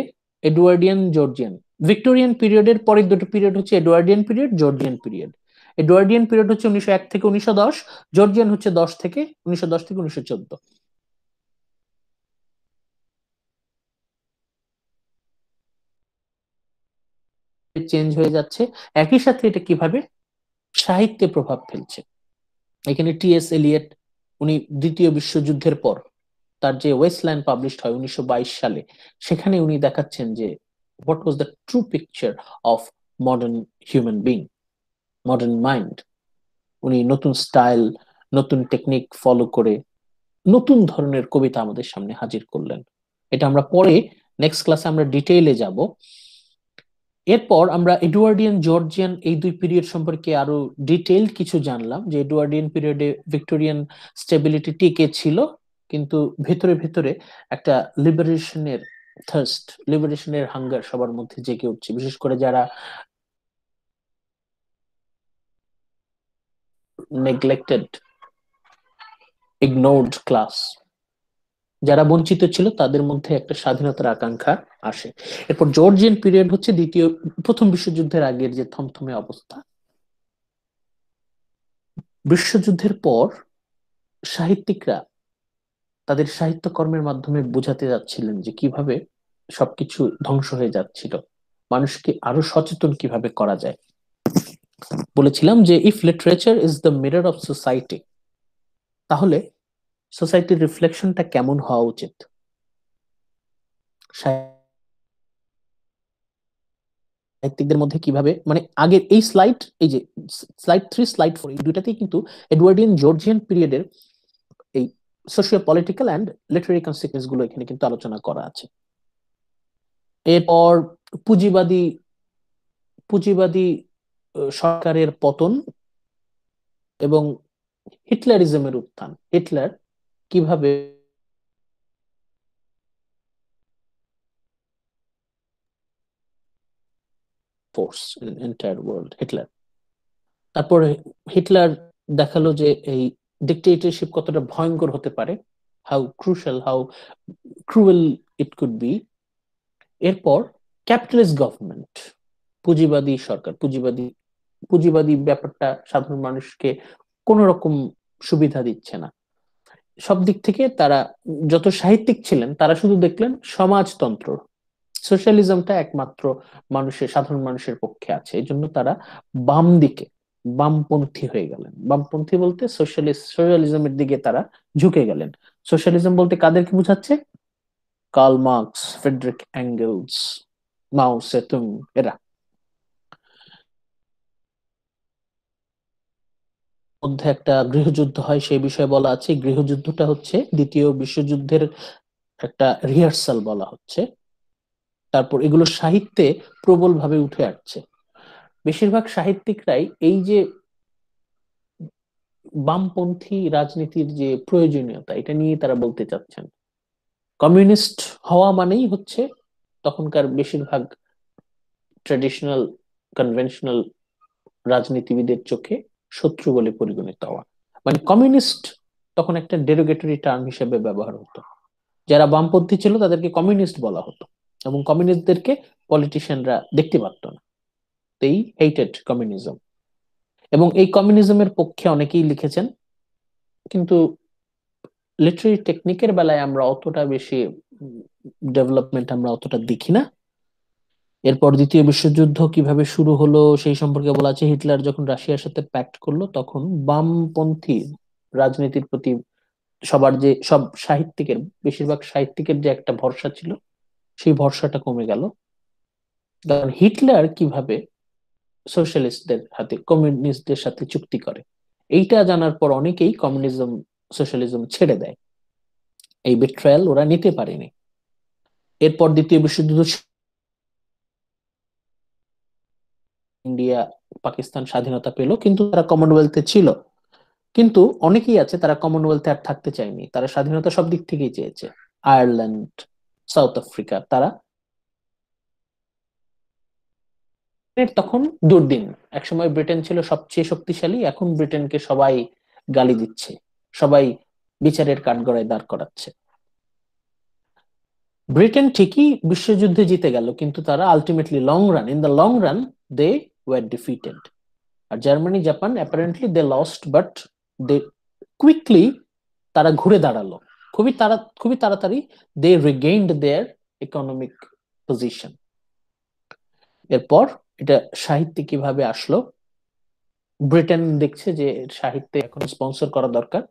এডওয়ার্ডিয়ান জর্জিয়ান ভিক্টোরিয়ান পিরিয়ডের পরের দুটো পিরিয়ড হচ্ছে Edwardian period Georgian period Edwardian period হচ্ছে উনিশশো এক থেকে উনিশশো দশ জর্জিয়ান হচ্ছে দশ থেকে উনিশশো দশ থেকে উনিশশো চোদ্দ চেঞ্জ হয়ে যাচ্ছে একই সাথে এটা কিভাবে সাহিত্যে প্রভাব ফেলছে এখানে টি এস এলিয়েট উনি দ্বিতীয় বিশ্বযুদ্ধের পর তার যে ওয়েস্টল্যান্ড পাবলিশড হয় উনিশশো সালে সেখানে উনি দেখাচ্ছেন যে what was the true picture of modern human being modern mind উনি নতুন স্টাইল নতুন টেকনিক ফলো করে নতুন ধরনের কবিতা আমাদের সামনে হাজির করলেন এটা আমরা পরে নেক্সট ক্লাসে আমরা ডিটেইলে যাব এরপর আমরা এডুয়ার্ডিয়ান জর্জিয়ান এই দুই পিরিয়ড সম্পর্কে আরো ডিটেইল কিছু জানলাম যে এডুয়ার্ডিয়ান পিরিয়ডে ভিক্টোরিয়ান স্টেবিলিটি টিকে ছিল কিন্তু ভিতরে ভিতরে একটা লিবারেশনের থার্স্ট লিবারেশনের হাঙ্গার সবার মধ্যে জেগে উঠছে বিশেষ করে যারা নেগলেক্টেড ইগনোর্ড ক্লাস যারা বঞ্চিত ছিল তাদের মধ্যে একটা স্বাধীনতার আকাঙ্ক্ষা আসে এরপর জর্জিয়ান পিরিয়ড হচ্ছে দ্বিতীয় প্রথম বিশ্বযুদ্ধের আগের যে থমথমে অবস্থা বিশ্বযুদ্ধের পর সাহিত্যিকরা তাদের সাহিত্যকর্মের মাধ্যমে বোঝাতে যাচ্ছিলেন যে কিভাবে সবকিছু ধ্বংস হয়ে যাচ্ছিল মানুষকে আরো সচেতন কিভাবে করা যায় বলেছিলাম যে if literature is the mirror of society তাহলে সোসাইটির রিফ্লেকশনটা কেমন হওয়া উচিত সাহিত্যিকদের মধ্যে কিভাবে মানে আগের এই স্লাইড এই যে স্লাইড থ্রি স্লাইড ফোর এই দুইটাতেই কিন্তু এডওয়ার্ডিয়ান জর্জিয়ান পিরিয়ডের socio political and literary consequence গুলো এখানে কিন্তু আলোচনা করা আছে এরপর পুঁজিবাদী পুঁজিবাদী সরকারের পতন এবং হিটলারিজমের উত্থান হিটলার কিভাবে ফোর্স এন্টায়ার ওয়ার্ল্ড হিটলার তারপরে হিটলার দেখালো যে এই ডিকটেটরশিপ কতটা ভয়ঙ্কর হতে পারে how crucial how cruel it could be এরপর ক্যাপিটালিস্ট গভর্নমেন্ট পুঁজিবাদী সরকার পুঁজিবাদী পুঁজিবাদী ব্যাপারটা সাধারণ মানুষকে কোন রকম সুবিধা দিচ্ছে না সব দিক থেকে তারা যত সাহিত্যিক ছিলেন তারা শুধু দেখলেন সমাজতন্ত্র সোশ্যালিজমটা একমাত্র মানুষের সাধারণ মানুষের পক্ষে আছে এই জন্য তারা বাম দিকে বামপন্থী হয়ে গেলেন বামপন্থী বলতে সোশ্যালিস্ট সোশ্যালিজমের দিকে তারা ঝুঁকে গেলেন সোশ্যালিজম বলতে কাদেরকে বোঝাচ্ছে Karl Marx Friedrich Engels Mao Tse-tung এরা মধ্যে একটা গৃহযুদ্ধ হয় সেই বিষয়ে বলা আছে গৃহযুদ্ধটা হচ্ছে দ্বিতীয় বিশ্বযুদ্ধের একটা রিহার্সাল বলা হচ্ছে তারপর এগুলো সাহিত্যে প্রবলভাবে উঠে আসছে বেশিরভাগ সাহিত্যিকরাই এই যে বামপন্থী রাজনীতির যে প্রয়োজনীয়তা এটা নিয়ে তারা বলতে চাচ্ছেন কমিউনিস্ট হওয়া মানেই হচ্ছে তখনকার বেশিরভাগ ট্রেডিশনাল কনভেনশনাল রাজনীতিবিদের চোখে শত্রু বলে পরিগণিত হওয়া মানে কমিউনিস্ট তখন একটা ডেরোগেটরি টার্ম হিসেবে ব্যবহার হতো যারা বামপন্থী ছিল তাদেরকে কমিউনিস্ট বলা হতো এবং কমিউনিস্টদেরকে পলিটিশিয়ানরা দেখতে পারতো না দেই হেটেড কমিউনিজম এবং এই কমিউনিজমের পক্ষে অনেকেই লিখেছেন কিন্তু লিটারি টেকনিকের বেলায় আমরা অতটা বেশি ডেভেলপমেন্ট আমরা অতটা দেখি না এরপর দ্বিতীয় বিশ্বযুদ্ধ কিভাবে শুরু হলো সেই সম্পর্কে বলা আছে হিটলার যখন রাশিয়ার সাথে প্যাক্ট করলো তখন বামপন্থী রাজনীতির প্রতি সবার যে সব সাহিত্যিকের বেশিরভাগ সাহিত্যিকের যে একটা ভরসা ছিল সেই ভরসাটা কমে গেল কারণ হিটলার কিভাবে সোশ্যালিস্টদের সাথে কমিউনিস্টদের সাথে চুক্তি করে এইটা জানার পর অনেকেই কমিউনিজম সোশ্যালিজম ছেড়ে দেয় এই বিট্রায়াল ওরা নিতে পারেনি এরপর দ্বিতীয় বিশ্বযুদ্ধ ইন্ডিয়া পাকিস্তান স্বাধীনতা পেল কিন্তু তারা কমনওয়েলথে ছিল কিন্তু অনেকেই আছে তারা কমনওয়েলথে আর থাকতে চায়নি তারা স্বাধীনতা সব দিক থেকেই চেয়েছে আয়ারল্যান্ড সাউথ আফ্রিকা তারা ব্রিটেনের তখন দুর্দিন একসময় ব্রিটেন ছিল সবচেয়ে শক্তিশালী এখন ব্রিটেনকে সবাই গালি দিচ্ছে সবাই বিচারের কাঠগড়ায় দাঁড় করাচ্ছে ব্রিটেন ঠিকই বিশ্বযুদ্ধে জিতে গেল কিন্তু তারা ultimately long run in the long run they were defeated আর Germany Japan apparently they lost but they quickly তারা ঘুরে দাঁড়ালো খুবই তারা খুবই তাড়াতাড়ি দে রিগেইন্ড দেয়ার ইকোনমিক পজিশন এরপর এটা সাহিত্যে কিভাবে আসলো ব্রিটেন দেখছে যে সাহিত্যে এখন স্পন্সর করা দরকার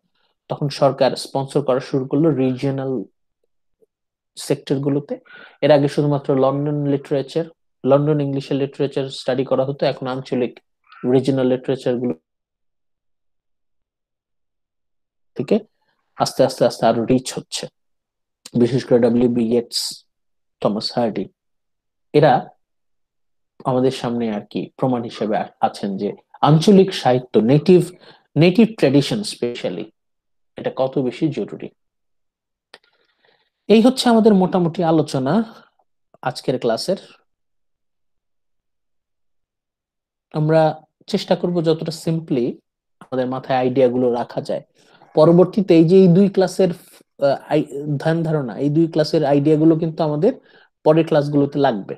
তখন সরকার স্পন্সর করা শুরু করলো রিজিয়নাল সেক্টরগুলোতে এর আগে শুধুমাত্র লন্ডন লিটারেচার লন্ডন ইংলিশের লিটারেচার স্টাডি করা হতো এখন আঞ্চলিক রিজিনাল লিটারেচার গুলো থেকে আস্তে আস্তে আস্তে আরো রিচ হচ্ছে বিশেষ করে ডাব্লিউ বি থমাস হার্ডি এরা আমাদের সামনে আর কি প্রমাণ হিসেবে আছেন যে আঞ্চলিক সাহিত্য নেটিভ নেটিভ ট্র্যাডিশন স্পেশালি এটা কত বেশি জরুরি এই হচ্ছে আমাদের মোটামুটি আলোচনা আজকের ক্লাসের আমরা চেষ্টা করব যতটা সিম্পলি আমাদের মাথায় আইডিয়াগুলো রাখা যায় পরবর্তীতে এই যে এই দুই ক্লাসের ধ্যান ধারণা এই দুই ক্লাসের আইডিয়াগুলো কিন্তু আমাদের পরের ক্লাসগুলোতে লাগবে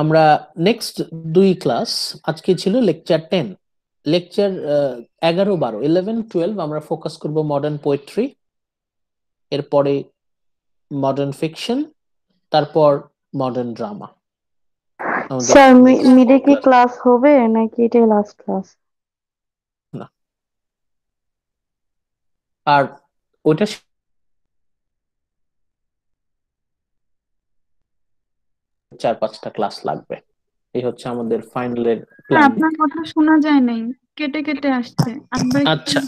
আমরা নেক্সট দুই ক্লাস আজকে ছিল লেকচার টেন লেকচার এগারো বারো ইলেভেন টুয়েলভ আমরা ফোকাস করব মডার্ন পোয়েট্রি এরপরে মডার্ন ফিকশন তারপর মডার্ন ড্রামা স্যার মিডে কি ক্লাস হবে নাকি এটাই লাস্ট ক্লাস আর ওটা চার পাঁচটা ক্লাস লাগবে এই হচ্ছে আমাদের ফাইনালের প্ল্যান আপনার কথা শোনা যায় নাই কেটে কেটে আসছে আচ্ছা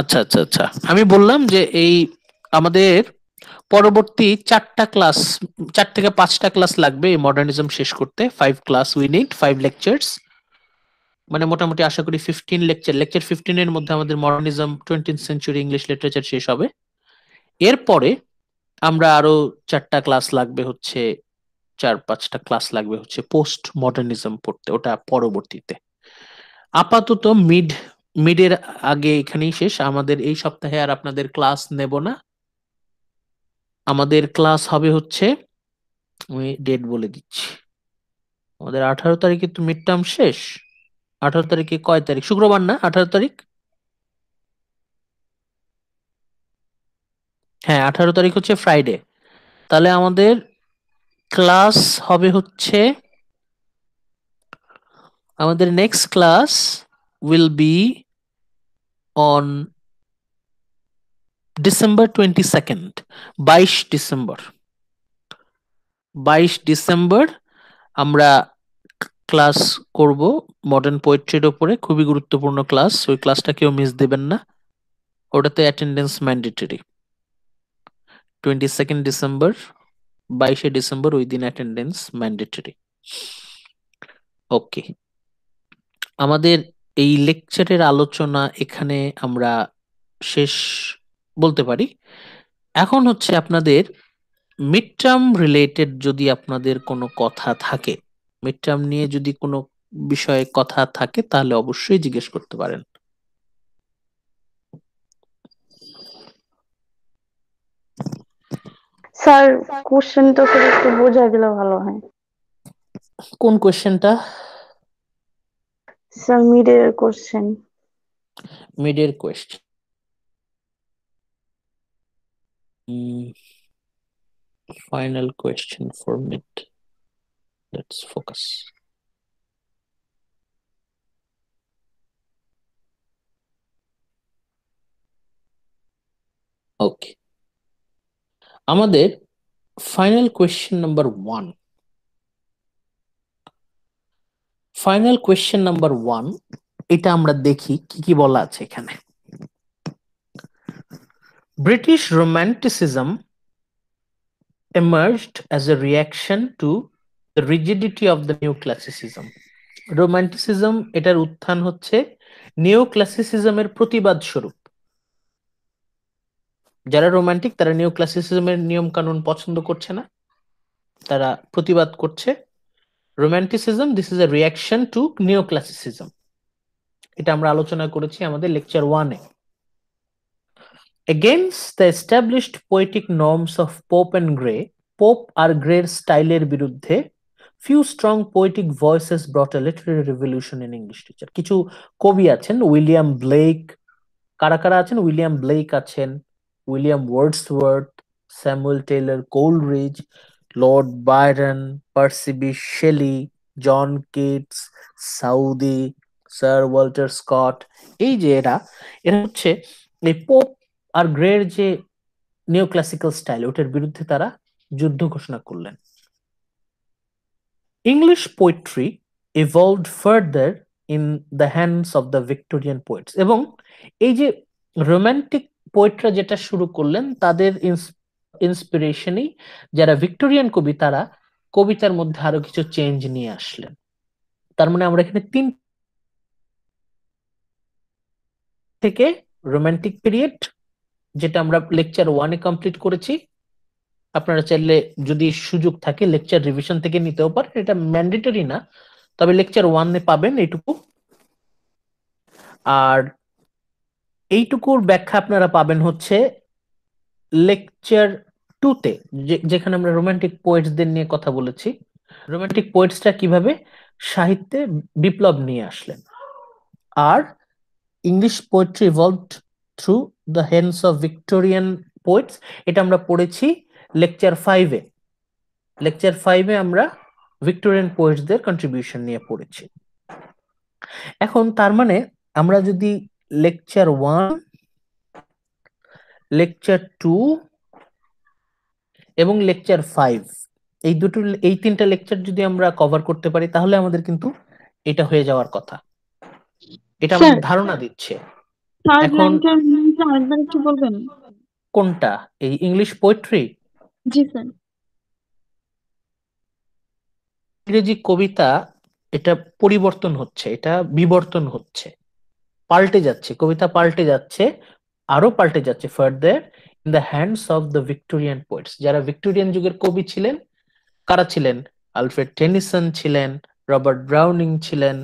আচ্ছা আচ্ছা আচ্ছা আমি বললাম যে এই আমাদের পরবর্তী চারটা ক্লাস চার থেকে পাঁচটা ক্লাস লাগবে এই মডার্নিজম শেষ করতে five class we need five lectures মানে মোটামুটি আশা করি ফিফটিন লেকচার লেকচার ফিফটিনের মধ্যে আমাদের modernism twentieth century English literature শেষ হবে এরপরে আমরা আরো চারটা ক্লাস লাগবে হচ্ছে চার পাঁচটা ক্লাস লাগবে হচ্ছে পোস্ট মডার্নিজম পড়তে ওটা পরবর্তীতে আপাতত মিড মিডের আগে এখানেই শেষ আমাদের এই সপ্তাহে আর আপনাদের ক্লাস নেব না আমাদের ক্লাস হবে হচ্ছে আমি ডেট বলে দিচ্ছি আমাদের আঠারো তারিখে তো মিড টার্ম শেষ আঠারো তারিখে কয় তারিখ শুক্রবার না আঠারো তারিখ হ্যাঁ আঠারো তারিখ হচ্ছে ফ্রাইডে তাহলে আমাদের ক্লাস হবে হচ্ছে আমাদের next class will be on December twenty second বাইশ ডিসেম্বর বাইশ ডিসেম্বর আমরা ক্লাস করব মডার্ন পোয়েট্রির ওপরে খুবই গুরুত্বপূর্ণ ক্লাস ওই ক্লাসটা কেউ মিস দেবেন না ওটাতে attendance mandatory twenty second December বাইশে ডিসেম্বর ওই দিন অ্যাটেন্ডেন্স ম্যান্ডেটরি ওকে আমাদের এই লেকচারের আলোচনা এখানে আমরা শেষ বলতে পারি এখন হচ্ছে আপনাদের মিড টার্ম রিলেটেড যদি আপনাদের কোনো কথা থাকে মিড টার্ম নিয়ে যদি কোনো বিষয়ে কথা থাকে তাহলে অবশ্যই জিজ্ঞেস করতে পারেন স্যার কোশ্চেনটা করে একটু বোঝা গেলে ভালো হয় কোন কোশ্চেনটা স্যার মিডের কোশ্চেন মিডের question final question for mid let's focus okay আমাদের final question number one final question number one এটা আমরা দেখি কি কি বলা আছে এখানে British Romanticism emerged as a reaction to the rigidity of the neoclassicism. Romanticism এটার উত্থান হচ্ছে নিউ ক্লাসিসিজমের প্রতিবাদ স্বরূপ যারা রোমান্টিক তারা নিউ ক্লাসিসিজমের নিয়ম কানুন পছন্দ করছে না তারা প্রতিবাদ করছে romanticism this is a reaction to new classicism এটা আমরা আলোচনা করেছি আমাদের লেকচার ওয়ানে against the established poetic norms of Pope and Gray Pope আর গ্রের স্টাইলের বিরুদ্ধে few strong poetic voices brought a literary revolution in English teacher কিছু কবি আছেন উইলিয়াম ব্লেক কারা কারা আছেন উইলিয়াম ব্লেক আছেন William Wordsworth Samuel Taylor Coleridge Lord Byron, Percy Bysshe Shelley John Keats Southey Sir Walter Scott এই যে এরা এরা হচ্ছে এই পোপ আর গ্রের যে নিউ ক্লাসিক্যাল স্টাইল ওটার বিরুদ্ধে তারা যুদ্ধ ঘোষণা করলেন English poetry evolved further in the hands of the Victorian poets এবং এই যে রোম্যান্টিক পোয়েট্রা যেটা শুরু করলেন তাদের ইন্সপিরেশনই যারা ভিক্টোরিয়ান কবি তারা কবিতার মধ্যে আরো কিছু চেঞ্জ নিয়ে আসলেন তার মানে আমরা এখানে তিন থেকে রোমান্টিক পিরিয়ড যেটা আমরা লেকচার ওয়ানে কমপ্লিট করেছি আপনারা চাইলে যদি সুযোগ থাকে লেকচার রিভিশন থেকে নিতেও পারেন এটা ম্যান্ডেটরি না তবে লেকচার ওয়ানে পাবেন এটুকু আর এইটুকুর ব্যাখ্যা আপনারা পাবেন হচ্ছে লেকচার টুতে যেখানে আমরা রোমান্টিক পোয়েটসদের নিয়ে কথা বলেছি রোমান্টিক পোয়েটসটা কিভাবে সাহিত্যে বিপ্লব নিয়ে আসলেন আর English poetry evolved through the hands of Victorian poets এটা আমরা পড়েছি লেকচার ফাইভে লেকচার ফাইভে আমরা ভিক্টোরিয়ান পোয়েটসদের কন্ট্রিবিউশন নিয়ে পড়েছি এখন তার মানে আমরা যদি lecture 1 lecture 2 এবং লেকচার 5 এই দুটো এই তিনটা লেকচার যদি আমরা কভার করতে পারি তাহলে আমাদের কিন্তু এটা হয়ে যাওয়ার কথা এটা আমাদের ধারণা দিচ্ছে এখন একটু বলবেন কোনটা এই ইংলিশ পোয়েট্রি জি স্যার ইংরেজি কবিতা এটা পরিবর্তন হচ্ছে এটা বিবর্তন হচ্ছে পাল্টে যাচ্ছে কবিতা পাল্টে যাচ্ছে আরো পাল্টে যাচ্ছে further in the hands of the Victorian poets যারা ভিক্টোরিয়ান যুগের কবি ছিলেন কারা ছিলেন আলফ্রেড টেনিসন ছিলেন রবার্ট ব্রাউনিং ছিলেন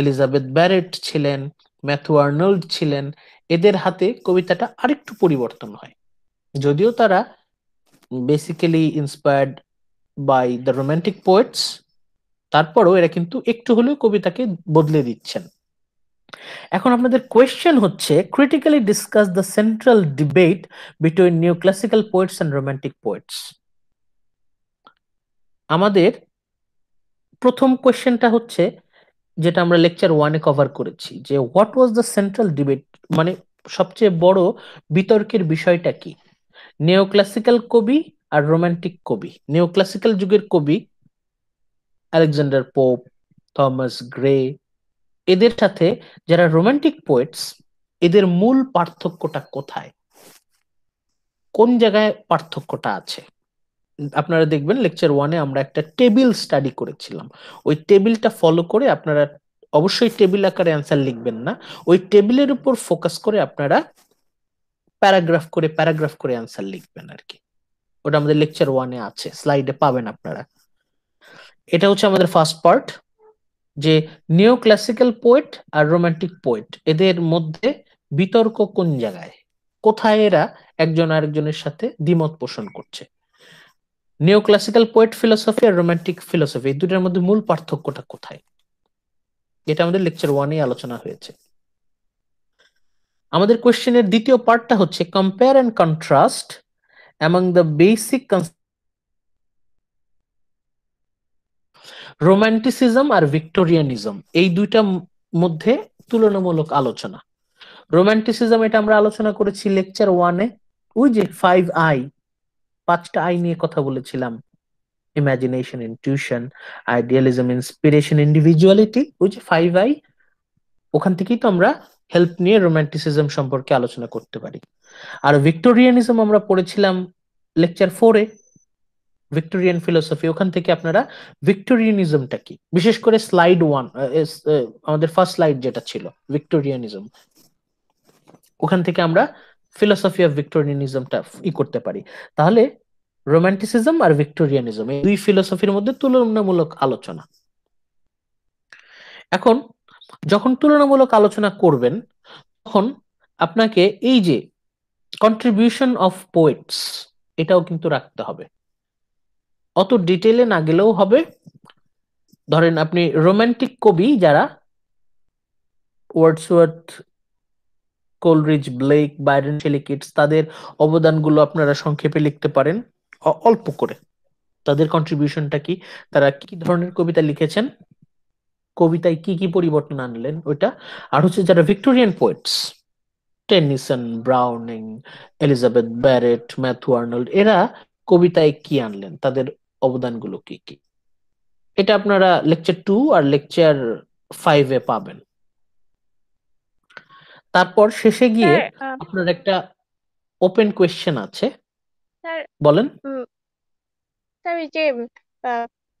এলিজাবেথ ব্যারেট ছিলেন ম্যাথু আর্নল্ড ছিলেন এদের হাতে কবিতাটা আরেকটু পরিবর্তন হয় যদিও তারা basically inspired by the romantic poets তারপরও এরা কিন্তু একটু হলেও কবিতাকে বদলে দিচ্ছেন এখন আপনাদের কোয়েশ্চেন হচ্ছে critically discuss the central debate between new classical poets and romantic poets আমাদের প্রথম কোয়েশ্চেনটা হচ্ছে যেটা আমরা লেকচার ওয়ানে কভার করেছি যে what was the central debate মানে সবচেয়ে বড় বিতর্কের বিষয়টা কি নিউ ক্লাসিক্যাল কবি আর রোমান্টিক কবি নিউ ক্লাসিক্যাল যুগের কবি আলেকজান্ডার পোপ থমাস গ্রে এদের সাথে যারা রোমান্টিক পোয়েটস এদের মূল পার্থক্যটা কোথায় কোন জায়গায় পার্থক্যটা আছে আপনারা দেখবেন লেকচার ওয়ানে আমরা একটা টেবিল স্টাডি করেছিলাম ওই টেবিলটা ফলো করে আপনারা অবশ্যই টেবিল আকারে অ্যান্সার লিখবেন না ওই টেবিলের উপর ফোকাস করে আপনারা প্যারাগ্রাফ করে প্যারাগ্রাফ করে অ্যান্সার লিখবেন আর কি ওটা আমাদের লেকচার ওয়ানে আছে স্লাইডে পাবেন আপনারা এটা হচ্ছে আমাদের ফার্স্ট পার্ট যে নিও ক্লাসিক্যাল পোয়েট আর রোমান্টিক পোয়েট এদের মধ্যে বিতর্ক কোন জায়গায় কোথায় এরা একজন আরেকজনের সাথে দ্বিমত পোষণ করছে নিও ক্লাসিক্যাল পোয়েট ফিলোসফি আর রোমান্টিক ফিলোসফি এই দুটার মধ্যে মূল পার্থক্যটা কোথায় এটা আমাদের লেকচার ওয়ানে আলোচনা হয়েছে আমাদের কোয়েশ্চেনের দ্বিতীয় পার্টটা হচ্ছে compare and contrast among the basic romanticism আর ভিক্টোরিয়ানিজম এই দুইটা মধ্যে তুলনামূলক আলোচনা রোমান্টিসিজম এটা আমরা আলোচনা করেছি লেকচার ওয়ানে ওই যে ফাইভ আই পাঁচটা আই নিয়ে কথা বলেছিলাম imagination intuition idealism inspiration individuality ওই যে ফাইভ আই ওখান থেকেই তো আমরা হেল্প নিয়ে রোমান্টিসিজম সম্পর্কে আলোচনা করতে পারি আর ভিক্টোরিয়ানিজম আমরা পড়েছিলাম লেকচার ফোরে ভিক্টোরিয়ান ফিলোসফি ওখান থেকে আপনারা ভিক্টোরিয়ানিজমটা কি বিশেষ করে স্লাইড ওয়ান আমাদের ফার্স্ট স্লাইড যেটা ছিল ভিক্টোরিয়ানিজম ওখান থেকে আমরা ফিলোসফি অফ ভিক্টোরিয়ানিজমটা ই করতে পারি তাহলে রোমান্টিসিজম আর ভিক্টোরিয়ানিজম এই দুই ফিলোসফির মধ্যে তুলনামূলক আলোচনা এখন যখন তুলনামূলক আলোচনা করবেন তখন আপনাকে এই যে কন্ট্রিবিউশন অফ পোয়েটস এটাও কিন্তু রাখতে হবে অত ডিটেলে না গেলেও হবে ধরেন আপনি রোম্যান্টিক কবি যারা Wordsworth Coleridge Blake Byron Shelley Keats তাদের অবদানগুলো আপনারা সংক্ষেপে লিখতে পারেন অল্প করে তাদের কন্ট্রিবিউশনটা কি তারা কি ধরনের কবিতা লিখেছেন কবিতায় কি কি পরিবর্তন আনলেন ওইটা আর হচ্ছে যারা Victorian poets Tennyson Browning Elizabeth Barrett Matthew Arnold এরা কবিতায় কি আনলেন তাদের অবদানগুলো কি কি এটা আপনারা লেকচার টু আর লেকচার ফাইভে পাবেন তারপর শেষে গিয়ে আপনার একটা ওপেন কোয়েশ্চেন আছে বলেন স্যার এই যে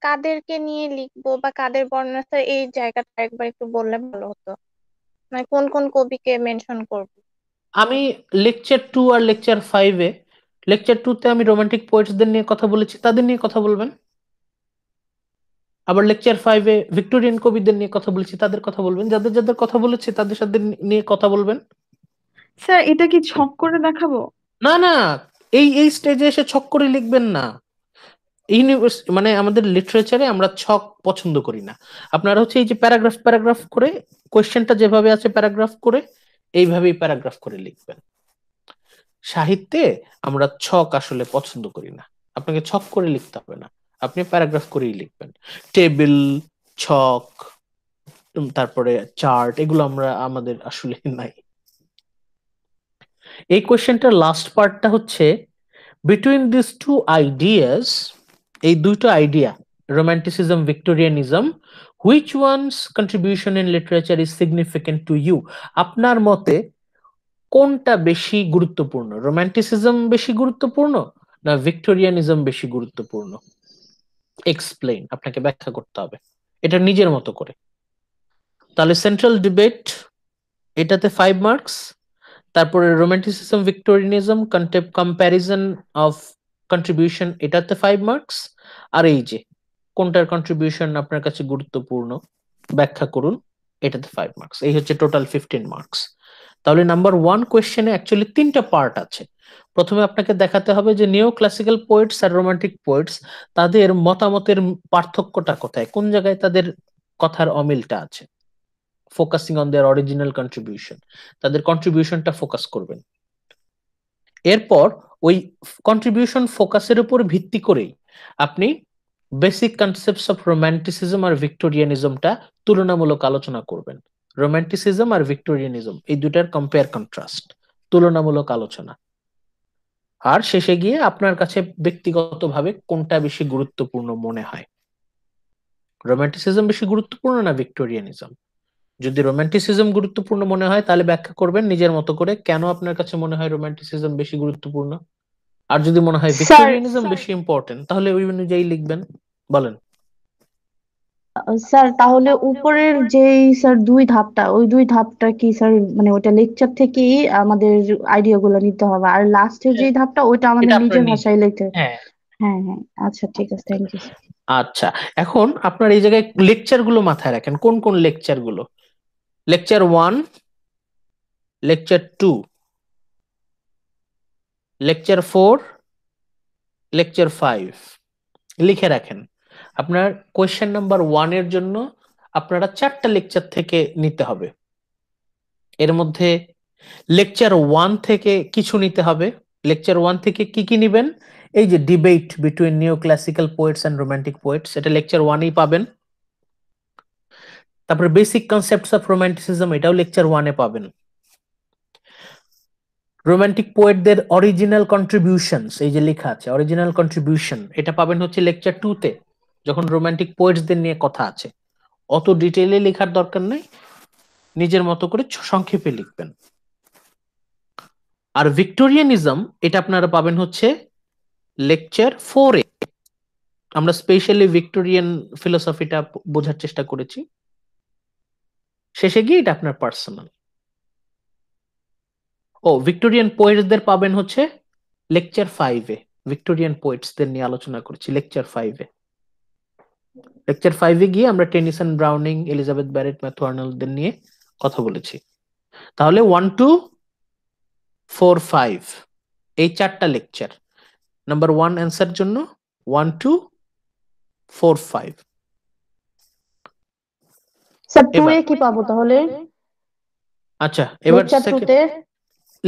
কাদেরকে নিয়ে লিখবো বা কাদের বর্ণনা স্যার এই জায়গাটা একবার একটু বললে ভালো হতো মানে কোন কোন কবিকে মেনশন করব আমি লেকচার টু আর লেকচার ফাইভে লেকচার টুতে আমি রোমান্টিক পোয়েটসদের নিয়ে কথা বলেছি তাদের নিয়ে কথা বলবেন আবার লেকচার ফাইভে ভিক্টোরিয়ান কবিদের নিয়ে কথা বলেছি তাদের কথা বলবেন যাদের যাদের কথা বলেছি তাদের সাথে নিয়ে কথা বলবেন স্যার এটা কি ছক করে দেখাবো না না এই এই স্টেজে এসে ছক করে লিখবেন না ইউনিভার্স মানে আমাদের লিটারেচারে আমরা ছক পছন্দ করি না আপনারা হচ্ছে এই যে প্যারাগ্রাফ প্যারাগ্রাফ করে কোয়েশ্চেনটা যেভাবে আছে প্যারাগ্রাফ করে এইভাবেই প্যারাগ্রাফ করে লিখবেন সাহিত্যে আমরা ছক আসলে পছন্দ করি না আপনাকে ছক করে লিখতে হবে না আপনি প্যারাগ্রাফ করেই লিখবেন টেবিল ছক তারপরে চার্ট এগুলো আমরা আমাদের আসলে নাই এই কোয়েশ্চেনটার লাস্ট পার্টটা হচ্ছে বিটুইন দিস টু আইডিয়াস এই দুটো idea romanticism Victorianism which one's contribution in literature is significant to you আপনার মতে কোনটা বেশি গুরুত্বপূর্ণ রোম্যান্টিসিজম বেশি গুরুত্বপূর্ণ না ভিক্টোরিয়ানিজম বেশি গুরুত্বপূর্ণ এক্সপ্লেইন আপনাকে ব্যাখ্যা করতে হবে এটা নিজের মতো করে তাহলে সেন্ট্রাল ডিবেট এটাতে ফাইভ মার্কস তারপরে romanticism Victorianism comparison of contribution এটাতে ফাইভ মার্কস আর এই যে কোনটার কন্ট্রিবিউশন আপনার কাছে গুরুত্বপূর্ণ ব্যাখ্যা করুন এটাতে ফাইভ মার্কস এই হচ্ছে টোটাল ফিফটিন মার্কস তাহলে নাম্বার ওয়ান কোয়েশ্চেনে অ্যাকচুয়ালি তিনটা পার্ট আছে প্রথমে আপনাকে দেখাতে হবে যে নিও ক্লাসিক্যাল পোয়েটস আর রোমান্টিক পোয়েটস তাদের মতামতের পার্থক্যটা কোথায় কোন জায়গায় তাদের কথার অমিলটা আছে focusing on their original contribution তাদের কন্ট্রিবিউশনটা ফোকাস করবেন এরপর ওই কন্ট্রিবিউশন ফোকাসের উপর ভিত্তি করেই আপনি বেসিক কনসেপ্টস অফ রোম্যান্টিসিজম আর ভিক্টোরিয়ানিজমটা তুলনামূলক আলোচনা করবেন রোম্যান্টিসিজম আর ভিক্টোরিয়ানিজম এই দুটার কম্পেয়ার কন্ট্রাস্ট তুলনামূলক আলোচনা আর শেষে গিয়ে আপনার কাছে ব্যক্তিগতভাবে কোনটা বেশি গুরুত্বপূর্ণ মনে হয় রোম্যান্টিসিজম বেশি গুরুত্বপূর্ণ না ভিক্টোরিয়ানিজম যদি রোম্যান্টিসিজম গুরুত্বপূর্ণ মনে হয় তাহলে ব্যাখ্যা করবেন নিজের মতো করে কেন আপনার কাছে মনে হয় রোম্যান্টিসিজম বেশি গুরুত্বপূর্ণ আর যদি মনে হয় ভিক্টোরিয়ানিজম বেশি ইম্পর্টেন্ট তাহলে ওই অনুযায়ী লিখবেন বলেন স্যার তাহলে উপরের যে স্যার দুই ধাপটা ওই দুই ধাপটা কি স্যার মানে ওটা লেকচার থেকেই আমাদের আইডিয়া গুলো নিতে হবে আর লাস্টের যে ধাপটা ওটা আমাদের নিজের ভাষায় লিখতে হ্যাঁ।, হ্যাঁ হ্যাঁ আচ্ছা ঠিক আছে থ্যাংক ইউ আচ্ছা এখন আপনার এই জায়গায় লেকচার গুলো মাথায় রাখেন কোন কোন লেকচার গুলো lecture one lecture two lecture four lecture five লিখে রাখেন আপনার কোয়েশ্চেন নাম্বার ওয়ানের জন্য আপনারা চারটা লেকচার থেকে নিতে হবে এর মধ্যে লেকচার ওয়ান থেকে কিছু নিতে হবে লেকচার ওয়ান থেকে কি কি নিবেন এই যে debate between new classical poets and romantic poets এটা লেকচার ওয়ানেই পাবেন তারপরে বেসিক কনসেপ্টস অফ রোমান্টিসিজম এটাও লেকচার ওয়ানে পাবেন রোমান্টিক পোয়েটদের অরিজিনাল কন্ট্রিবিউশনস এই যে লেখা আছে অরিজিনাল কন্ট্রিবিউশন এটা পাবেন হচ্ছে লেকচার টুতে তে যখন রোমান্টিক পোয়েটসদের নিয়ে কথা আছে অত ডিটেলে লেখার দরকার নেই নিজের মতো করে সংক্ষেপে লিখবেন আর ভিক্টোরিয়ানিজম এটা আপনারা পাবেন হচ্ছে লেকচার ফোর এ আমরা স্পেশালি ভিক্টোরিয়ান ফিলোসফিটা বোঝার চেষ্টা করেছি শেষে গিয়ে এটা আপনার পার্সোনাল ও ভিক্টোরিয়ান পোয়েটসদের পাবেন হচ্ছে লেকচার ফাইভে ভিক্টোরিয়ান পোয়েটসদের নিয়ে আলোচনা করেছি লেকচার ফাইভে লেকচার ফাইভে গিয়ে আমরা Tennyson Browning Elizabeth Barrett Matthew নিয়ে কথা বলেছি তাহলে ওয়ান টু ফোর ফাইভ এই চারটা লেকচার নাম্বার ওয়ান অ্যান্সার জন্য one two four five sir কি পাবো তাহলে আচ্ছা এবার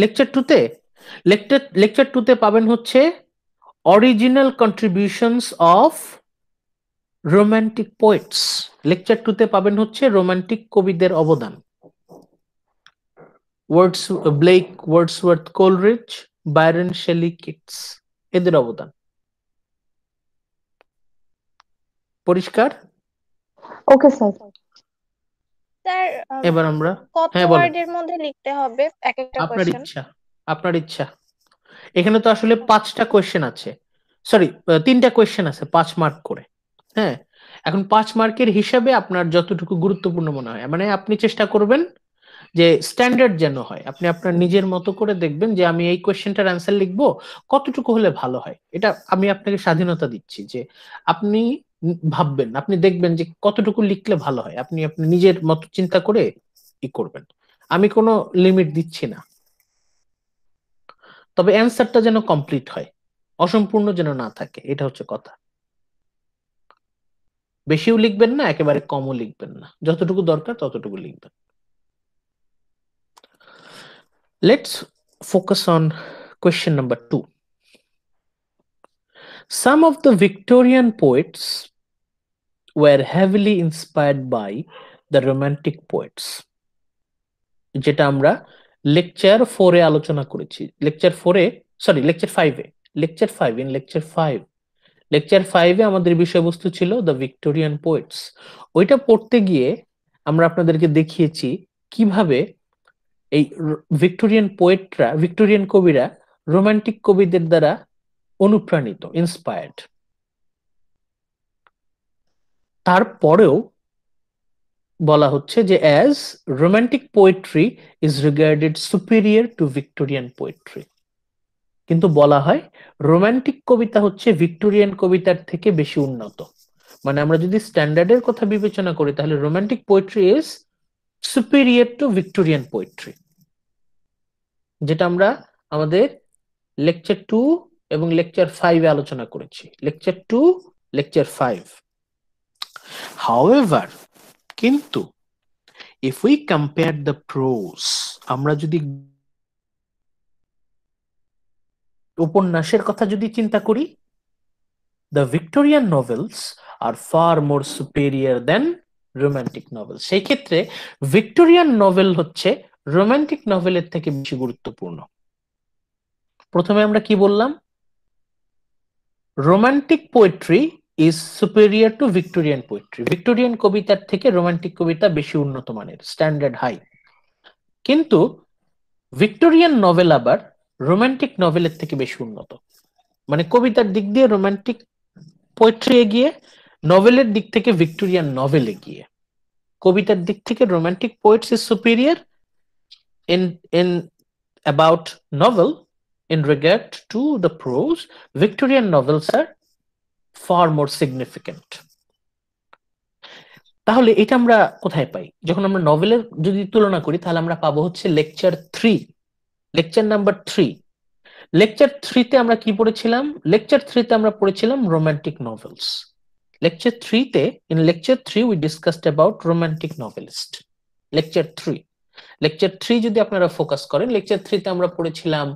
লেকচার টু তে লেকচার লেকচার টু তে পাবেন হচ্ছে original contributions of romantic poets lecture টুতে পাবেন হচ্ছে রোম্যান্টিক কবিদের অবদান words Blake Wordsworth Coleridge Byron Shelley Keats এদের অবদান পরিষ্কার ওকে স্যার স্যার এবার আমরা হ্যাঁ বলেন ওয়ার্ডের মধ্যে লিখতে হবে এক একটা আপনার ইচ্ছা আপনার ইচ্ছা এখানে তো আসলে পাঁচটা কোয়েশ্চেন আছে সরি তিনটা কোয়েশ্চেন আছে পাঁচ মার্ক করে হ্যাঁ এখন পাঁচ মার্কের হিসাবে আপনার যতটুকু গুরুত্বপূর্ণ মনে হয় মানে আপনি চেষ্টা করবেন যে স্ট্যান্ডার্ড যেন হয় আপনি আপনার নিজের মতো করে দেখবেন যে আমি এই কোয়েশ্চেনটার অ্যান্সার লিখবো কতটুকু হলে ভালো হয় এটা আমি আপনাকে স্বাধীনতা দিচ্ছি যে আপনি ভাববেন আপনি দেখবেন যে কতটুকু লিখলে ভালো হয় আপনি আপনি নিজের মতো চিন্তা করে ই করবেন আমি কোনো লিমিট দিচ্ছি না তবে অ্যান্সারটা যেন কমপ্লিট হয় অসম্পূর্ণ যেন না থাকে এটা হচ্ছে কথা বেশিও লিখবেন না একেবারে কমও লিখবেন না যতটুকু দরকার ততটুকু লিখবেন let's focus on question number two some of the Victorian poets were heavily inspired by the romantic poets যেটা আমরা লেকচার ফোরে আলোচনা করেছি লেকচার ফোরে সরি লেকচার ফাইভে lecture five in lecture five lecture ফাইভে আমাদের বিষয়বস্তু ছিল দ্য ভিক্টোরিয়ান পোয়েটস ওইটা পড়তে গিয়ে আমরা আপনাদেরকে দেখিয়েছি কিভাবে এই ভিক্টোরিয়ান পোয়েটরা ভিক্টোরিয়ান কবিরা রোমান্টিক কবিদের দ্বারা অনুপ্রাণিত ইন্সপায়ার্ড তারপরেও বলা হচ্ছে যে as romantic poetry is regarded superior to Victorian poetry কিন্তু বলা হয় রোমান্টিক কবিতা হচ্ছে ভিক্টোরিয়ান কবিতার থেকে বেশি উন্নত মানে আমরা যদি স্ট্যান্ডার্ডের কথা বিবেচনা করি তাহলে romantic poetry is superior to Victorian poetry যেটা আমরা আমাদের লেকচার টু এবং লেকচার ফাইভে আলোচনা করেছি lecture two lecture five however কিন্তু if we compare the prose আমরা যদি উপন্যাসের কথা যদি চিন্তা করি the Victorian novels are far more superior than romantic novel সেই ক্ষেত্রে ভিক্টোরিয়ান নভেল হচ্ছে রোম্যান্টিক নভেলের থেকে বেশি গুরুত্বপূর্ণ প্রথমে আমরা কি বললাম romantic poetry is superior to Victorian poetry Victorian কবিতার থেকে রোমান্টিক কবিতা বেশি উন্নত মানের স্ট্যান্ডার্ড হাই কিন্তু ভিক্টোরিয়ান নভেল আবার রোমান্টিক নভেলের থেকে বেশি উন্নত মানে কবিতার দিক দিয়ে রোমান্টিক পোয়েট্রি এগিয়ে নভেলের দিক থেকে ভিক্টোরিয়ান নভেল এগিয়ে কবিতার দিক থেকে romantic poets is superior in in about novel in regard to the prose Victorian novels are far more significant তাহলে এটা আমরা কোথায় পাই যখন আমরা নভেলের যদি তুলনা করি তাহলে আমরা পাবো হচ্ছে lecture three lecture number three lecture থ্রিতে আমরা কি পড়েছিলাম লেকচার থ্রিতে আমরা পড়েছিলাম রোম্যান্টিক নভেলস লেকচার থ্রিতে in lecture three we discussed about romantic novelist lecture three lecture three যদি আপনারা ফোকাস করেন লেকচার থ্রিতে আমরা পড়েছিলাম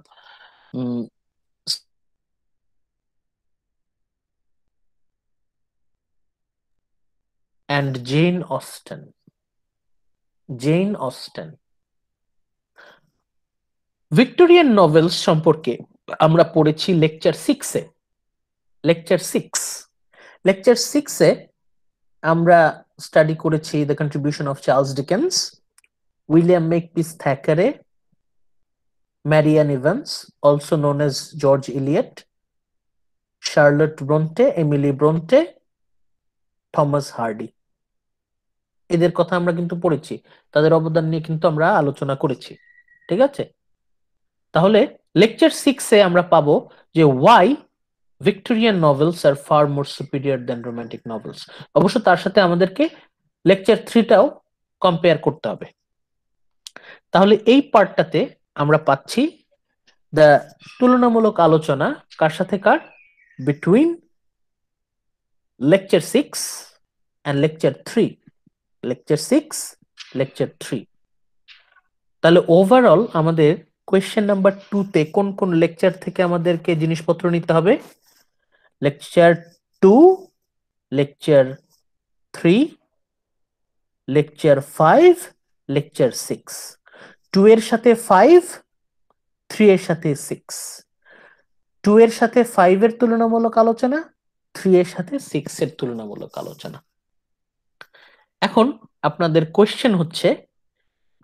and Jane Austen Jane Austen Victorian novels সম্পর্কে আমরা পড়েছি লেকচার সিক্সে লেকচার সিক্স লেকচার সিক্সে আমরা স্টাডি করেছি the contribution of Charles Dickens William Makepeace Thackeray Marian Evans also known as George Eliot Charlotte Bronte Emily Bronte Thomas Hardy এদের কথা আমরা কিন্তু পড়েছি তাদের অবদান নিয়ে কিন্তু আমরা আলোচনা করেছি ঠিক আছে তাহলে লেকচার সিক্সে আমরা পাবো যে why Victorian novels are far more superior than romantic novels অবশ্য তার সাথে আমাদেরকে লেকচার থ্রিটাও কম্পেয়ার করতে হবে তাহলে এই পার্টটাতে আমরা পাচ্ছি দ্য তুলনামূলক আলোচনা কার সাথে কার between lecture six and lecture three lecture six lecture three তাহলে ওভারঅল আমাদের কোয়েশ্চেন নাম্বার টুতে কোন কোন লেকচার থেকে আমাদেরকে জিনিসপত্র নিতে হবে lecture two lecture three lecture five lecture six two এর সাথে ফাইভ থ্রি এর সাথে সিক্স টু এর সাথে ফাইভ এর তুলনামূলক আলোচনা থ্রি এর সাথে সিক্স এর তুলনামূলক আলোচনা এখন আপনাদের কোয়েশ্চেন হচ্ছে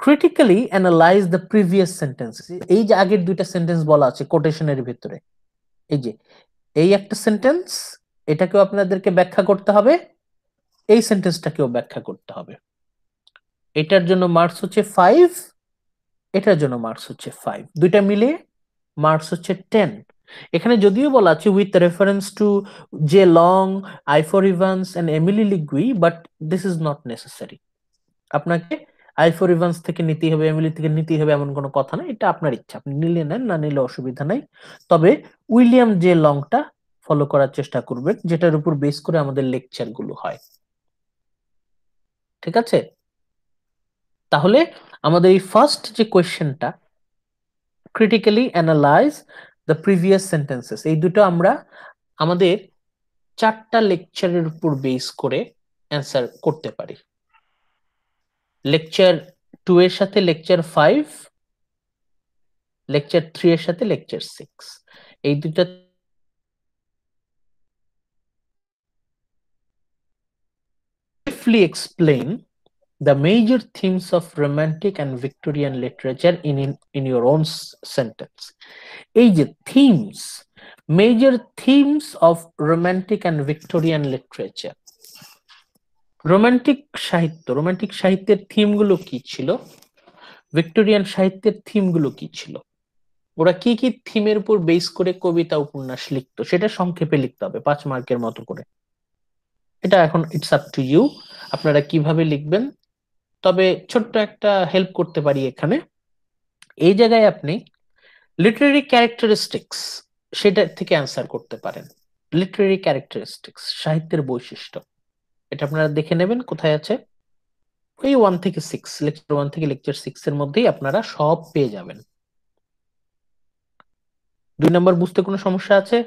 critically analyse the previous sentence এই যে আগের দুইটা সেন্টেন্স বলা আছে কোটেশনের ভিতরে এই যে এই একটা সেন্টেন্স এটাকেও আপনাদেরকে ব্যাখ্যা করতে হবে এই সেন্টেন্সটাকেও ব্যাখ্যা করতে হবে এটার জন্য মার্কস হচ্ছে ফাইভ এটার জন্য মার্কস হচ্ছে ফাইভ দুইটা মিলে মার্কস হচ্ছে টেন এখানে যদিও বলা আছে with reference to J Long Ifor Evans and Emile Legouis but this is not necessary আপনাকে আইফোর ফর ইভান্স থেকে নিতেই হবে এমিলি থেকে নিতেই হবে এমন কোনো কথা না এটা আপনার ইচ্ছা আপনি নিলে নেন না নিলে অসুবিধা নাই তবে উইলিয়াম যে লংটা ফলো করার চেষ্টা করবেন যেটার উপর বেস করে আমাদের লেকচারগুলো হয় ঠিক আছে তাহলে আমাদের এই ফার্স্ট যে কোয়েশ্চেনটা critically analyse the previous sentences এই দুটো আমরা আমাদের চারটা লেকচারের উপর বেস করে অ্যান্সার করতে পারি লেকচার টু এর সাথে লেকচার ফাইভ লেকচার থ্রি এর সাথে লেকচার সিক্স এই দুইটা briefly explain the major themes of romantic and victorian literature in in, in your own sentence এই themes major themes of romantic and victorian literature romantic সাহিত্য romantic সাহিত্যের থিমগুলো কি ছিল ভিক্টোরিয়ান সাহিত্যের থিমগুলো কি ছিল ওরা কি কি থিমের উপর বেস করে কবিতা উপন্যাস লিখতো সেটা সংক্ষেপে লিখতে হবে পাঁচ মার্কের মতো করে এটা এখন ইটস আপ টু ইউ আপনারা কিভাবে লিখবেন তবে ছোট্ট একটা হেল্প করতে পারি এখানে এই জায়গায় আপনি লিটারেরি ক্যারেক্টারিস্টিক্স সেটা থেকে অ্যান্সার করতে পারেন লিটারেরি ক্যারেক্টারিস্টিক্স সাহিত্যের বৈশিষ্ট্য এটা আপনারা দেখে নেবেন কোথায় আছে এই ওয়ান থেকে সিক্স লেকচার ওয়ান থেকে লেকচার সিক্স এর মধ্যেই আপনারা সব পেয়ে যাবেন দুই নম্বর বুঝতে কোনো সমস্যা আছে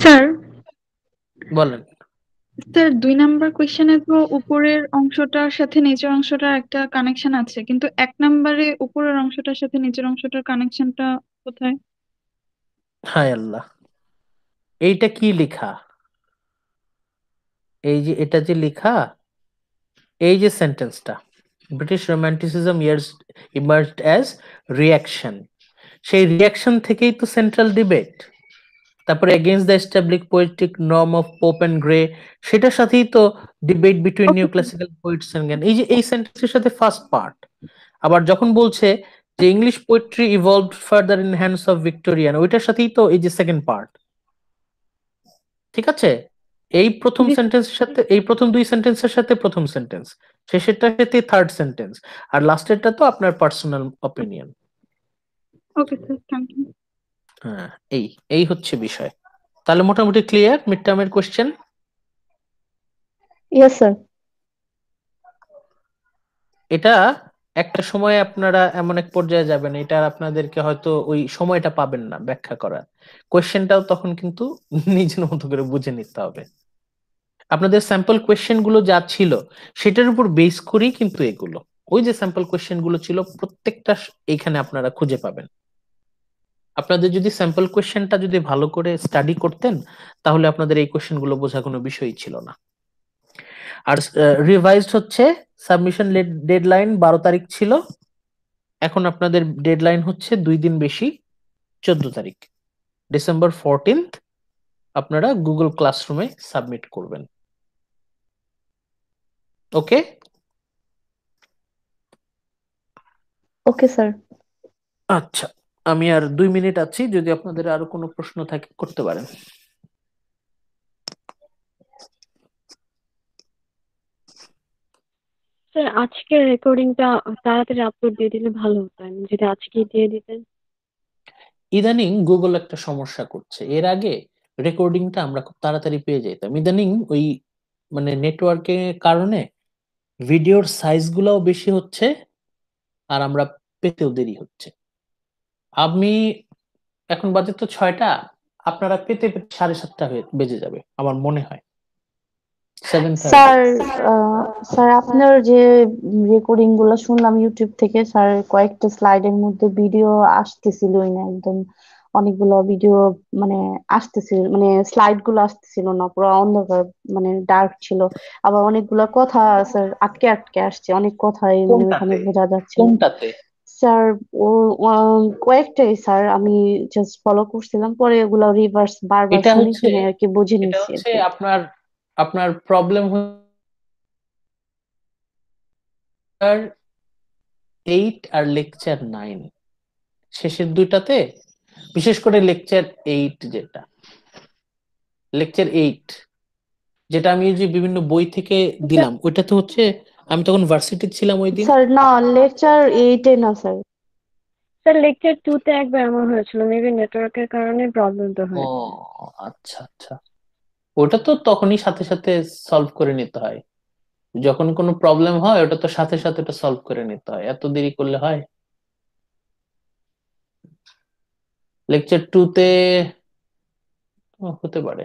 স্যার বলেন স্যার দুই নাম্বার কোয়েশ্চেনে তো উপরের অংশটার সাথে নিচের অংশটার একটা কানেকশন আছে কিন্তু এক নাম্বারে উপরের অংশটার সাথে নিচের অংশটার কানেকশনটা কোথায় হায় আল্লাহ এইটা কি লেখা এই যে এটা যে লেখা এই যে সেন্টেন্সটা British romanticism years emerged as reaction সেই রিয়াকশন থেকেই তো সেন্ট্রাল ডিবেট তারপরে against the established poetic norm of Pope and Gray সেটার সাথেই তো debate between new classical poets and গ্যান এই যে এই সেন্টেন্সের সাথে ফার্স্ট পার্ট আবার যখন বলছে যে English poetry evolve further in hands of Victorian ওইটার সাথেই তো এই যে সেকেন্ড পার্ট ঠিক আছে এই প্রথম সেন্টেন্সের সাথে এই প্রথম দুই সেন্টেন্সের সাথে প্রথম সেন্টেন্স শেষেরটা সাথে থার্ড সেন্টেন্স আর লাস্টেরটা তো আপনার personal opinion okay sir thank you হ্যাঁ এই এই হচ্ছে বিষয় তাহলে মোটামুটি ক্লিয়ার মিড টার্মের কোশ্চেন ইয়েস স্যার এটা একটা সময়ে আপনারা এমন এক পর্যায়ে যাবেন এটা আপনাদেরকে হয়তো ওই সময়টা পাবেন না ব্যাখ্যা করার কোয়েশ্চেনটাও তখন কিন্তু নিজের মতো করে বুঝে নিতে হবে আপনাদের স্যাম্পল কোয়েশ্চেন গুলো যা ছিল সেটার উপর বেস করেই কিন্তু এগুলো ওই যে স্যাম্পল কোয়েশ্চেন গুলো ছিল প্রত্যেকটা এখানে আপনারা খুঁজে পাবেন আপনাদের যদি স্যাম্পল কোয়েশ্চেনটা যদি ভালো করে স্টাডি করতেন তাহলে আপনাদের এই কোয়েশ্চেনগুলো বোঝা কোনো বিষয়ই ছিল না আর রিভাইজড হচ্ছে সাবমিশন ডেডলাইন বারো তারিখ ছিল এখন আপনাদের ডেডলাইন হচ্ছে দুই দিন বেশি চোদ্দ তারিখ ডিসেম্বর ফোরটিন্থ আপনারা গুগল ক্লাসরুমে সাবমিট করবেন ওকে ওকে স্যার আচ্ছা আমি আর দুই মিনিট আছি যদি আপনাদের আরো কোনো প্রশ্ন থাকে করতে পারেন স্যার আজকের রেকর্ডিংটা তাড়াতাড়ি আপলোড দিয়ে দিলে ভালো হতো আমি যদি আজকে দিয়ে দিতেন ইদানিং গুগল একটা সমস্যা করছে এর আগে রেকর্ডিংটা আমরা খুব তাড়াতাড়ি পেয়ে যেতাম ইদানিং ওই মানে নেটওয়ার্কের কারণে ভিডিওর সাইজগুলোও বেশি হচ্ছে আর আমরা পেতেও দেরি হচ্ছে আমি এখন বাজে তো ছয়টা আপনারা পেতে পেতে সাড়ে সাতটা বেজে যাবে আমার মনে হয় স্যার স্যার আপনার যে রেকর্ডিং গুলো শুনলাম ইউটিউব থেকে স্যার কয়েকটা স্লাইডের মধ্যে ভিডিও আসতেছিলই না একদম অনেকগুলো ভিডিও মানে আসতেছিল মানে স্লাইড গুলো আসতেছিল না পুরো অন্ধকার মানে ডার্ক ছিল আবার অনেকগুলো কথা স্যার আটকে আটকে আসছে অনেক কথাই মানে বোঝা যাচ্ছে কোনটাতে স্যার কয়েকটাই স্যার আমি জাস্ট ফলো করছিলাম পরে এগুলো রিভার্স বারবার এটা হচ্ছে আর কি বুঝে এটা হচ্ছে আপনার আপনার প্রবলেম লেকচার এইট আর লেকচার নাইন শেষের দুইটাতে বিশেষ করে লেকচার এইট যেটা লেকচার এইট যেটা আমি যে বিভিন্ন বই থেকে দিলাম তো হচ্ছে আমি তখন ভার্সিটি ছিলাম ওই দিন স্যার না লেকচার এ না স্যার স্যার লেকচার টু তে একবার আমার হয়েছিল মেবি নেটওয়ার্কের কারণে তো হয় ও আচ্ছা আচ্ছা ওটা তো তখনই সাথে সাথে সলভ করে নিতে হয় যখন কোনো প্রবলেম হয় ওটা তো সাথে সাথে ওটা সলভ করে নিতে হয় এত দেরি করলে হয় লেকচার টু তে হতে পারে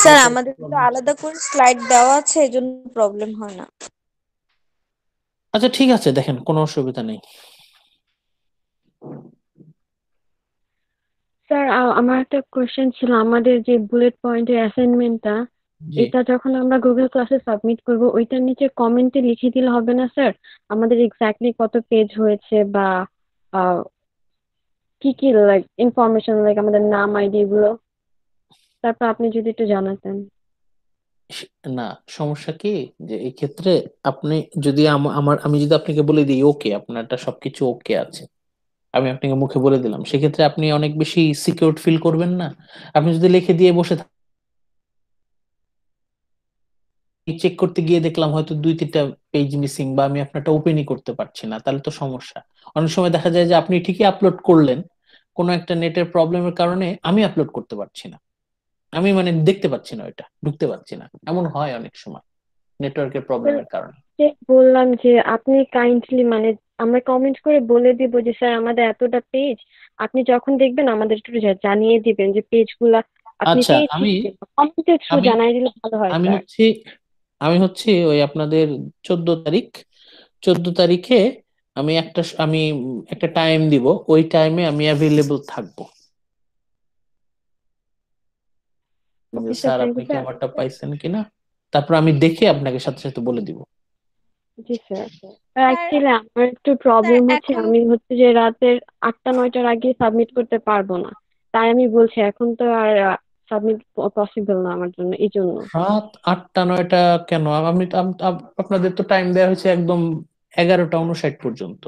স্যার আমাদের তো আলাদা করে স্লাইড দেওয়া আছে এজন্য প্রবলেম হয় না আচ্ছা ঠিক আছে দেখেন কোনো অসুবিধা নেই স্যার আমার একটা কোশ্চেন ছিল আমাদের যে বুলেট পয়েন্টের অ্যাসাইনমেন্টটা এটা যখন আমরা গুগল ক্লাসে সাবমিট করব ওইটার নিচে কমেন্টে লিখে দিলে হবে না স্যার আমাদের এক্স্যাক্টলি কত পেজ হয়েছে বা কি কি লাইক ইনফরমেশন লাইক আমাদের নাম আইডি গুলো তারপর আপনি যদি একটু জানাতেন না সমস্যা কি যে এই ক্ষেত্রে আপনি যদি আমার আমি যদি আপনাকে বলে দিই ওকে আপনারটা সবকিছু ওকে আছে আমি আপনাকে মুখে বলে দিলাম সেক্ষেত্রে আপনি অনেক বেশি সিকিউর ফিল করবেন না আপনি যদি লিখে দিয়ে বসে চেক করতে গিয়ে দেখলাম হয়তো দুই তিনটা পেজ মিসিং বা আমি আপনারটা ওপেনই করতে পারছি না তাহলে তো সমস্যা অনেক সময় দেখা যায় যে আপনি ঠিকই আপলোড করলেন কোনো একটা নেটের প্রবলেমের কারণে আমি আপলোড করতে পারছি না আমি মানে দেখতে পাচ্ছি না ওইটা ঢুকতে পাচ্ছি না এমন হয় অনেক সময় নেটওয়ার্কের মানে প্রবলেমের কারণে বললাম যে আপনি কাইন্ডলি মানে আমরা কমেন্ট করে বলে দিব যে স্যার আমাদের এতটা পেজ আপনি যখন দেখবেন আমাদের একটু জানিয়ে দিবেন যে পেজ আপনি আচ্ছা আমি কমেন্টের জানাই দিলে ভালো হয় আমি হচ্ছে আমি হচ্ছে ওই আপনাদের চোদ্দ তারিখ চোদ্দ তারিখে আমি একটা আমি একটা টাইম দিব ওই টাইমে আমি অ্যাভেলেবল থাকবো স্যার আপনি কি আমারটা পাইছেন কিনা তারপর আমি দেখে আপনাকে সাথে সাথে বলে দিব জি আমার একটু প্রবলেম হচ্ছে আমি হচ্ছে যে রাতের আটটা নয়টার আগে সাবমিট করতে পারবো না তাই আমি বলছি এখন তো আর সাবমিট পসিবল না আমার জন্য এই জন্য রাত আটটা নয়টা কেন আমি আপনাদের তো টাইম দেওয়া হয়েছে একদম এগারোটা উনষাট পর্যন্ত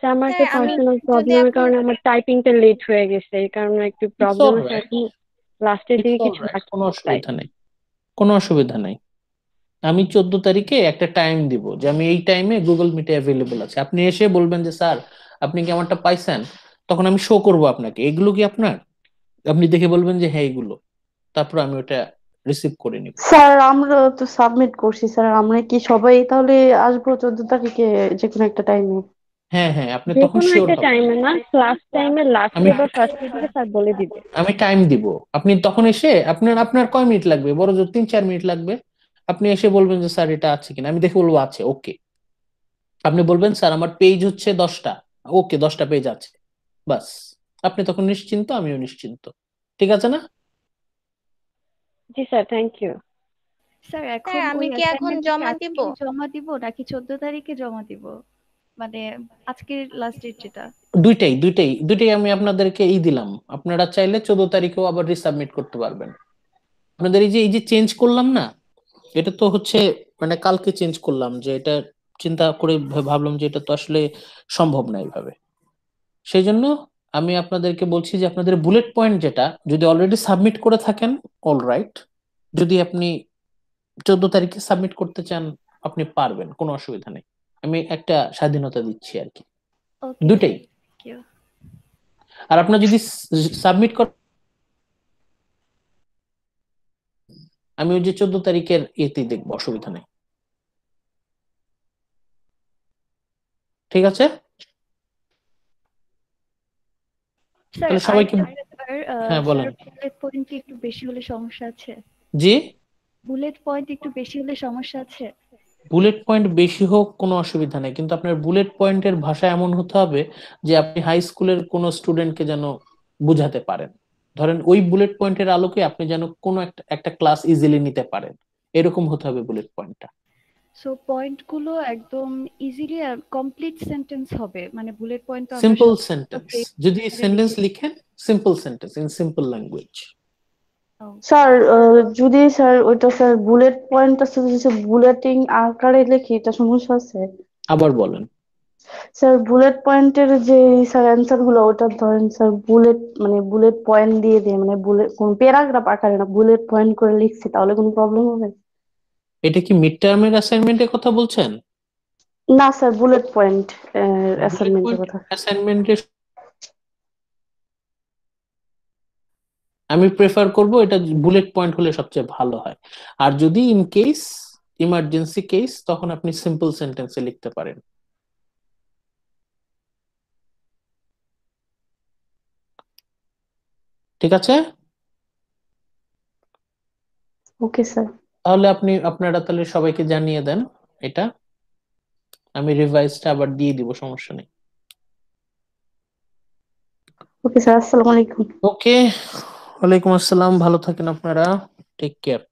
যে আমার একটু পার্সোনাল প্রবলেমের কারণে আমার টাইপিংটা লেট হয়ে গেছে এই কারণে একটু প্রবলেম আছে লাস্টের দিকে কিছু কোনো অসুবিধা নাই কোনো অসুবিধা নাই আমি চোদ্দ তারিখে একটা টাইম দিব যে আমি এই টাইমে গুগল মিটে অ্যাভেলেবল আছে আপনি এসে বলবেন যে স্যার আপনি কি আমারটা পাইছেন তখন আমি শো করব আপনাকে এগুলো কি আপনার আপনি দেখে বলবেন যে হ্যাঁ এগুলো তারপর আমি ওটা রিসিভ করে নিব স্যার আমরা তো সাবমিট করছি স্যার আমরা কি সবাই তাহলে আসবো চোদ্দ তারিখে যেকোনো একটা টাইমে হ্যাঁ হ্যাঁ আপনি তখন শিওর একটা টাইমে না ক্লাস টাইমে লাস্ট আমি ফার্স্ট স্যার বলে দিবে আমি টাইম দিব আপনি তখন এসে আপনার আপনার কয় মিনিট লাগবে বড় জোর তিন চার মিনিট লাগবে আপনি এসে বলবেন যে স্যার এটা আছে কিনা আমি দেখে বলবো আছে ওকে আপনি বলবেন স্যার আমার পেজ হচ্ছে দশটা ওকে দশটা পেজ আছে বাস আপনি তখন নিশ্চিন্ত আমিও নিশ্চিন্ত ঠিক আছে না জি স্যার থ্যাংক ইউ স্যার এখন আমি কি এখন জমা দিব জমা দিব নাকি চোদ্দ তারিখে জমা দিব মানে আজকের লাস্ট ডেট যেটা দুইটাই দুইটাই দুইটাই আমি আপনাদেরকে এই দিলাম আপনারা চাইলে চোদ্দ তারিখেও আবার রিসাবমিট করতে পারবেন আপনাদের এই যে এই যে চেঞ্জ করলাম না এটা তো হচ্ছে মানে কালকে চেঞ্জ করলাম যে এটা চিন্তা করে ভাবলাম যে এটা তো আসলে সম্ভব না এইভাবে সেই জন্য আমি আপনাদেরকে বলছি যে আপনাদের বুলেট পয়েন্ট যেটা যদি অলরেডি সাবমিট করে থাকেন অল রাইট যদি আপনি চোদ্দ তারিখে সাবমিট করতে চান আপনি পারবেন কোনো অসুবিধা নেই আমি একটা স্বাধীনতা দিচ্ছি আর কি দুটাই আর আপনার যদি সাবমিট কর আমি ওই যে চোদ্দ তারিখের ইয়েতেই দেখবো অসুবিধা নেই ঠিক আছে তাহলে সবাইকে হ্যাঁ বলেন পয়েন্ট একটু বেশি হলে সমস্যা আছে জি বুলেট পয়েন্ট একটু বেশি হলে সমস্যা আছে বুলেট পয়েন্ট বেশি হোক কোনো অসুবিধা নেই কিন্তু আপনার বুলেট পয়েন্টের ভাষা এমন হতে হবে যে আপনি হাই স্কুলের কোনো স্টুডেন্টকে যেন বুঝাতে পারেন ধরেন ওই বুলেট পয়েন্টের আলোকে আপনি যেন কোনো একটা একটা ক্লাস ইজিলি নিতে পারেন এরকম হতে হবে বুলেট পয়েন্টটা সো পয়েন্টগুলো একদম ইজিলি কমপ্লিট সেন্টেন্স হবে মানে বুলেট পয়েন্ট সিম্পল সেন্টেন্স যদি সেন্টেন্স লিখেন simple sentence in simple language sir oh. uh, যদি স্যার ওইটা স্যার বুলেট পয়েন্টটা স্যার বুলেটিং আকারে লেখি এটা সমস্যা আছে আবার বলেন স্যার বুলেট পয়েন্টের যে স্যার অ্যান্সার গুলো ওটা ধরেন স্যার বুলেট মানে বুলেট পয়েন্ট দিয়ে দিয়ে মানে বুলেট কোন প্যারাগ্রাফ আকারে না বুলেট পয়েন্ট করে লিখছি তাহলে কোনো প্রবলেম হবে এটা কি মিড টার্মের অ্যাসাইনমেন্টের কথা বলছেন না স্যার বুলেট পয়েন্ট অ্যাসাইনমেন্টের কথা অ্যাসাইনমেন্টের আমি প্রেফার করব এটা বুলেট পয়েন্ট হলে সবচেয়ে ভালো হয় আর যদি ইন কেস ইমার্জেন্সি কেস তখন আপনি সিম্পল সেন্টেন্সে লিখতে পারেন ঠিক আছে ওকে স্যার তাহলে আপনি আপনারা তাহলে সবাইকে জানিয়ে দেন এটা আমি রিভাইজটা আবার দিয়ে দিব সমস্যা নেই ওকে স্যার আসসালামু আলাইকুম ওকে ওয়ালাইকুম আসসালাম ভালো থাকেন আপনারা টেক কেয়ার